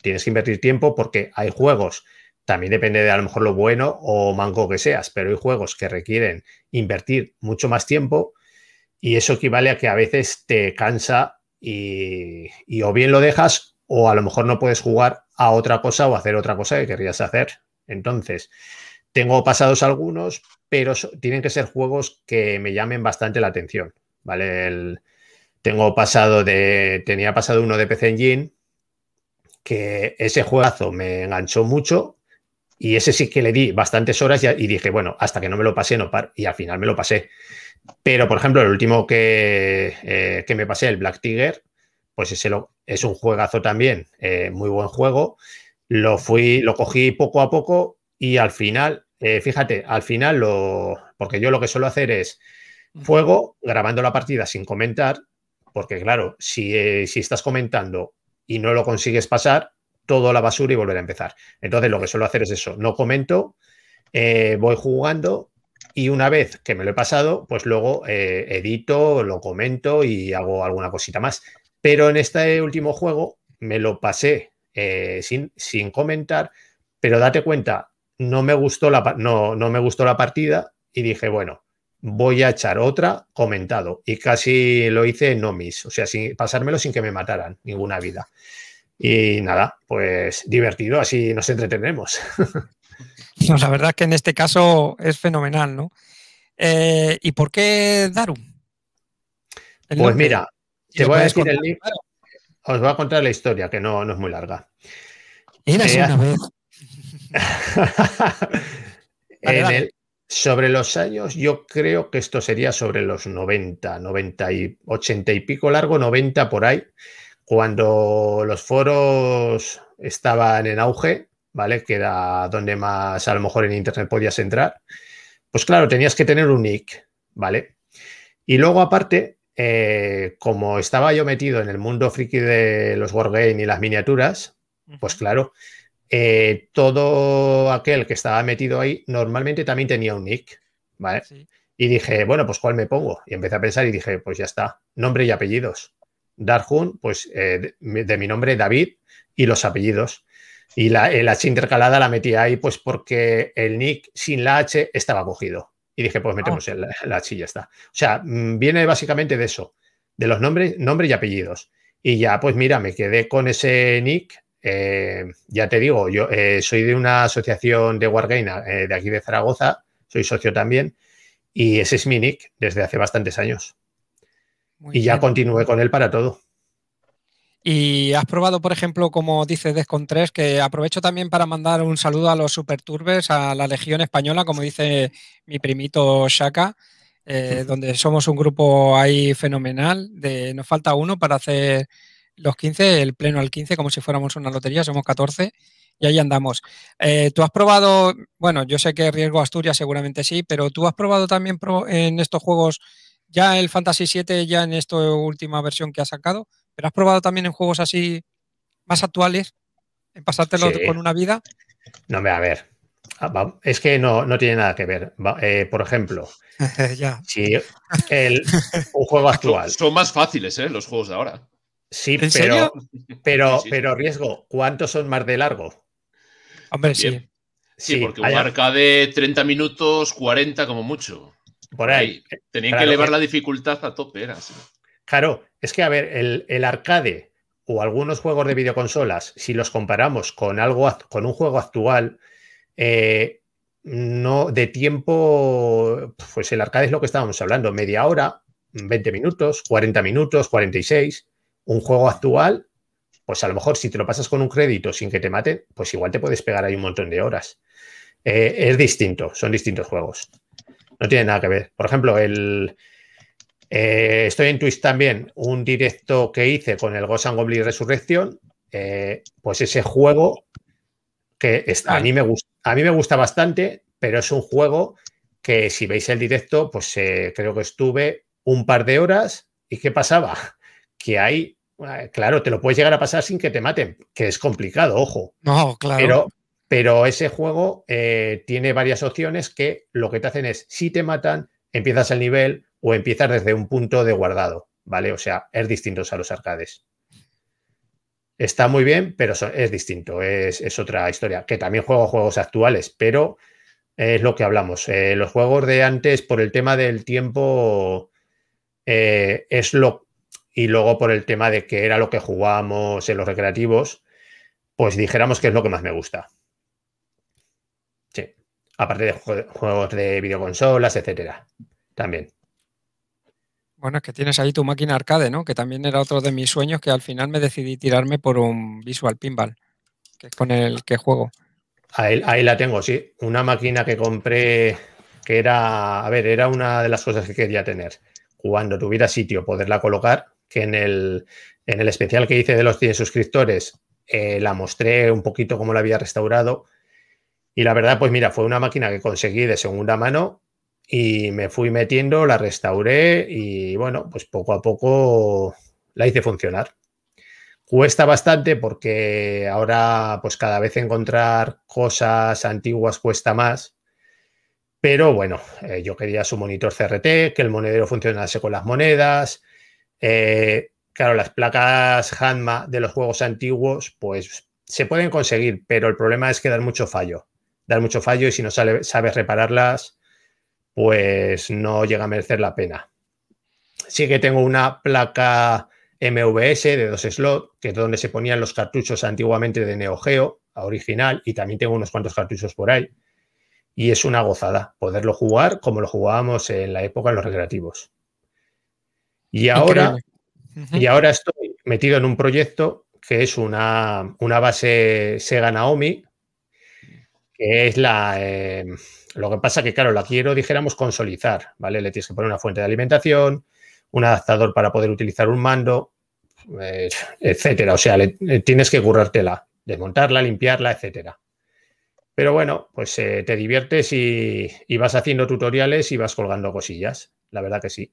Tienes que invertir tiempo porque hay juegos, también depende de a lo mejor lo bueno o manco que seas, pero hay juegos que requieren invertir mucho más tiempo y eso equivale a que a veces te cansa y, y o bien lo dejas o a lo mejor no puedes jugar a otra cosa o hacer otra cosa que querrías hacer. Entonces, tengo pasados algunos, pero tienen que ser juegos que me llamen bastante la atención, ¿vale? tengo pasado de, tenía pasado uno de PC Engine, que ese juegazo me enganchó mucho y ese sí que le di bastantes horas y, dije, bueno, hasta que no me lo pasé, no par, y al final me lo pasé. Pero, por ejemplo, el último que, eh, que me pasé, el Black Tiger, pues ese lo, es un juegazo también, eh, muy buen juego. Lo fui, lo cogí poco a poco y al final, eh, fíjate, al final lo, porque yo lo que suelo hacer es juego grabando la partida sin comentar, porque claro, si, eh, estás comentando y no lo consigues pasar, todo la basura y volver a empezar. Entonces lo que suelo hacer es eso, no comento, voy jugando y una vez que me lo he pasado, pues luego edito, lo comento y hago alguna cosita más. Pero en este último juego me lo pasé eh, sin, sin, comentar, pero date cuenta, no me, gustó la, no, no me gustó la partida y dije, bueno, voy a echar otra comentado. Y casi lo hice no mis, o sea, sin, pasármelo sin que me mataran ninguna vida. Y nada, pues divertido, así nos entretenemos. No, la verdad es que en este caso es fenomenal, ¿no? Eh, ¿Y por qué Darum? Pues mira, te voy a el Os voy a contar la historia, que no, no es muy larga. Eh, sobre los años, yo creo que esto sería sobre los 90, 90 y 80 y pico largo, 90 por ahí, cuando los foros estaban en auge, ¿vale? Que era donde más a lo mejor en Internet podías entrar. Pues claro, tenías que tener un nick, ¿vale? Y luego aparte, eh, como estaba yo metido en el mundo friki de los wargames y las miniaturas, pues claro, eh, todo aquel que estaba metido ahí normalmente también tenía un nick, ¿vale? Y dije, bueno, pues ¿cuál me pongo? Y empecé a pensar y dije, pues ya está, nombre y apellidos. Darhun, pues eh, de, mi nombre David y los apellidos. Y la, la H intercalada la metí ahí, pues porque el nick sin la H estaba cogido. Y dije, pues metemos ah. en la, chilla está. O sea, mm, viene básicamente de eso, de los nombres, nombres y apellidos. Y ya, pues mira, me quedé con ese nick. Eh, ya te digo, yo eh, soy de una asociación de Wargaina, eh, de aquí de Zaragoza, soy socio también, y ese es mi nick desde hace bastantes años. y ya continué con él para todo. Y has probado, por ejemplo, como dice Descon 3, que aprovecho también para mandar un saludo a los Superturbes, a la Legión Española, como dice mi primito Shaka, eh, donde somos un grupo ahí fenomenal. De, nos falta uno para hacer los 15, el pleno al 15, como si fuéramos una lotería, somos 14 y ahí andamos. Eh, ¿Tú has probado, bueno, yo sé que Riesgo Asturias seguramente sí, pero tú has probado también en estos juegos ya el Fantasy VII, ya en esta última versión que ha sacado? ¿Pero has probado también en juegos así más actuales? ¿En pasártelo con una vida? No, me a ver. Ah, es que no, no tiene nada que ver. Eh, por ejemplo, si un juego actual. Son más fáciles, ¿eh? Los juegos de ahora. Sí, pero, pero, riesgo, ¿cuántos son más de largo? Hombre, sí. sí. porque un arcade 30 minutos, 40 como mucho. Por ahí. Tenían que elevar eh. la dificultad a tope, era así. Claro, es que, a ver, el, arcade o algunos juegos de videoconsolas, si los comparamos con algo con un juego actual, eh, no de tiempo, pues el arcade es lo que estábamos hablando, media hora, 20 minutos, 40 minutos, 46. Un juego actual, pues a lo mejor si te lo pasas con un crédito sin que te mate, pues igual te puedes pegar ahí un montón de horas. Eh, es distinto, son distintos juegos. No tiene nada que ver. Por ejemplo, el, eh, estoy en Twitch también, un directo que hice con el Ghost and Goblin Resurrección. Eh, pues ese juego que a, mí me gusta, bastante, pero es un juego que si veis el directo, pues eh, creo que estuve un par de horas y ¿qué pasaba? Que hay, claro, te lo puedes llegar a pasar sin que te maten, que es complicado, ojo. No, claro. Pero, ese juego tiene varias opciones que lo que te hacen es, si te matan, empiezas el nivel, o empiezas desde un punto de guardado, ¿vale? O sea, es distinto a los arcades. Está muy bien, pero es distinto, es, otra historia. Que también juego juegos actuales, pero es lo que hablamos. Eh, los juegos de antes, por el tema del tiempo, eh, es lo. Y luego por el tema de que era lo que jugábamos en los recreativos, pues dijéramos que es lo que más me gusta. Sí. Aparte de juegos de videoconsolas, etcétera. También. Bueno, es que tienes ahí tu máquina arcade, ¿no? Que también era otro de mis sueños que al final me decidí tirarme por un Visual Pinball, que es con el que juego. Ahí, la tengo, sí. Una máquina que compré que era, a ver, era una de las cosas que quería tener. Cuando tuviera sitio, poderla colocar, que en el, en el especial que hice de los 100 suscriptores eh, la mostré un poquito cómo la había restaurado. Y la verdad, pues mira, fue una máquina que conseguí de segunda mano y me fui metiendo, la restauré y bueno, pues poco a poco la hice funcionar. Cuesta bastante porque ahora pues cada vez encontrar cosas antiguas cuesta más. Pero bueno, eh, yo quería su monitor CRT, que el monedero funcionase con las monedas. Eh, claro, las placas Hanma de los juegos antiguos, pues se pueden conseguir, pero el problema es que dan mucho fallo. Dan mucho fallo y si no sabes repararlas, pues no llega a merecer la pena. Sí que tengo una placa MVS de dos slots, que es donde se ponían los cartuchos antiguamente de Neo Geo, original, y también tengo unos cuantos cartuchos por ahí. Y es una gozada poderlo jugar como lo jugábamos en la época en los recreativos. Y ahora, y ahora estoy metido en un proyecto que es una, una base Sega Naomi, que es la... Eh, lo que pasa que, claro, la quiero, dijéramos, consolizar, ¿vale? Le tienes que poner una fuente de alimentación, un adaptador para poder utilizar un mando, eh, etcétera. O sea, tienes que currártela, desmontarla, limpiarla, etcétera. Pero bueno, pues eh, te diviertes y, vas haciendo tutoriales y vas colgando cosillas. La verdad que sí.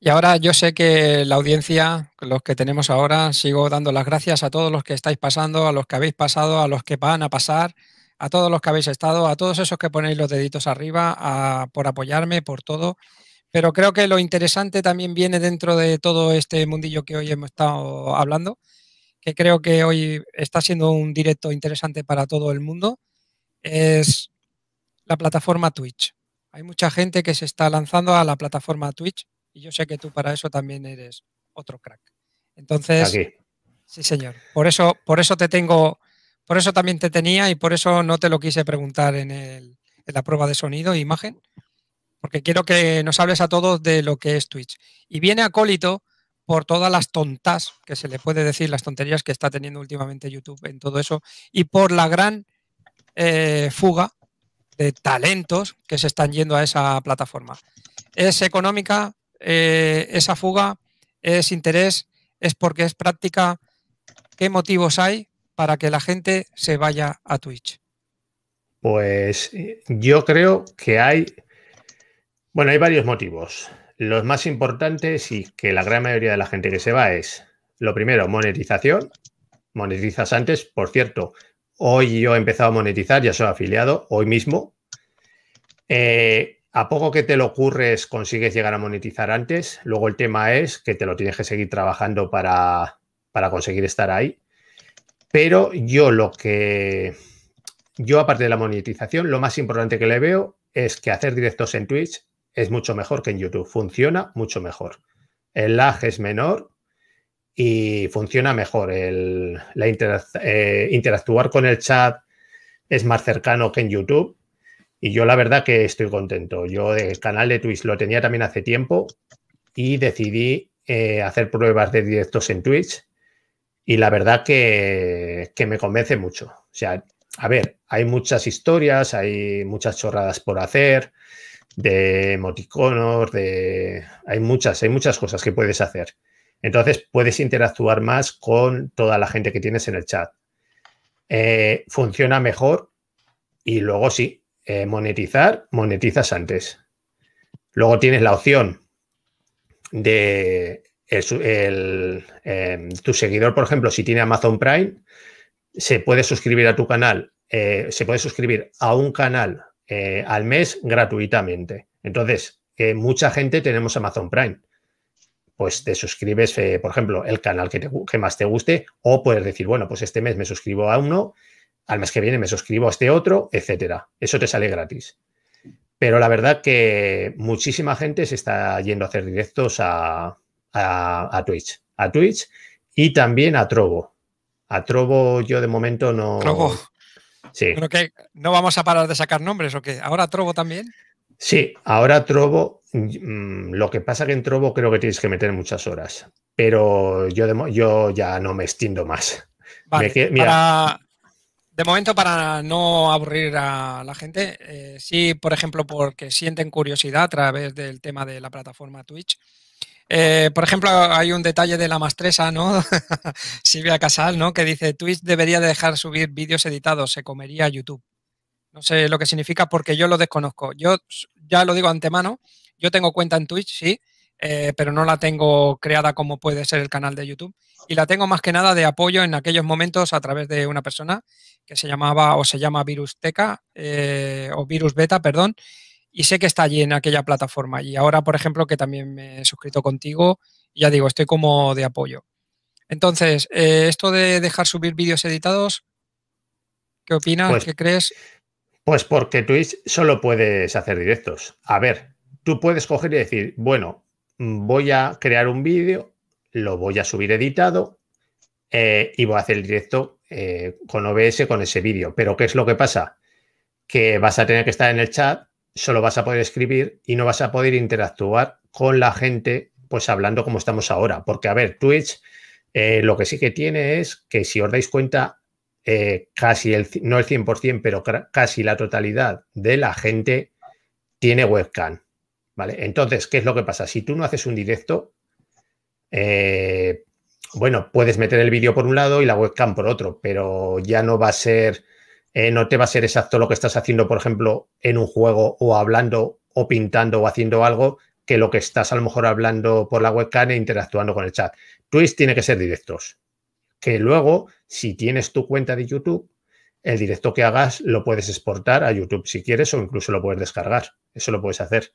Y ahora yo sé que la audiencia, los que tenemos ahora, sigo dando las gracias a todos los que estáis pasando, a los que habéis pasado, a los que van a pasar a todos los que habéis estado, a todos esos que ponéis los deditos arriba, por apoyarme, por todo. Pero creo que lo interesante también viene dentro de todo este mundillo que hoy hemos estado hablando, que creo que hoy está siendo un directo interesante para todo el mundo, es la plataforma Twitch. Hay mucha gente que se está lanzando a la plataforma Twitch y yo sé que tú para eso también eres otro crack. Entonces, sí señor, por eso, por eso te tengo por eso también te tenía y por eso no te lo quise preguntar en, la prueba de sonido e imagen, porque quiero que nos hables a todos de lo que es Twitch. Y viene acólito por todas las tontas que se le puede decir, las tonterías que está teniendo últimamente YouTube en todo eso, y por la gran eh, fuga de talentos que se están yendo a esa plataforma. Es económica, eh, esa fuga, es interés, es porque es práctica. ¿Qué motivos hay para que la gente se vaya a Twitch? Pues yo creo que hay, bueno, hay varios motivos. Los más importantes y que la gran mayoría de la gente que se va es, lo primero, monetización. Monetizas antes, por cierto, hoy yo he empezado a monetizar, ya soy afiliado, hoy mismo. Eh, a poco que te lo ocurres, consigues llegar a monetizar antes. Luego el tema es que te lo tienes que seguir trabajando para, para conseguir estar ahí. Pero yo lo que. Yo, aparte de la monetización, lo más importante que le veo es que hacer directos en Twitch es mucho mejor que en YouTube. Funciona mucho mejor. El lag es menor y funciona mejor. la eh, interactuar con el chat es más cercano que en YouTube. Y yo la verdad que estoy contento. Yo el canal de Twitch lo tenía también hace tiempo y decidí eh, hacer pruebas de directos en Twitch y la verdad que, me convence mucho. O sea, a ver, hay muchas historias, hay muchas chorradas por hacer, de emoticonos, de... Hay muchas, hay muchas cosas que puedes hacer. Entonces puedes interactuar más con toda la gente que tienes en el chat. Eh, funciona mejor y luego sí, eh, monetizar, monetizas antes. Luego tienes la opción de Em, tu seguidor, por ejemplo, si tiene Amazon Prime, se puede suscribir a tu canal, eh, se puede suscribir a un canal eh, al mes gratuitamente. Entonces, eh, mucha gente tenemos Amazon Prime. Pues te suscribes, por ejemplo, el canal que, que más te guste, o puedes decir, bueno, pues este mes me suscribo a uno, al mes que viene me suscribo a este otro, etcétera. Eso te sale gratis. Pero la verdad que muchísima gente se está yendo a hacer directos a, a, Twitch. A Twitch y también a Trovo. A Trovo yo de momento no. Trovo. Sí. que no vamos a parar de sacar nombres o qué. Ahora Trovo también. Sí, ahora Trovo. Mm, lo que pasa que en Trovo creo que tienes que meter muchas horas. Pero yo, yo ya no me extiendo más. de momento, para no aburrir a la gente, eh, sí, por ejemplo, porque sienten curiosidad a través del tema de la plataforma Twitch, eh, por ejemplo, hay un detalle de la maestresa, ¿no? Silvia Casal, ¿no? Que dice, Twitch debería dejar subir vídeos editados, se comería YouTube. No sé lo que significa porque yo lo desconozco. Yo ya lo digo antemano, yo tengo cuenta en Twitch, sí, eh, pero no la tengo creada como puede ser el canal de YouTube. Y la tengo más que nada de apoyo en aquellos momentos a través de una persona que se llamaba o se llama Virus Teca eh, o Virus Beta, perdón, y sé que está allí en aquella plataforma. Y ahora, por ejemplo, que también me he suscrito contigo, ya digo, estoy como de apoyo. Entonces, eh, esto de dejar subir vídeos editados, ¿qué opinas? Pues ¿Qué crees? Pues porque Twitch solo puedes hacer directos. A ver, tú puedes coger y decir, bueno, voy a crear un vídeo, lo voy a subir editado eh, y voy a hacer el directo eh, con OBS con ese vídeo. Pero ¿qué es lo que pasa? Que vas a tener que estar en el chat solo vas a poder escribir y no vas a poder interactuar con la gente, pues hablando como estamos ahora. Porque, a ver, Twitch eh, lo que sí que tiene es que si os dais cuenta, eh, casi el, no el 100%, pero casi la totalidad de la gente tiene webcam. ¿Vale? Entonces, ¿qué es lo que pasa? Si tú no haces un directo, eh, bueno, puedes meter el vídeo por un lado y la webcam por otro, pero ya no va a ser eh, no te va a ser exacto lo que estás haciendo, por ejemplo, en un juego o hablando o pintando o haciendo algo que lo que estás a lo mejor hablando por la webcam e interactuando con el chat. Twitch tiene que ser directos. Que luego, si tienes tu cuenta de YouTube, el directo que hagas lo puedes exportar a YouTube si quieres o incluso lo puedes descargar. Eso lo puedes hacer.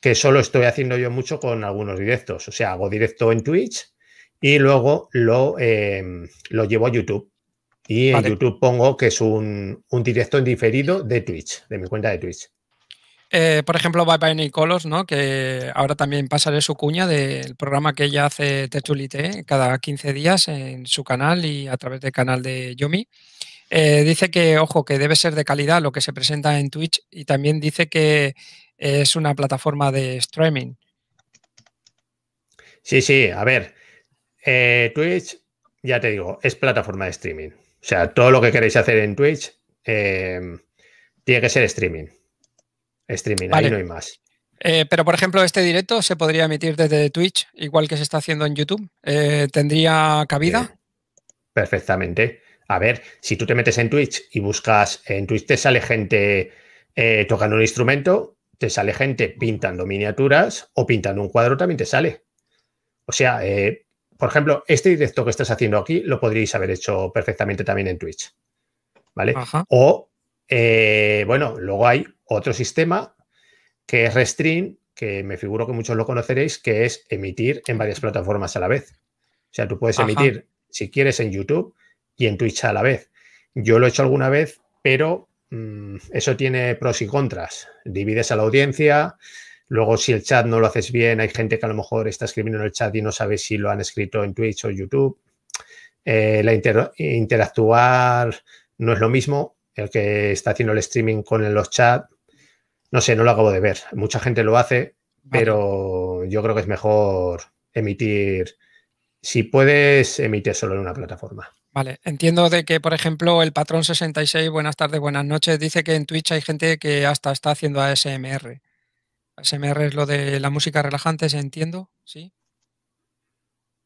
Que solo estoy haciendo yo mucho con algunos directos. O sea, hago directo en Twitch y luego lo, eh, lo llevo a YouTube y en YouTube pongo que es un, directo en diferido de Twitch, de mi cuenta de Twitch. Eh, por ejemplo, Bye Bye Nicolos, ¿no? que ahora también pasaré su cuña del programa que ella hace Techulite cada 15 días en su canal y a través del canal de Yomi. Eh, dice que, ojo, que debe ser de calidad lo que se presenta en Twitch y también dice que es una plataforma de streaming. Sí, sí, a ver. Eh, Twitch, ya te digo, es plataforma de streaming. O sea, todo lo que queréis hacer en Twitch eh, tiene que ser streaming. Streaming, ahí no hay más. Eh, pero, por ejemplo, este directo se podría emitir desde Twitch, igual que se está haciendo en YouTube. Eh, ¿Tendría cabida? perfectamente. A ver, si tú te metes en Twitch y buscas, en Twitch te sale gente tocando un instrumento, te sale gente pintando miniaturas o pintando un cuadro, también te sale. O sea, eh, por ejemplo, este directo que estás haciendo aquí lo podríais haber hecho perfectamente también en Twitch. ¿Vale? O, eh, bueno, luego hay otro sistema que es Restream, que me figuro que muchos lo conoceréis, que es emitir en varias plataformas a la vez. O sea, tú puedes emitir, si quieres, en YouTube y en Twitch a la vez. Yo lo he hecho alguna vez, pero mm, eso tiene pros y contras. Divides a la audiencia, Luego, si el chat no lo haces bien, hay gente que a lo mejor está escribiendo en el chat y no sabe si lo han escrito en Twitch o YouTube. Eh, la interactuar no es lo mismo. El que está haciendo el streaming con los chats, no sé, no lo acabo de ver. Mucha gente lo hace, pero yo creo que es mejor emitir. Si puedes, emitir solo en una plataforma. Vale, entiendo de que, por ejemplo, el patrón 66, buenas tardes, buenas noches, dice que en Twitch hay gente que hasta está haciendo ASMR me es lo de la música relajante, se entiendo, ¿sí?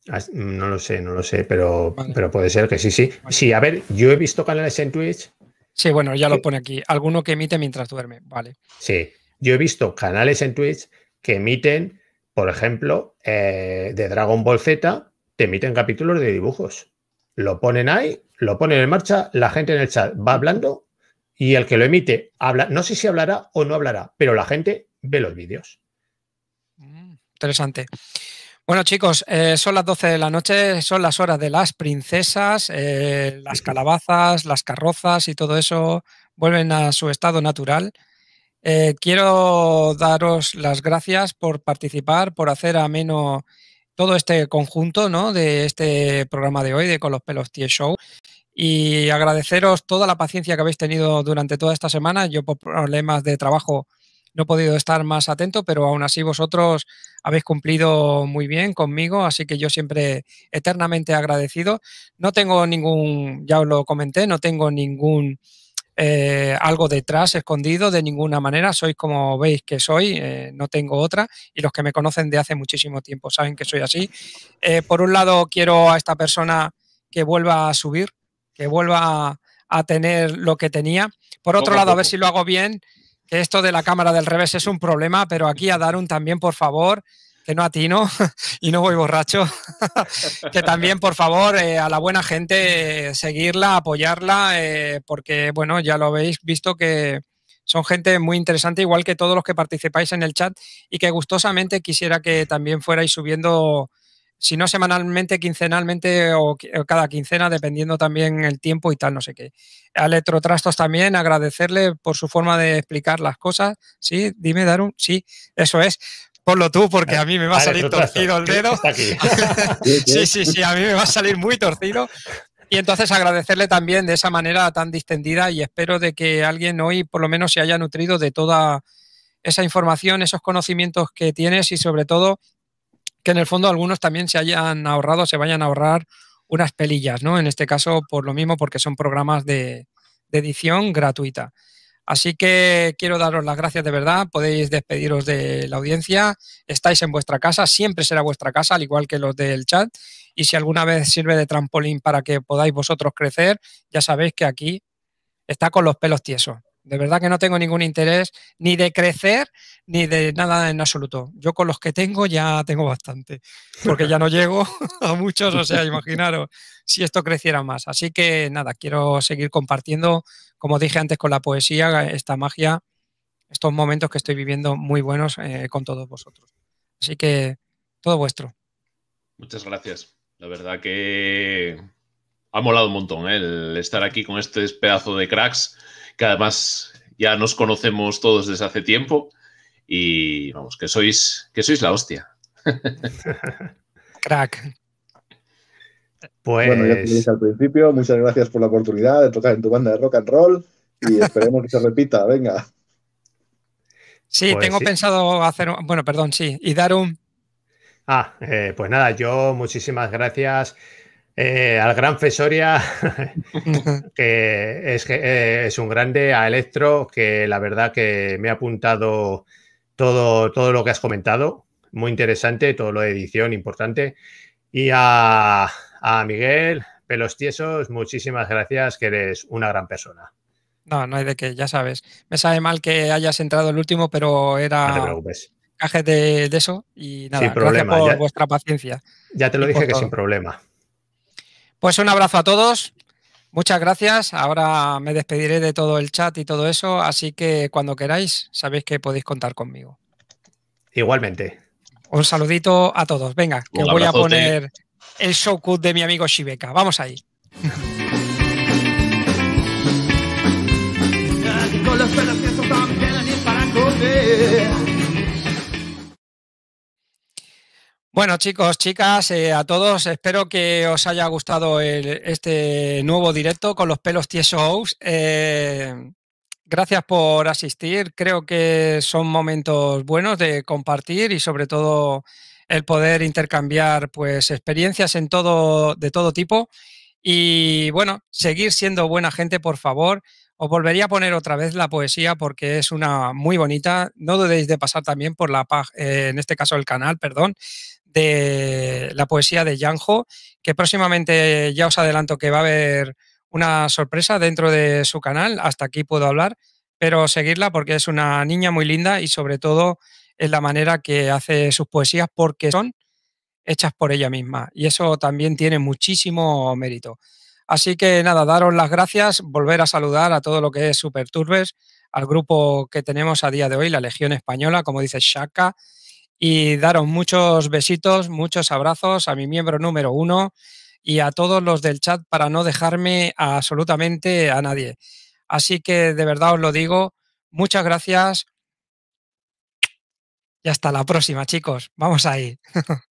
Ah, no lo sé, no lo sé, pero, pero puede ser que sí, sí. Sí, a ver, yo he visto canales en Twitch. Sí, bueno, ya lo pone aquí. Alguno que emite mientras duerme, vale. Sí, yo he visto canales en Twitch que emiten, por ejemplo, eh, de Dragon Ball Z, te emiten capítulos de dibujos. Lo ponen ahí, lo ponen en marcha, la gente en el chat va hablando y el que lo emite habla, no sé si hablará o no hablará, pero la gente ve los vídeos. Mm, interesante. Bueno, chicos, eh, son las 12 de la noche, son las horas de las princesas, eh, las calabazas, las carrozas y todo eso vuelven a su estado natural. Eh, quiero daros las gracias por participar, por hacer ameno todo este conjunto ¿no? de este programa de hoy, de Con los Pelos Tier Show. Y agradeceros toda la paciencia que habéis tenido durante toda esta semana. Yo por problemas de trabajo no he podido estar más atento, pero aún así vosotros habéis cumplido muy bien conmigo, así que yo siempre eternamente agradecido. No tengo ningún, ya os lo comenté, no tengo ningún eh, algo detrás escondido de ninguna manera, Soy como veis que soy, eh, no tengo otra, y los que me conocen de hace muchísimo tiempo saben que soy así. Eh, por un lado, quiero a esta persona que vuelva a subir, que vuelva a, tener lo que tenía. Por otro lado, a ver si lo hago bien esto de la cámara del revés es un problema, pero aquí a Darun también, por favor, que no atino y no voy borracho, que también, por favor, eh, a la buena gente eh, seguirla, apoyarla, eh, porque, bueno, ya lo habéis visto que son gente muy interesante, igual que todos los que participáis en el chat y que gustosamente quisiera que también fuerais subiendo si no semanalmente, quincenalmente o, cada quincena, dependiendo también el tiempo y tal, no sé qué. A Electrotrastos también, agradecerle por su forma de explicar las cosas. Sí, dime, Darun, sí, eso es. Ponlo tú, porque a mí me va a, a ah, salir torcido el dedo. sí, sí, sí, a mí me va a salir muy torcido. Y entonces agradecerle también de esa manera tan distendida y espero de que alguien hoy por lo menos se haya nutrido de toda esa información, esos conocimientos que tienes y sobre todo que en el fondo algunos también se hayan ahorrado, se vayan a ahorrar unas pelillas, ¿no? En este caso, por lo mismo, porque son programas de, edición gratuita. Así que quiero daros las gracias de verdad. Podéis despediros de la audiencia. Estáis en vuestra casa, siempre será vuestra casa, al igual que los del chat. Y si alguna vez sirve de trampolín para que podáis vosotros crecer, ya sabéis que aquí está con los pelos tiesos. De verdad que no tengo ningún interés ni de crecer ni de nada en absoluto. Yo con los que tengo ya tengo bastante, porque ya no llego a muchos, o sea, imaginaros si esto creciera más. Así que nada, quiero seguir compartiendo, como dije antes, con la poesía, esta magia, estos momentos que estoy viviendo muy buenos eh, con todos vosotros. Así que todo vuestro. Muchas gracias. La verdad que ha molado un montón ¿eh? el estar aquí con este pedazo de cracks que además ya nos conocemos todos desde hace tiempo y vamos, que sois, que sois la hostia. Crack. Pues... Bueno, ya pues te dije al principio, muchas gracias por la oportunidad de tocar en tu banda de rock and roll y esperemos que se repita, venga. Sí, pues tengo pensado hacer, bueno, perdón, sí, y dar un... Ah, eh, pues nada, yo muchísimas gracias eh, al gran Fesoria, que eh, es, un grande, a Electro, que la verdad que me ha apuntado todo, todo lo que has comentado, muy interesante, todo lo de edición, importante. Y a, Miguel, Pelos Tiesos, muchísimas gracias, que eres una gran persona. No, no hay de qué, ya sabes. Me sabe mal que hayas entrado el último, pero era... No te preocupes. Caje de, eso y nada, sin problema. gracias por vuestra paciencia. Ya te lo dije que sin problema. Pues un abrazo a todos. Muchas gracias. Ahora me despediré de todo el chat y todo eso, así que cuando queráis sabéis que podéis contar conmigo. Igualmente. Un saludito a todos. Venga, que voy a poner el showcut de mi amigo Shibeka. Vamos ahí. Bueno, chicos, chicas, eh, a todos, espero que os haya gustado este nuevo directo con los pelos tiesos. Eh, gracias por asistir. Creo que son momentos buenos de compartir y sobre todo el poder intercambiar pues experiencias en todo de todo tipo y bueno, seguir siendo buena gente, por favor. Os volvería a poner otra vez la poesía porque es una muy bonita. No dudéis de pasar también por la eh, en este caso el canal, perdón, de la poesía de Yanjo, que próximamente ya os adelanto que va a haber una sorpresa dentro de su canal, hasta aquí puedo hablar, pero seguirla porque es una niña muy linda y sobre todo es la manera que hace sus poesías porque son hechas por ella misma y eso también tiene muchísimo mérito. Así que nada, daros las gracias, volver a saludar a todo lo que es Superturbes, al grupo que tenemos a día de hoy, la Legión Española, como dice Shaka, y daros muchos besitos, muchos abrazos a mi miembro número uno y a todos los del chat para no dejarme absolutamente a nadie. Así que de verdad os lo digo, muchas gracias y hasta la próxima chicos. Vamos ahí.